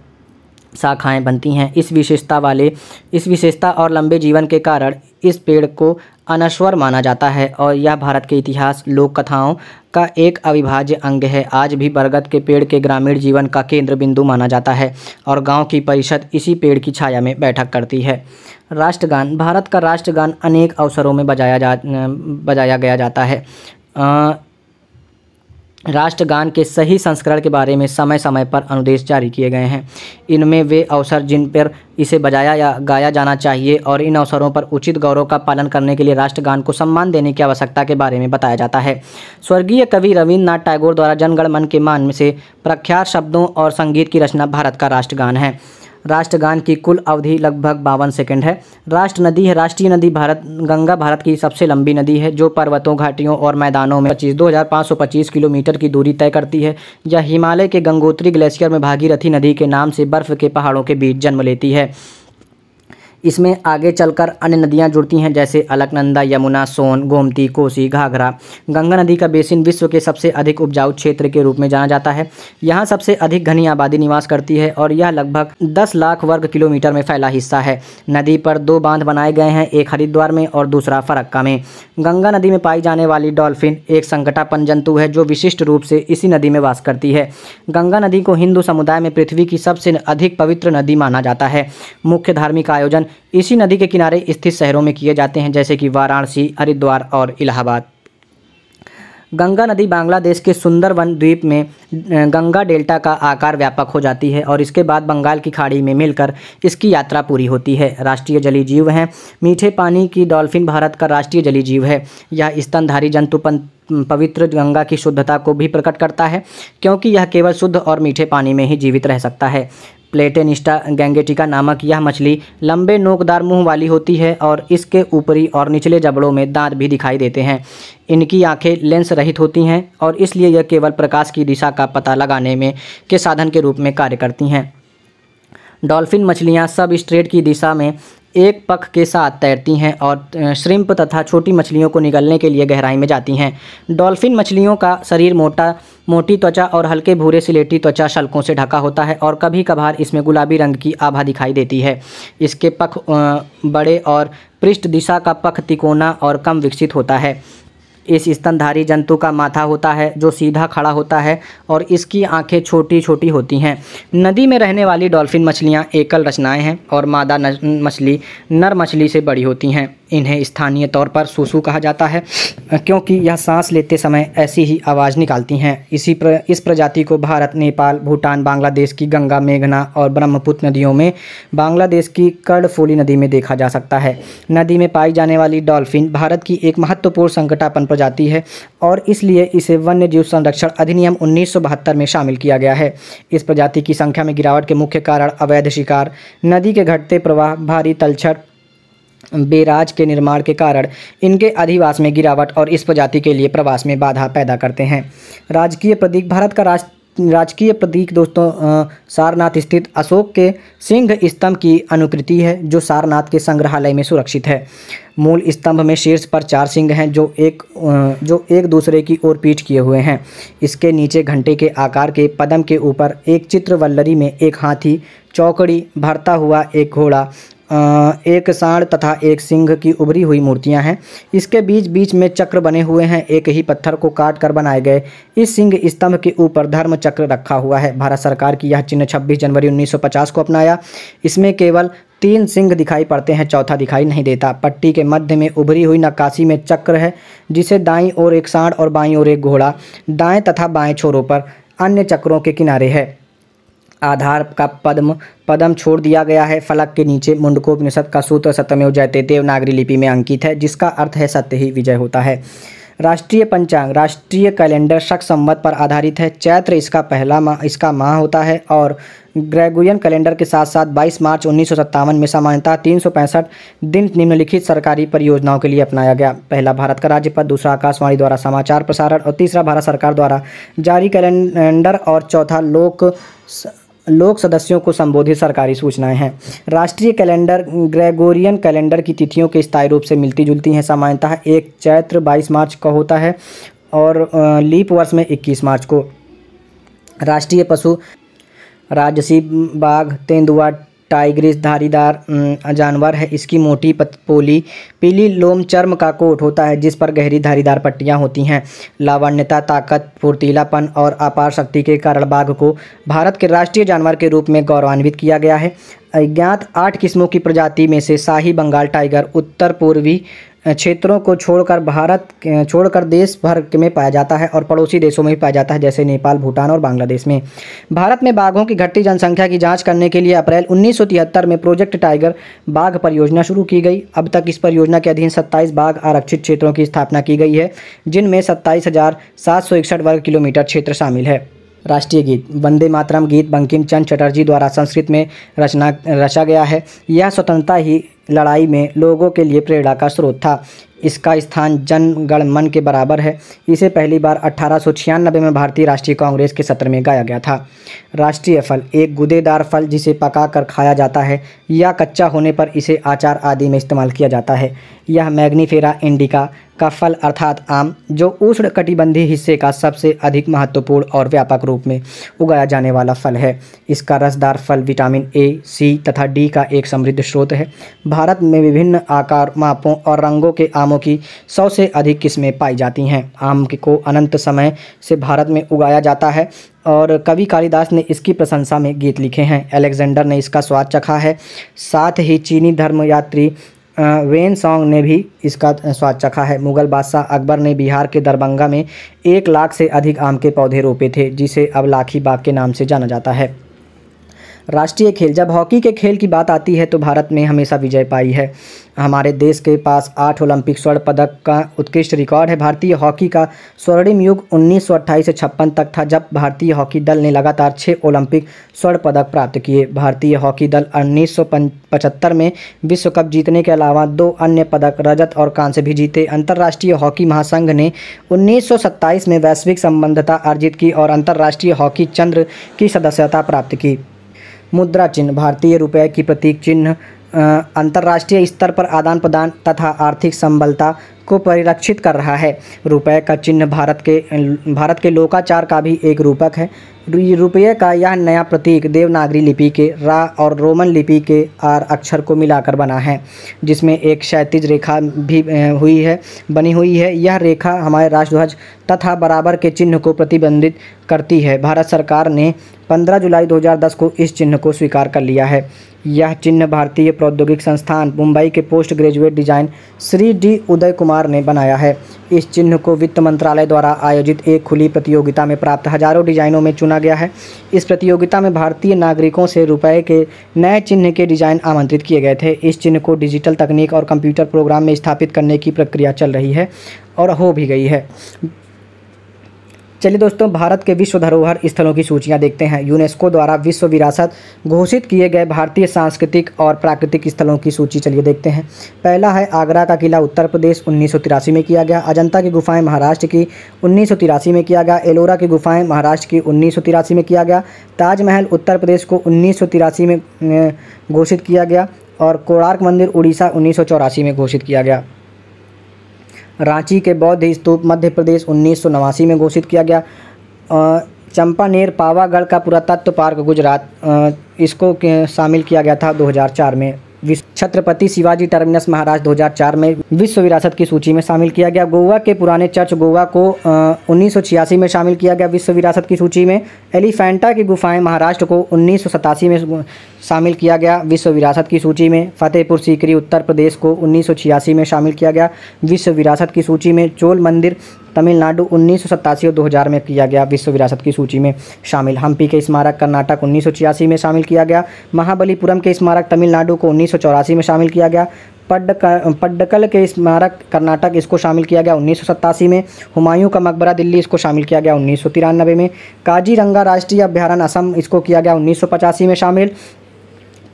शाखाएं बनती हैं इस विशेषता वाले इस विशेषता और लंबे जीवन के कारण इस पेड़ को अनश्वर माना जाता है और यह भारत के इतिहास लोक कथाओं का एक अविभाज्य अंग है आज भी बरगद के पेड़ के ग्रामीण जीवन का केंद्र बिंदु माना जाता है और गांव की परिषद इसी पेड़ की छाया में बैठक करती है राष्ट्रगान भारत का राष्ट्रगान अनेक अवसरों में बजाया जा बजाया गया जाता है आ, राष्ट्रगान के सही संस्करण के बारे में समय समय पर अनुदेश जारी किए गए हैं इनमें वे अवसर जिन पर इसे बजाया या गाया जाना चाहिए और इन अवसरों पर उचित गौरव का पालन करने के लिए राष्ट्रगान को सम्मान देने की आवश्यकता के बारे में बताया जाता है स्वर्गीय कवि रविन्द्रनाथ टैगोर द्वारा जनगण मन के मान से प्रख्यात शब्दों और संगीत की रचना भारत का राष्ट्रगान है राष्ट्रगान की कुल अवधि लगभग बावन सेकंड है राष्ट्र नदी है राष्ट्रीय नदी भारत गंगा भारत की सबसे लंबी नदी है जो पर्वतों घाटियों और मैदानों में पच्चीस दो किलोमीटर की दूरी तय करती है यह हिमालय के गंगोत्री ग्लेशियर में भागीरथी नदी के नाम से बर्फ के पहाड़ों के बीच जन्म लेती है इसमें आगे चलकर अन्य नदियां जुड़ती हैं जैसे अलकनंदा यमुना सोन गोमती कोसी घाघरा गंगा नदी का बेसिन विश्व के सबसे अधिक उपजाऊ क्षेत्र के रूप में जाना जाता है यहाँ सबसे अधिक घनी आबादी निवास करती है और यह लगभग दस लाख वर्ग किलोमीटर में फैला हिस्सा है नदी पर दो बांध बनाए गए हैं एक हरिद्वार में और दूसरा फरक्का में गंगा नदी में पाई जाने वाली डॉल्फिन एक संकटापन जंतु है जो विशिष्ट रूप से इसी नदी में वास करती है गंगा नदी को हिंदू समुदाय में पृथ्वी की सबसे अधिक पवित्र नदी माना जाता है मुख्य धार्मिक आयोजन इसी नदी के किनारे स्थित शहरों में किए जाते हैं जैसे कि वाराणसी हरिद्वार और इलाहाबाद गंगा नदी बांग्लादेश के सुंदरवन द्वीप में गंगा डेल्टा का आकार व्यापक हो जाती है और इसके बाद बंगाल की खाड़ी में मिलकर इसकी यात्रा पूरी होती है राष्ट्रीय जली जीव हैं मीठे पानी की डॉल्फिन भारत का राष्ट्रीय जली जीव है यह स्तनधारी जंतु पवित्र गंगा की शुद्धता को भी प्रकट करता है क्योंकि यह केवल शुद्ध और मीठे पानी में ही जीवित रह सकता है प्लेटेनिस्टा गैंगेटिका नामक यह मछली लंबे नोकदार मुंह वाली होती है और इसके ऊपरी और निचले जबड़ों में दांत भी दिखाई देते हैं इनकी आंखें लेंस रहित होती हैं और इसलिए यह केवल प्रकाश की दिशा का पता लगाने में के साधन के रूप में कार्य करती हैं डॉल्फिन मछलियाँ सब स्ट्रेट की दिशा में एक पख के साथ तैरती हैं और श्रिम्प तथा छोटी मछलियों को निगलने के लिए गहराई में जाती हैं डॉल्फिन मछलियों का शरीर मोटा मोटी त्वचा और हल्के भूरे सिलेटी त्वचा शल्कों से ढका होता है और कभी कभार इसमें गुलाबी रंग की आभा दिखाई देती है इसके पख बड़े और पृष्ठ दिशा का पख तिकोना और कम विकसित होता है इस स्तनधारी जंतु का माथा होता है जो सीधा खड़ा होता है और इसकी आंखें छोटी छोटी होती हैं नदी में रहने वाली डॉल्फिन मछलियाँ एकल रचनाएँ हैं और मादा मछली नर मछली से बड़ी होती हैं इन्हें स्थानीय तौर पर सूसू कहा जाता है क्योंकि यह सांस लेते समय ऐसी ही आवाज़ निकालती हैं इसी प्र, इस प्रजाति को भारत नेपाल भूटान बांग्लादेश की गंगा मेघना और ब्रह्मपुत्र नदियों में बांग्लादेश की कड़फोली नदी में देखा जा सकता है नदी में पाई जाने वाली डॉल्फिन भारत की एक महत्वपूर्ण संकटापन प्रजाति है और इसलिए इसे वन्य जीव संरक्षण अधिनियम उन्नीस में शामिल किया गया है इस प्रजाति की संख्या में गिरावट के मुख्य कारण अवैध शिकार नदी के घटते प्रवाह भारी तलछट बेराज के निर्माण के कारण इनके अधिवास में गिरावट और इस प्रजाति के लिए प्रवास में बाधा पैदा करते हैं राजकीय प्रतीक भारत का राज राजकीय प्रतीक दोस्तों सारनाथ स्थित अशोक के सिंह स्तंभ की अनुकृति है जो सारनाथ के संग्रहालय में सुरक्षित है मूल स्तंभ में शीर्ष पर चार सिंह हैं जो एक जो एक दूसरे की ओर पीठ किए हुए हैं इसके नीचे घंटे के आकार के पदम के ऊपर एक चित्र वल्लरी में एक हाथी चौकड़ी भरता हुआ एक घोड़ा एक साढ़ तथा एक सिंह की उभरी हुई मूर्तियां हैं इसके बीच बीच में चक्र बने हुए हैं एक ही पत्थर को काट कर बनाए गए इस सिंह स्तंभ के ऊपर धर्म चक्र रखा हुआ है भारत सरकार की यह चिन्ह 26 जनवरी 1950 को अपनाया इसमें केवल तीन सिंह दिखाई पड़ते हैं चौथा दिखाई नहीं देता पट्टी के मध्य में उभरी हुई नक्काशी में चक्र है जिसे दाईं ओर एक सांड और बाईं ओर एक घोड़ा दाएं तथा बाएं छोरों पर अन्य चक्रों के किनारे है आधार का पद्म पदम छोड़ दिया गया है फलक के नीचे मुंडकोपनिषद का सूत्र सत्यमेव जयते देवनागरी लिपि में अंकित है जिसका अर्थ है सत्य ही विजय होता है राष्ट्रीय पंचांग राष्ट्रीय कैलेंडर शक संवत पर आधारित है चैत्र इसका पहला माह इसका माह होता है और ग्रेगोरियन कैलेंडर के साथ साथ 22 मार्च उन्नीस में सामान्यतः तीन दिन निम्नलिखित सरकारी परियोजनाओं के लिए अपनाया गया पहला भारत का राज्यपद दूसरा आकाशवाणी द्वारा समाचार प्रसारण और तीसरा भारत सरकार द्वारा जारी कैलेंडर और चौथा लोक स... लोक सदस्यों को संबोधित सरकारी सूचनाएं हैं राष्ट्रीय कैलेंडर ग्रेगोरियन कैलेंडर की तिथियों के स्थायी रूप से मिलती जुलती हैं सामान्यतः एक चैत्र 22 मार्च का होता है और लीप वर्ष में 21 मार्च को राष्ट्रीय पशु राजसी बाघ तेंदुआ टाइग्रिस धारीदार जानवर है इसकी मोटी पतपोली पीली लोम चर्म का कोट होता है जिस पर गहरी धारीदार पट्टियां होती हैं लावण्यता ताकत फुर्तीलापन और अपार शक्ति के कारण बाघ को भारत के राष्ट्रीय जानवर के रूप में गौरवान्वित किया गया है अज्ञात आठ किस्मों की प्रजाति में से शाही बंगाल टाइगर उत्तर पूर्वी क्षेत्रों को छोड़कर भारत छोड़कर देश भर में पाया जाता है और पड़ोसी देशों में भी पाया जाता है जैसे नेपाल भूटान और बांग्लादेश में भारत में बाघों की घटती जनसंख्या की जांच करने के लिए अप्रैल 1973 में प्रोजेक्ट टाइगर बाघ परियोजना शुरू की गई अब तक इस परियोजना के अधीन 27 बाघ आरक्षित क्षेत्रों की स्थापना की गई है जिनमें सत्ताईस वर्ग किलोमीटर क्षेत्र शामिल है राष्ट्रीय गीत वंदे मातरम गीत बंकिम चंद चटर्जी द्वारा संस्कृत में रचना रचा गया है यह स्वतंत्रता ही लड़ाई में लोगों के लिए प्रेरणा का स्रोत था इसका स्थान जन गण मन के बराबर है इसे पहली बार अठारह में भारतीय राष्ट्रीय कांग्रेस के सत्र में गाया गया था राष्ट्रीय फल एक गुदेदार फल जिसे पकाकर खाया जाता है या कच्चा होने पर इसे आचार आदि में इस्तेमाल किया जाता है यह मैग्नीफेरा इंडिका का फल अर्थात आम जो उष्ण कटिबंधीय हिस्से का सबसे अधिक महत्वपूर्ण और व्यापक रूप में उगाया जाने वाला फल है इसका रसदार फल विटामिन ए सी तथा डी का एक समृद्ध स्रोत है भारत में विभिन्न आकार मापों और रंगों के आमों की सौ से अधिक किस्में पाई जाती हैं आम को अनंत समय से भारत में उगाया जाता है और कवि कालिदास ने इसकी प्रशंसा में गीत लिखे हैं अलेक्जेंडर ने इसका स्वाद चखा है साथ ही चीनी धर्मयात्री वेन सॉन्ग ने भी इसका स्वाद चखा है मुगल बादशाह अकबर ने बिहार के दरभंगा में एक लाख से अधिक आम के पौधे रोपे थे जिसे अब लाखी बाग के नाम से जाना जाता है राष्ट्रीय खेल जब हॉकी के खेल की बात आती है तो भारत में हमेशा विजय पाई है हमारे देश के पास आठ ओलंपिक स्वर्ण पदक का उत्कृष्ट रिकॉर्ड है भारतीय हॉकी का स्वर्णिम युग उन्नीस से छप्पन तक था जब भारतीय हॉकी दल ने लगातार छः ओलंपिक स्वर्ण पदक प्राप्त किए भारतीय हॉकी दल उन्नीस में विश्व कप जीतने के अलावा दो अन्य पदक रजत और कांस्य भी जीते अंतर्राष्ट्रीय हॉकी महासंघ ने उन्नीस में वैश्विक संबंधता अर्जित की और अंतर्राष्ट्रीय हॉकी चंद्र की सदस्यता प्राप्त की मुद्रा चिन्ह भारतीय रुपये की प्रतीक चिन्ह अंतर्राष्ट्रीय स्तर पर आदान प्रदान तथा आर्थिक संबलता को परिलक्षित कर रहा है रुपए का चिन्ह भारत के भारत के लोकाचार का भी एक रूपक है रुपये का यह नया प्रतीक देवनागरी लिपि के रा और रोमन लिपि के आर अक्षर को मिलाकर बना है जिसमें एक क्षैतिज रेखा भी हुई है बनी हुई है यह रेखा हमारे राष्ट्रध्वज तथा बराबर के चिन्ह को प्रतिबंधित करती है भारत सरकार ने 15 जुलाई 2010 को इस चिन्ह को स्वीकार कर लिया है यह चिन्ह भारतीय प्रौद्योगिक संस्थान मुंबई के post graduate design Shri D Uday Kumar ने बनाया है इस चिन्ह को वित्त मंत्रालय द्वारा आयोजित एक खुली प्रतियोगिता में प्राप्त हजारों डिजाइनों में चुना चुना गया है इस प्रतियोगिता में भारतीय नागरिकों से रुपए के नए चिन्ह के डिजाइन आमंत्रित किए गए थे इस चिन्ह को डिजिटल तकनीक और कंप्यूटर प्रोग्राम में स्थापित करने की प्रक्रिया चल रही है और हो भी गई है चलिए दोस्तों भारत के विश्व धरोहर स्थलों की सूचियाँ देखते हैं यूनेस्को द्वारा विश्व विरासत घोषित किए गए भारतीय सांस्कृतिक और प्राकृतिक स्थलों की सूची चलिए देखते हैं पहला है आगरा का किला उत्तर प्रदेश उन्नीस में किया गया अजंता की गुफाएं महाराष्ट्र की उन्नीस में किया गया एलोरा की गुफाएँ महाराष्ट्र की उन्नीस में किया गया ताजमहल उत्तर प्रदेश को उन्नीस में घोषित किया गया और कोणार्क मंदिर उड़ीसा उन्नीस में घोषित किया गया रांची के बौद्ध स्तूप मध्य प्रदेश उन्नीस में घोषित किया गया चंपानेर पावागढ़ का पुरातत्व पार्क गुजरात इसको शामिल किया गया था 2004 में छत्रपति शिवाजी टर्मिनस महाराज 2004 में विश्व विरासत की सूची में शामिल किया गया गोवा के पुराने चर्च गोवा को उन्नीस में शामिल किया गया विश्व विरासत की सूची में एलिफेंटा की गुफाएं महाराष्ट्र को उन्नीस में शामिल किया गया विश्व विरासत की सूची में फतेहपुर सीकरी उत्तर प्रदेश को उन्नीस में शामिल किया गया विश्व विरासत की सूची में चोल मंदिर तमिलनाडु उन्नीस और 2000 में किया गया विश्व विरासत की सूची में शामिल हम्पी के स्मारक कर्नाटक उन्नीस में शामिल किया गया महाबलीपुरम के स्मारक तमिलनाडु को उन्नीस में शामिल किया गया पड्ड पड्डकल के स्मारक कर्नाटक इसको शामिल किया गया उन्नीस में हुमायूं का मकबरा दिल्ली इसको शामिल किया गया उन्नीस में काजीरंगा राष्ट्रीय अभ्यारण्य असम इसको किया गया उन्नीस में शामिल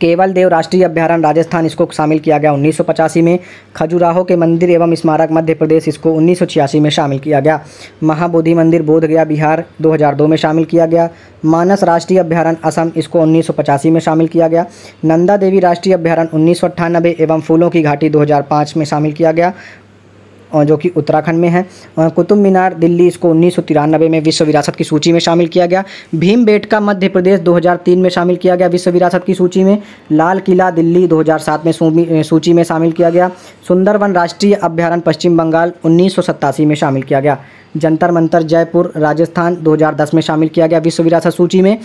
केवल देव राष्ट्रीय अभ्यारण्य राजस्थान इसको शामिल किया गया उन्नीस में खजुराहो के मंदिर एवं स्मारक मध्य प्रदेश इसको उन्नीस में शामिल किया गया महाबोधि मंदिर बोध गया बिहार 2002 में शामिल किया गया मानस राष्ट्रीय अभ्यारण्य असम इसको उन्नीस में शामिल किया गया नंदा देवी राष्ट्रीय अभ्यारण्य उन्नीस एवं फूलों की घाटी 2005 में शामिल किया गया जो कि उत्तराखंड में है कुतुब मीनार दिल्ली इसको उन्नीस में विश्व विरासत की सूची में शामिल किया गया भीम बेटका मध्य प्रदेश दो में शामिल किया गया विश्व विरासत की सूची में लाल किला दिल्ली दो में सूची में शामिल किया गया सुंदरवन राष्ट्रीय अभ्यारण्य पश्चिम बंगाल उन्नीस में शामिल किया गया जंतर मंतर जयपुर राजस्थान 2010 में शामिल किया गया विश्व विरासत सूची में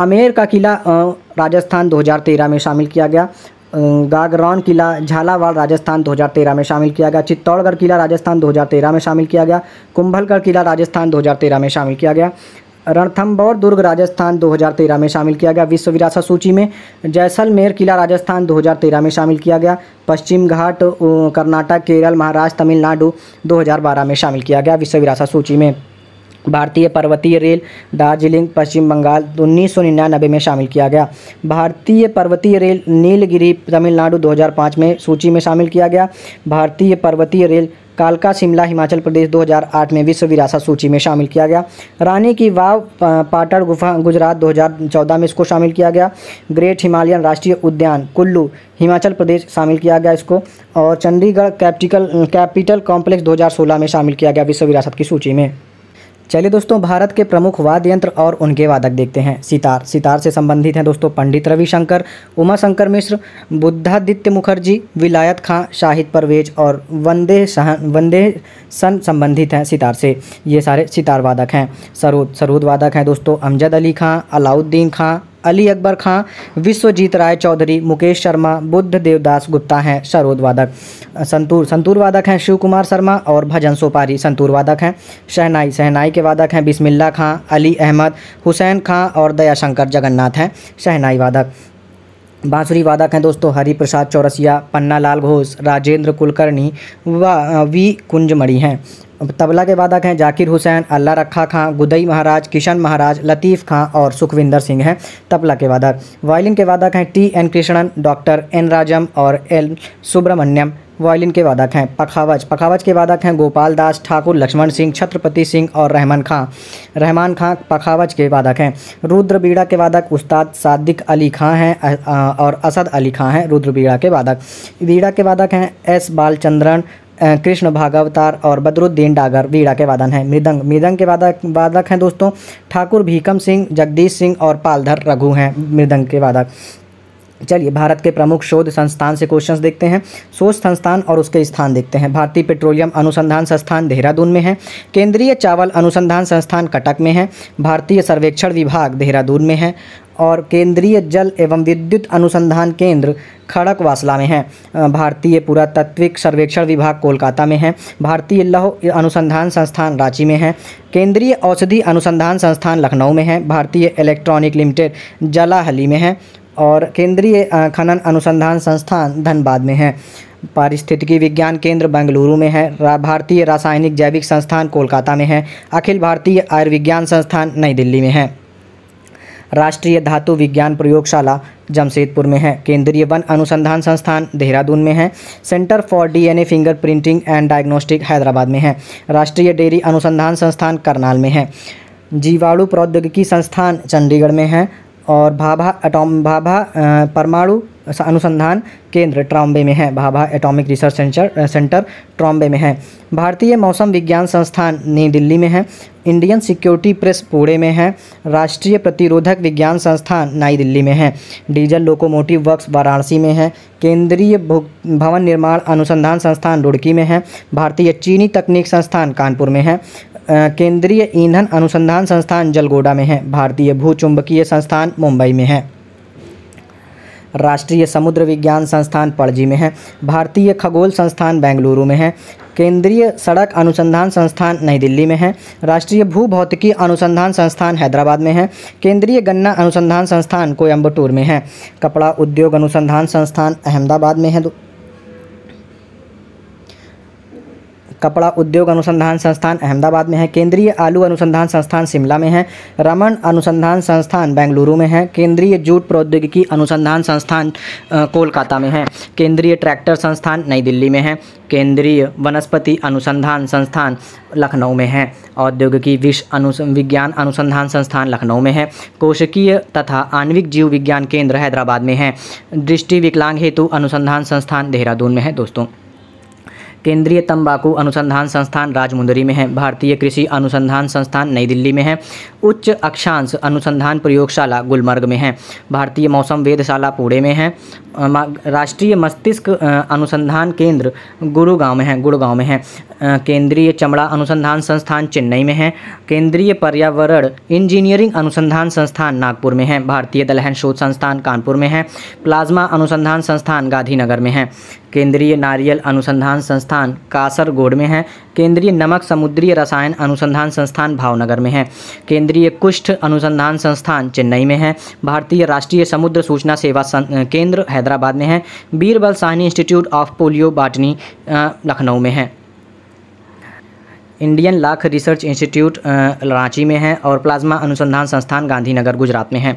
अमेर का किला राजस्थान 2013 में शामिल किया गया गागरौन किला झालावाड़ राजस्थान 2013 में शामिल किया गया चित्तौड़गढ़ किला राजस्थान 2013 में शामिल किया गया कुंभलगढ़ किला राजस्थान 2013 में शामिल किया गया रणथम्बौर दुर्ग राजस्थान 2013 में शामिल किया गया विश्व विरासत सूची में जैसलमेर किला राजस्थान 2013 में शामिल किया गया पश्चिम घाट कर्नाटक केरल महाराष्ट्र तमिलनाडु दो में शामिल किया गया विश्व विरासत सूची में भारतीय पर्वतीय रेल दार्जिलिंग पश्चिम बंगाल उन्नीस सौ निन्यानबे में शामिल किया गया भारतीय पर्वतीय रेल नीलगिरी तमिलनाडु 2005 में सूची में शामिल किया गया भारतीय पर्वतीय रेल कालका शिमला हिमाचल प्रदेश 2008 में विश्व विरासत सूची में शामिल किया गया रानी की वाव पाटड़ गुफा गुजरात 2014 में इसको शामिल किया गया ग्रेट हिमालयन राष्ट्रीय उद्यान कुल्लू हिमाचल प्रदेश शामिल किया गया इसको और चंडीगढ़ कैपिटल कैपिटल कॉम्प्लेक्स 2016 में शामिल किया गया विश्व विरासत की सूची में चलिए दोस्तों भारत के प्रमुख वाद्य यंत्र और उनके वादक देखते हैं सितार सितार से संबंधित हैं दोस्तों पंडित रविशंकर उमा शंकर मिश्र बुद्धादित्य मुखर्जी विलायत खां शाहिद परवेज और वंदे सहन वंदे सन संबंधित हैं सितार से ये सारे सितार वादक हैं सरूद सरूद वादक हैं दोस्तों अमजद अली खां अलाउद्दीन खां अली अकबर खां विश्वजीत राय चौधरी मुकेश शर्मा बुद्ध देवदास गुप्ता हैं सरोद वादक संतूर संतूर वादक हैं शिव कुमार शर्मा और भजन सोपारी संतूर वादक हैं शहनाई शहनाई के वादक हैं बिस्मिल्ला खां अली अहमद हुसैन खां और दयाशंकर जगन्नाथ हैं शहनाई वादक बांसुरी वादक हैं दोस्तों हरिप्रसाद प्रसाद चौरसिया पन्ना लाल घोष राजेंद्र कुलकर्णी व वी कुंजमणि हैं तबला के बाद हैं जाकिर हुसैन अल्लाह रखा खां गुदई महाराज किशन महाराज लतीफ़ खां और सुखविंदर सिंह हैं तबला के वादक वायलिन के वादक हैं T N Krishnan doctor N Rajam और एल सुब्रमण्यम वायलिन के वादक हैं पखावज पखावज के वादक हैं गोपाल दास ठाकुर लक्ष्मण सिंह छत्रपति सिंह और रहमान खां रहमान खां पखावज के वादक हैं रुद्रबीड़ा के वादक उस्ताद सादिक अली खां हैं और असद अली खां हैं रुद्रबीड़ा के वादक बीड़ा के वादक हैं एस बालचंद्रन कृष्ण भागवतार और बदरुद्दीन डागर वीड़ा के वादन हैं मृदंग मृदंग के वादक वादक हैं दोस्तों ठाकुर भीकम सिंह जगदीश सिंह और पालधर रघु हैं मृदंग के वादक चलिए भारत के प्रमुख शोध संस्थान से क्वेश्चंस देखते हैं शोध संस्थान और उसके स्थान देखते हैं भारतीय पेट्रोलियम अनुसंधान संस्थान देहरादून में है केंद्रीय चावल अनुसंधान संस्थान कटक में है भारतीय सर्वेक्षण विभाग देहरादून में है और केंद्रीय जल एवं विद्युत अनुसंधान केंद्र खड़कवासला में है भारतीय पुरातत्विक सर्वेक्षण विभाग कोलकाता में है भारतीय लौह अनुसंधान संस्थान रांची में है केंद्रीय औषधि अनुसंधान संस्थान लखनऊ में है भारतीय इलेक्ट्रॉनिक लिमिटेड जलाहली में है और केंद्रीय खनन अनुसंधान संस्थान धनबाद में है पारिस्थितिकी विज्ञान केंद्र बेंगलुरु में है भारतीय रासायनिक जैविक संस्थान कोलकाता में है अखिल भारतीय आयुर्विज्ञान संस्थान नई दिल्ली में है राष्ट्रीय धातु विज्ञान प्रयोगशाला जमशेदपुर में है केंद्रीय वन अनुसंधान संस्थान देहरादून में है centre for DNA finger printing and diagnostic Hyderabad में है राष्ट्रीय डेयरी अनुसंधान संस्थान करनाल में है जीवाणु प्रौद्योगिकी संस्थान चंडीगढ़ में है और भाभा एटॉम भाभा परमाणु अनुसंधान केंद्र ट्रॉम्बे में है Bhabha atomic research centre centre Trombay में है भारतीय मौसम विज्ञान संस्थान नई दिल्ली में है इंडियन सिक्योरिटी प्रेस पुणे में है राष्ट्रीय प्रतिरोधक विज्ञान संस्थान नई दिल्ली में है डीजल लोकोमोटिव वर्क्स वाराणसी में है केंद्रीय भवन निर्माण अनुसंधान संस्थान रुड़की में है भारतीय चीनी तकनीक संस्थान कानपुर में है केंद्रीय ईंधन अनुसंधान संस्थान जलगोडा में है भारतीय भूचुंबकीय संस्थान मुंबई में है राष्ट्रीय समुद्र विज्ञान संस्थान पणजी में है भारतीय खगोल संस्थान बेंगलुरु में है केंद्रीय सड़क अनुसंधान संस्थान नई दिल्ली में है राष्ट्रीय भू भौतिकी अनुसंधान संस्थान हैदराबाद में है केंद्रीय गन्ना अनुसंधान संस्थान कोयम्बटूर में है कपड़ा उद्योग अनुसंधान संस्थान अहमदाबाद में है कपड़ा उद्योग अनुसंधान संस्थान अहमदाबाद में है केंद्रीय आलू अनुसंधान संस्थान शिमला में है रमन अनुसंधान संस्थान बेंगलुरु में है केंद्रीय जूट प्रौद्योगिकी अनुसंधान संस्थान कोलकाता में है केंद्रीय ट्रैक्टर संस्थान नई दिल्ली में है केंद्रीय वनस्पति अनुसंधान संस्थान लखनऊ में है औद्योगिकी विश्व अनुस विज्ञान अनुसंधान संस्थान लखनऊ में है कोशिकीय तथा आणविक जीव विज्ञान केंद्र हैदराबाद में है दृष्टि विकलांग हेतु अनुसंधान संस्थान देहरादून में है दोस्तों केंद्रीय तंबाकू अनुसंधान संस्थान राजमुंदरी में है भारतीय कृषि अनुसंधान संस्थान नई दिल्ली में है उच्च अक्षांश अनुसंधान प्रयोगशाला गुलमर्ग में है भारतीय मौसम वेधशाला पुणे में है राष्ट्रीय मस्तिष्क अनुसंधान केंद्र गुरुगांव में है गुड़गांव में है केंद्रीय चमड़ा अनुसंधान संस्थान चेन्नई में है केंद्रीय पर्यावरण इंजीनियरिंग अनुसंधान संस्थान नागपुर में है भारतीय दलहन शोध संस्थान कानपुर में है प्लाज्मा अनुसंधान संस्थान गांधीनगर में है केंद्रीय नारियल अनुसंधान संस्थान कासरगोड में है केंद्रीय नमक समुद्री रसायन अनुसंधान संस्थान भावनगर में है केंद्रीय कुष्ठ अनुसंधान संस्थान चेन्नई में है भारतीय राष्ट्रीय समुद्र सूचना सेवा केंद्र हैदराबाद में है Birbal Sahni institute of palaeo botany Lucknow में है Indian lac research institute Ranchi में है और प्लाज्मा अनुसंधान संस्थान गांधीनगर गुजरात में है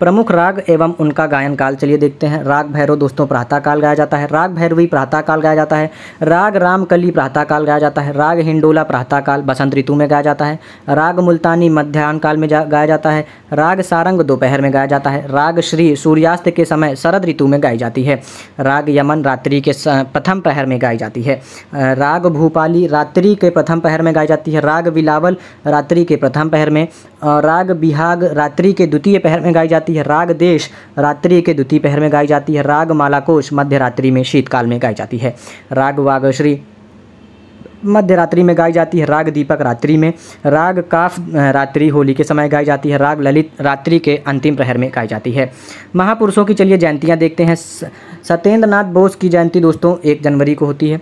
प्रमुख राग एवं उनका गायन काल चलिए देखते हैं राग भैरव दोस्तों प्रातः काल गाया जाता है राग भैरवी प्रातः काल गाया जाता है राग रामकली प्रातः काल गाया जाता है राग हिंडोला प्रातः काल बसंत ऋतु में गाया जाता है राग मुल्तानी मध्यान्ह काल में गाया जाता है राग सारंग दोपहर में गाया जाता है राग श्री सूर्यास्त के समय शरद ऋतु में गाई जाती है राग यमन रात्रि के प्रथम पहर में गाई जाती है राग भूपाली रात्रि के प्रथम पहर पहर में गाई जाती है राग बिलावल रात्रि के प्रथम पहर में राग बिहाग रात्रि के द्वितीय पहर में गाई जाती है राग देश रात्रि के द्वितीय पहर में गाई जाती है राग मालाकोश मध्य रात्रि में शीतकाल में गाई जाती है राग वागश्री मध्य रात्रि में गाई जाती है राग दीपक रात्रि में राग काफ रात्रि होली के समय गाई जाती है राग ललित रात्रि के अंतिम प्रहर में गाई जाती है महापुरुषों की चलिए जयंतियाँ देखते हैं सत्येंद्र नाथ बोस की जयंती दोस्तों एक जनवरी को होती है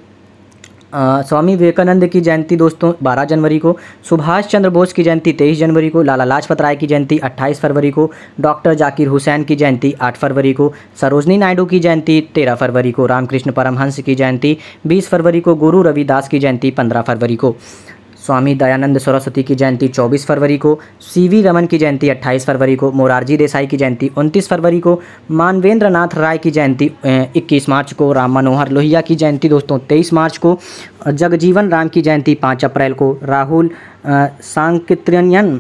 स्वामी विवेकानंद की जयंती दोस्तों 12 जनवरी को सुभाष चंद्र बोस की जयंती 23 जनवरी को लाला लाजपत राय की जयंती 28 फरवरी को डॉक्टर जाकिर हुसैन की जयंती 8 फरवरी को सरोजनी नायडू की जयंती 13 फरवरी को रामकृष्ण परमहंस की जयंती 20 फरवरी को गुरु रविदास की जयंती 15 फरवरी को स्वामी दयानंद सरस्वती की जयंती 24 फरवरी को सीवी रमन की जयंती 28 फरवरी को मोरारजी देसाई की जयंती 29 फरवरी को मानवेंद्र नाथ राय की जयंती 21 मार्च को राम मनोहर लोहिया की जयंती दोस्तों 23 मार्च को जगजीवन राम की जयंती 5 अप्रैल को राहुल सांकृत्यन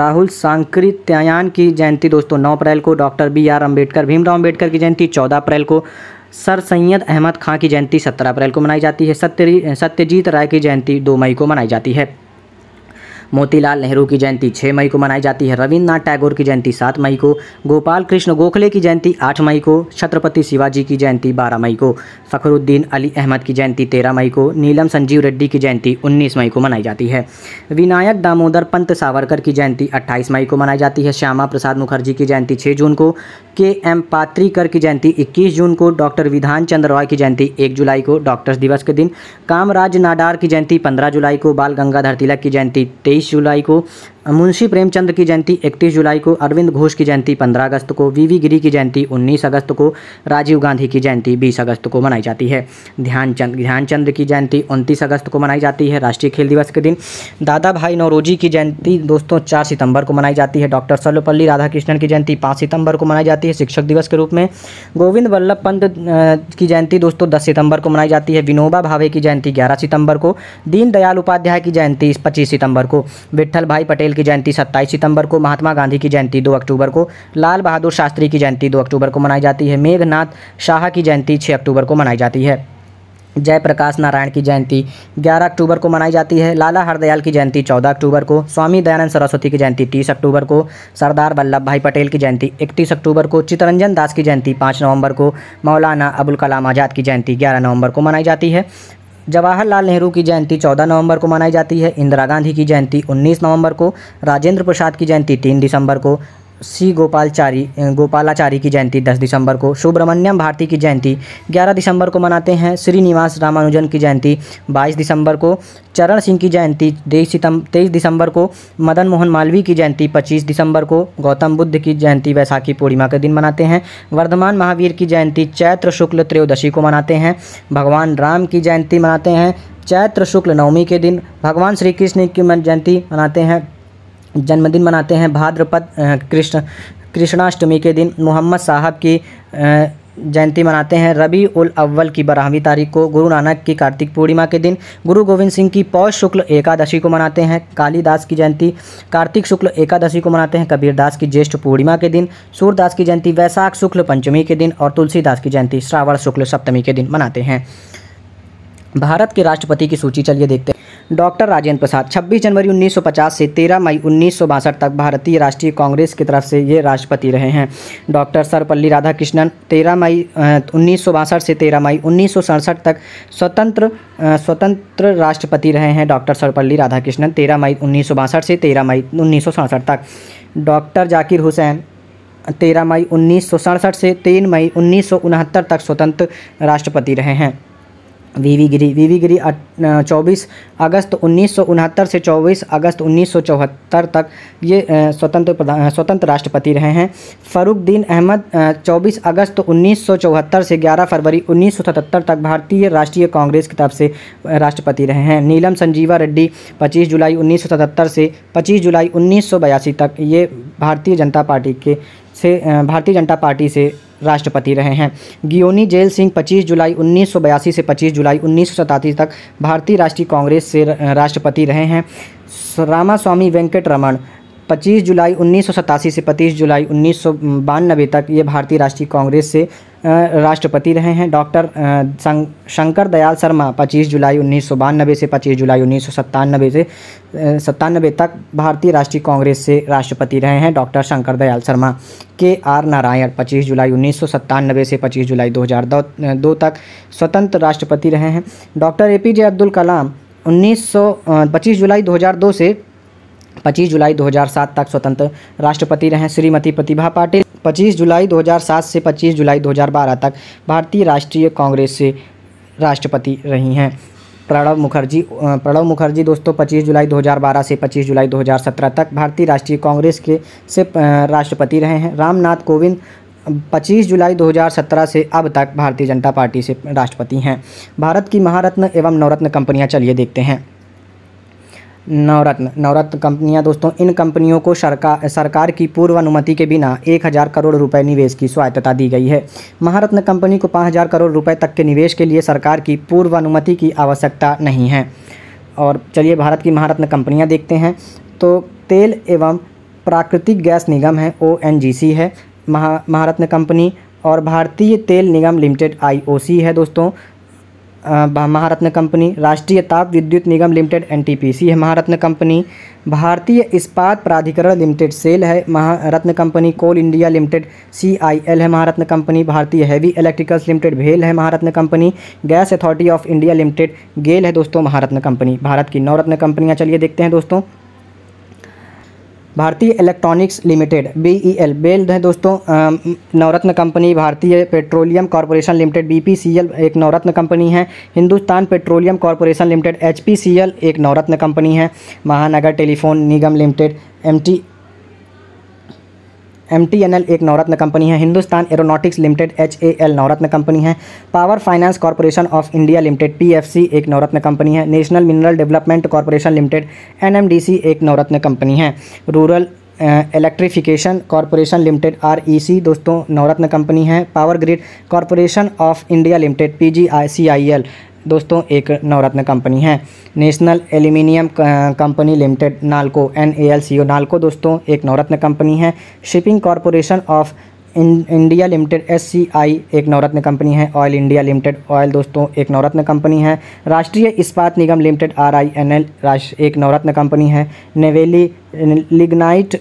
राहुल सांकृत्यायान की जयंती दोस्तों नौ अप्रैल को doctor B R Ambedkar Bhimrao Ambedkar की जयंती चौदह अप्रैल को सर सैयद अहमद खां की जयंती सत्रह अप्रैल को मनाई जाती है सत्य सत्यजीत राय की जयंती दो मई को मनाई जाती है मोतीलाल नेहरू की जयंती छः मई को मनाई जाती है रविन्द्रनाथ टैगोर की जयंती सात मई को गोपाल कृष्ण गोखले की जयंती आठ मई को छत्रपति शिवाजी की जयंती बारह मई को फ़खरुद्दीन अली अहमद की जयंती तेरह मई को नीलम संजीव रेड्डी की जयंती उन्नीस मई को मनाई जाती है विनायक दामोदर पंत सावरकर की जयंती अट्ठाईस मई को मनाई जाती है श्यामा प्रसाद मुखर्जी की जयंती छः जून को के एम पात्रीकर की जयंती इक्कीस जून को डॉक्टर विधान चंद्र रॉय की जयंती एक जुलाई को डॉक्टर्स दिवस के दिन कामराज नाडार की जयंती पंद्रह जुलाई को बाल गंगाधर तिलक की जयंती तेईस तेईस जुलाई को मुंशी प्रेमचंद की जयंती 31 जुलाई को अरविंद घोष की जयंती 15 अगस्त को वीवी गिरी की जयंती 19 अगस्त को राजीव गांधी की जयंती 20 अगस्त को मनाई जाती है ध्यानचंद ध्यानचंद की जयंती 29 अगस्त को मनाई जाती है राष्ट्रीय खेल दिवस के दिन दादा भाई नौरोजी की जयंती दोस्तों चार सितंबर को मनाई जाती है डॉक्टर सर्वपल्ली राधाकृष्णन की जयंती पाँच सितंबर को मनाई जाती है शिक्षक दिवस के रूप में गोविंद वल्लभ पंत की जयंती दोस्तों दस सितंबर को मनाई जाती है विनोबा भावे की जयंती ग्यारह सितंबर को दीनदयाल उपाध्याय की जयंती पच्चीस सितंबर को विट्ठल भाई पटेल की जयंती सत्ताईस सितंबर को महात्मा गांधी की जयंती दो अक्टूबर को लाल बहादुर शास्त्री की जयंती दो अक्टूबर को मनाई जाती है मेघनाथ शाह की जयंती छः अक्टूबर को मनाई जाती है जयप्रकाश नारायण की जयंती 11 अक्टूबर को मनाई जाती है लाला हरदयाल की जयंती 14 अक्टूबर को स्वामी दयानंद सरस्वती की जयंती 30 अक्टूबर को सरदार वल्लभ भाई पटेल की जयंती 31 अक्टूबर को चितरंजन दास की जयंती 5 नवंबर को मौलाना अबुल कलाम आज़ाद की जयंती 11 नवंबर को मनाई जाती है जवाहरलाल नेहरू की जयंती 14 नवंबर को मनाई जाती है इंदिरा गांधी की जयंती 19 नवंबर को राजेंद्र प्रसाद की जयंती 3 दिसंबर को सी गोपालचारी गोपालाचारी की जयंती 10 दिसंबर को सुब्रमण्यम भारती की जयंती 11 दिसंबर को मनाते हैं श्रीनिवास रामानुजन की जयंती 22 दिसंबर को चरण सिंह की जयंती तेईस सितम तेईस दिसंबर को मदन मोहन मालवीय की जयंती 25 दिसंबर को गौतम बुद्ध की जयंती वैसाखी पूर्णिमा के दिन मनाते हैं वर्धमान महावीर की जयंती चैत्र शुक्ल त्रयोदशी को मनाते हैं भगवान राम की जयंती मनाते हैं चैत्र शुक्ल नवमी के दिन भगवान श्री कृष्ण की जयंती मनाते हैं जन्मदिन मनाते हैं भाद्रपद कृष्ण कृष्णाष्टमी के दिन मोहम्मद साहब की जयंती मनाते हैं रबी उल अव्वल की बारहवीं तारीख को गुरु नानक की कार्तिक पूर्णिमा के दिन गुरु गोविंद सिंह की पौष शुक्ल एकादशी को मनाते हैं कालीदास की जयंती कार्तिक शुक्ल एकादशी को मनाते हैं कबीरदास की ज्येष्ठ पूर्णिमा के दिन सूरदास की जयंती वैशाख शुक्ल पंचमी के दिन और तुलसीदास की जयंती श्रावण शुक्ल सप्तमी के दिन मनाते हैं भारत के राष्ट्रपति की सूची चलिए देखते हैं डॉक्टर राजेंद्र प्रसाद 26 जनवरी 1950 से 13 मई उन्नीस तक भारतीय राष्ट्रीय कांग्रेस की तरफ से ये राष्ट्रपति रहे हैं डॉक्टर सर्वपल्ली राधाकृष्णन 13 मई उन्नीस से 13 मई उन्नीस तक स्वतंत्र स्वतंत्र राष्ट्रपति रहे हैं डॉक्टर सर्वपल्ली राधाकृष्णन तेरह मई उन्नीस से तेरह मई उन्नीस तक डॉक्टर जाकिर हुसैन तेरह मई उन्नीस से तीन मई उन्नीस तक स्वतंत्र राष्ट्रपति रहे हैं वीवी गिरी वीवी गिरी चौबीस अगस्त उन्नीस से 24 अगस्त उन्नीस तक ये स्वतंत्र प्रधान स्वतंत्र राष्ट्रपति रहे हैं फरुखद्दीन अहमद 24 अगस्त उन्नीस से 11 फरवरी उन्नीस तक भारतीय राष्ट्रीय कांग्रेस की तरफ से राष्ट्रपति रहे हैं नीलम संजीवा रेड्डी 25 जुलाई उन्नीस से 25 जुलाई उन्नीस तक ये भारतीय जनता पार्टी के से भारतीय जनता पार्टी से राष्ट्रपति रहे हैं गियोनी जेल सिंह 25 जुलाई 1982 से 25 जुलाई उन्नीस तक भारतीय राष्ट्रीय कांग्रेस से राष्ट्रपति रहे हैं रामा स्वामी वेंकट रमण 25 जुलाई उन्नीस से 25 जुलाई उन्नीस तक ये भारतीय राष्ट्रीय कांग्रेस से राष्ट्रपति रहे हैं डॉक्टर शंकर दयाल शर्मा 25 जुलाई उन्नीस से 25 जुलाई उन्नीस से सत्तानबे तक भारतीय राष्ट्रीय कांग्रेस से राष्ट्रपति रहे हैं डॉक्टर शंकर दयाल शर्मा के आर नारायण 25 जुलाई उन्नीस से 25 जुलाई 2002 तक स्वतंत्र राष्ट्रपति रहे हैं doctor A P J Abdul Kalam उन्नीस पच्चीस जुलाई दो से पच्चीस जुलाई दो तक स्वतंत्र राष्ट्रपति रहे श्रीमती प्रतिभा पाटिल 25 जुलाई 2007 से 25 जुलाई 2012 तक भारतीय राष्ट्रीय कांग्रेस से राष्ट्रपति रही हैं प्रणब मुखर्जी प्रणब मुखर्जी दोस्तों 25 जुलाई 2012 से 25 जुलाई 2017 तक भारतीय राष्ट्रीय कांग्रेस के से राष्ट्रपति रहे हैं रामनाथ कोविंद 25 जुलाई 2017 से अब तक भारतीय जनता पार्टी से राष्ट्रपति हैं भारत की महारत्न एवं नवरत्न कंपनियां चलिए देखते हैं नवरत्न नवरत्न कंपनियां दोस्तों इन कंपनियों को सरकार सरकार की पूर्व अनुमति के बिना एक हज़ार करोड़ रुपए निवेश की स्वायत्तता दी गई है महारत्न कंपनी को पाँच हज़ार करोड़ रुपए तक के निवेश के लिए सरकार की पूर्व अनुमति की आवश्यकता नहीं है और चलिए भारत की महारत्न कंपनियाँ देखते हैं तो तेल एवं प्राकृतिक गैस निगम है ओ है महा महारत्न कंपनी और भारतीय तेल निगम लिमिटेड आई है दोस्तों महारत्न कंपनी राष्ट्रीय ताप विद्युत निगम लिमिटेड एनटीपीसी है महारत्न कंपनी भारतीय इस्पात प्राधिकरण लिमिटेड सेल है महारत्न company coal India limited CIL है महारत्न कंपनी भारतीय हैवी इलेक्ट्रिकल्स लिमिटेड भेल है महारत्न company gas authority of India limited GAIL है दोस्तों महारत्न कंपनी भारत की रत्न कंपनियाँ चलिए देखते हैं दोस्तों भारतीय electronics limited B E L BEL है दोस्तों नवरत्न कंपनी भारतीय petroleum corporation limited B P C L एक नवरत्न कंपनी है Hindustan petroleum corporation limited H P C L एक नवरत्न कंपनी है Mahanagar telephone Nigam limited M T M T N L एक नवरत्न कंपनी है Hindustan aeronautics limited H A L नवरत्न कंपनी है power finance corporation of India limited P F सी एक नवरत्न कंपनी है national mineral development corporation limited N M D C एक नवरत्न कंपनी है rural electrification corporation limited R E C दोस्तों नवरत्न कंपनी है power grid corporation of India limited P G I C I L दोस्तों एक नवरत्न कंपनी है national aluminium company limited NALCO N A L C O NALCO दोस्तों एक नवरत्न कंपनी है shipping corporation of India limited S C I एक नवरत्न कंपनी है ऑयल इंडिया लिमिटेड ऑयल दोस्तों एक नवरत्न कंपनी है राष्ट्रीय इस्पात निगम limited R I N L एक नवरत्न कंपनी है Neyveli lignite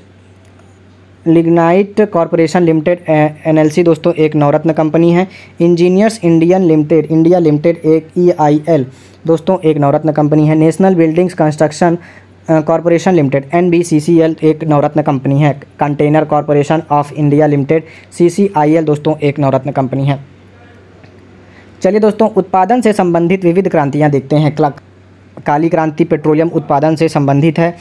lignite corporation limited NLC दोस्तों एक नवरत्न कंपनी है engineers Indian limited India limited एक ईआईएल e दोस्तों एक नवरत्न कंपनी है national buildings construction corporation limited N B C C L एक नवरत्न कंपनी है container corporation of India limited C C I L दोस्तों एक नवरत्न कंपनी है चलिए दोस्तों उत्पादन से संबंधित विविध क्रांतियाँ देखते हैं क्लक काली क्रांति पेट्रोलियम उत्पादन से संबंधित है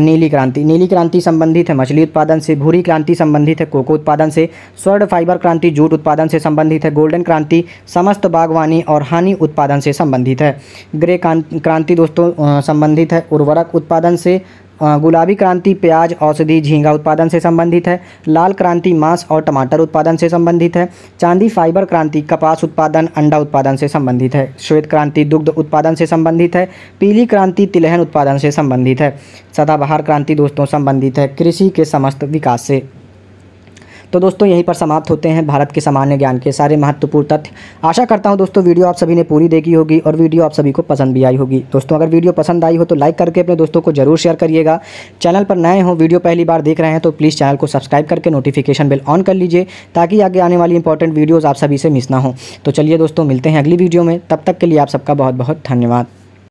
नीली क्रांति नीली क्रांति संबंधित है मछली उत्पादन से भूरी क्रांति संबंधित है कोको उत्पादन से स्वर्ण फाइबर क्रांति जूट उत्पादन से संबंधित है गोल्डन क्रांति समस्त बागवानी और हानि उत्पादन से संबंधित है ग्रे क्रांति दोस्तों संबंधित है उर्वरक उत्पादन से गुलाबी क्रांति प्याज औषधि झींगा उत्पादन से संबंधित है लाल क्रांति मांस और टमाटर उत्पादन से संबंधित है चांदी फाइबर क्रांति कपास उत्पादन अंडा उत्पादन से संबंधित है श्वेत क्रांति दुग्ध उत्पादन से संबंधित है पीली क्रांति तिलहन उत्पादन से संबंधित है सदाबहार क्रांति दोस्तों संबंधित है कृषि के समस्त विकास से तो दोस्तों यहीं पर समाप्त होते हैं भारत के सामान्य ज्ञान के सारे महत्वपूर्ण तथ्य आशा करता हूँ दोस्तों वीडियो आप सभी ने पूरी देखी होगी और वीडियो आप सभी को पसंद भी आई होगी दोस्तों अगर वीडियो पसंद आई हो तो लाइक करके अपने दोस्तों को जरूर शेयर करिएगा चैनल पर नए हो वीडियो पहली बार देख रहे हैं तो प्लीज़ चैनल को सब्सक्राइब करके नोटिफिकेशन बिल ऑन कर लीजिए ताकि आगे आने वाली इंपॉर्टेंट वीडियोज़ आप सभी से मिस ना हो तो चलिए दोस्तों मिलते हैं अगली वीडियो में तब तक के लिए आप सबका बहुत बहुत धन्यवाद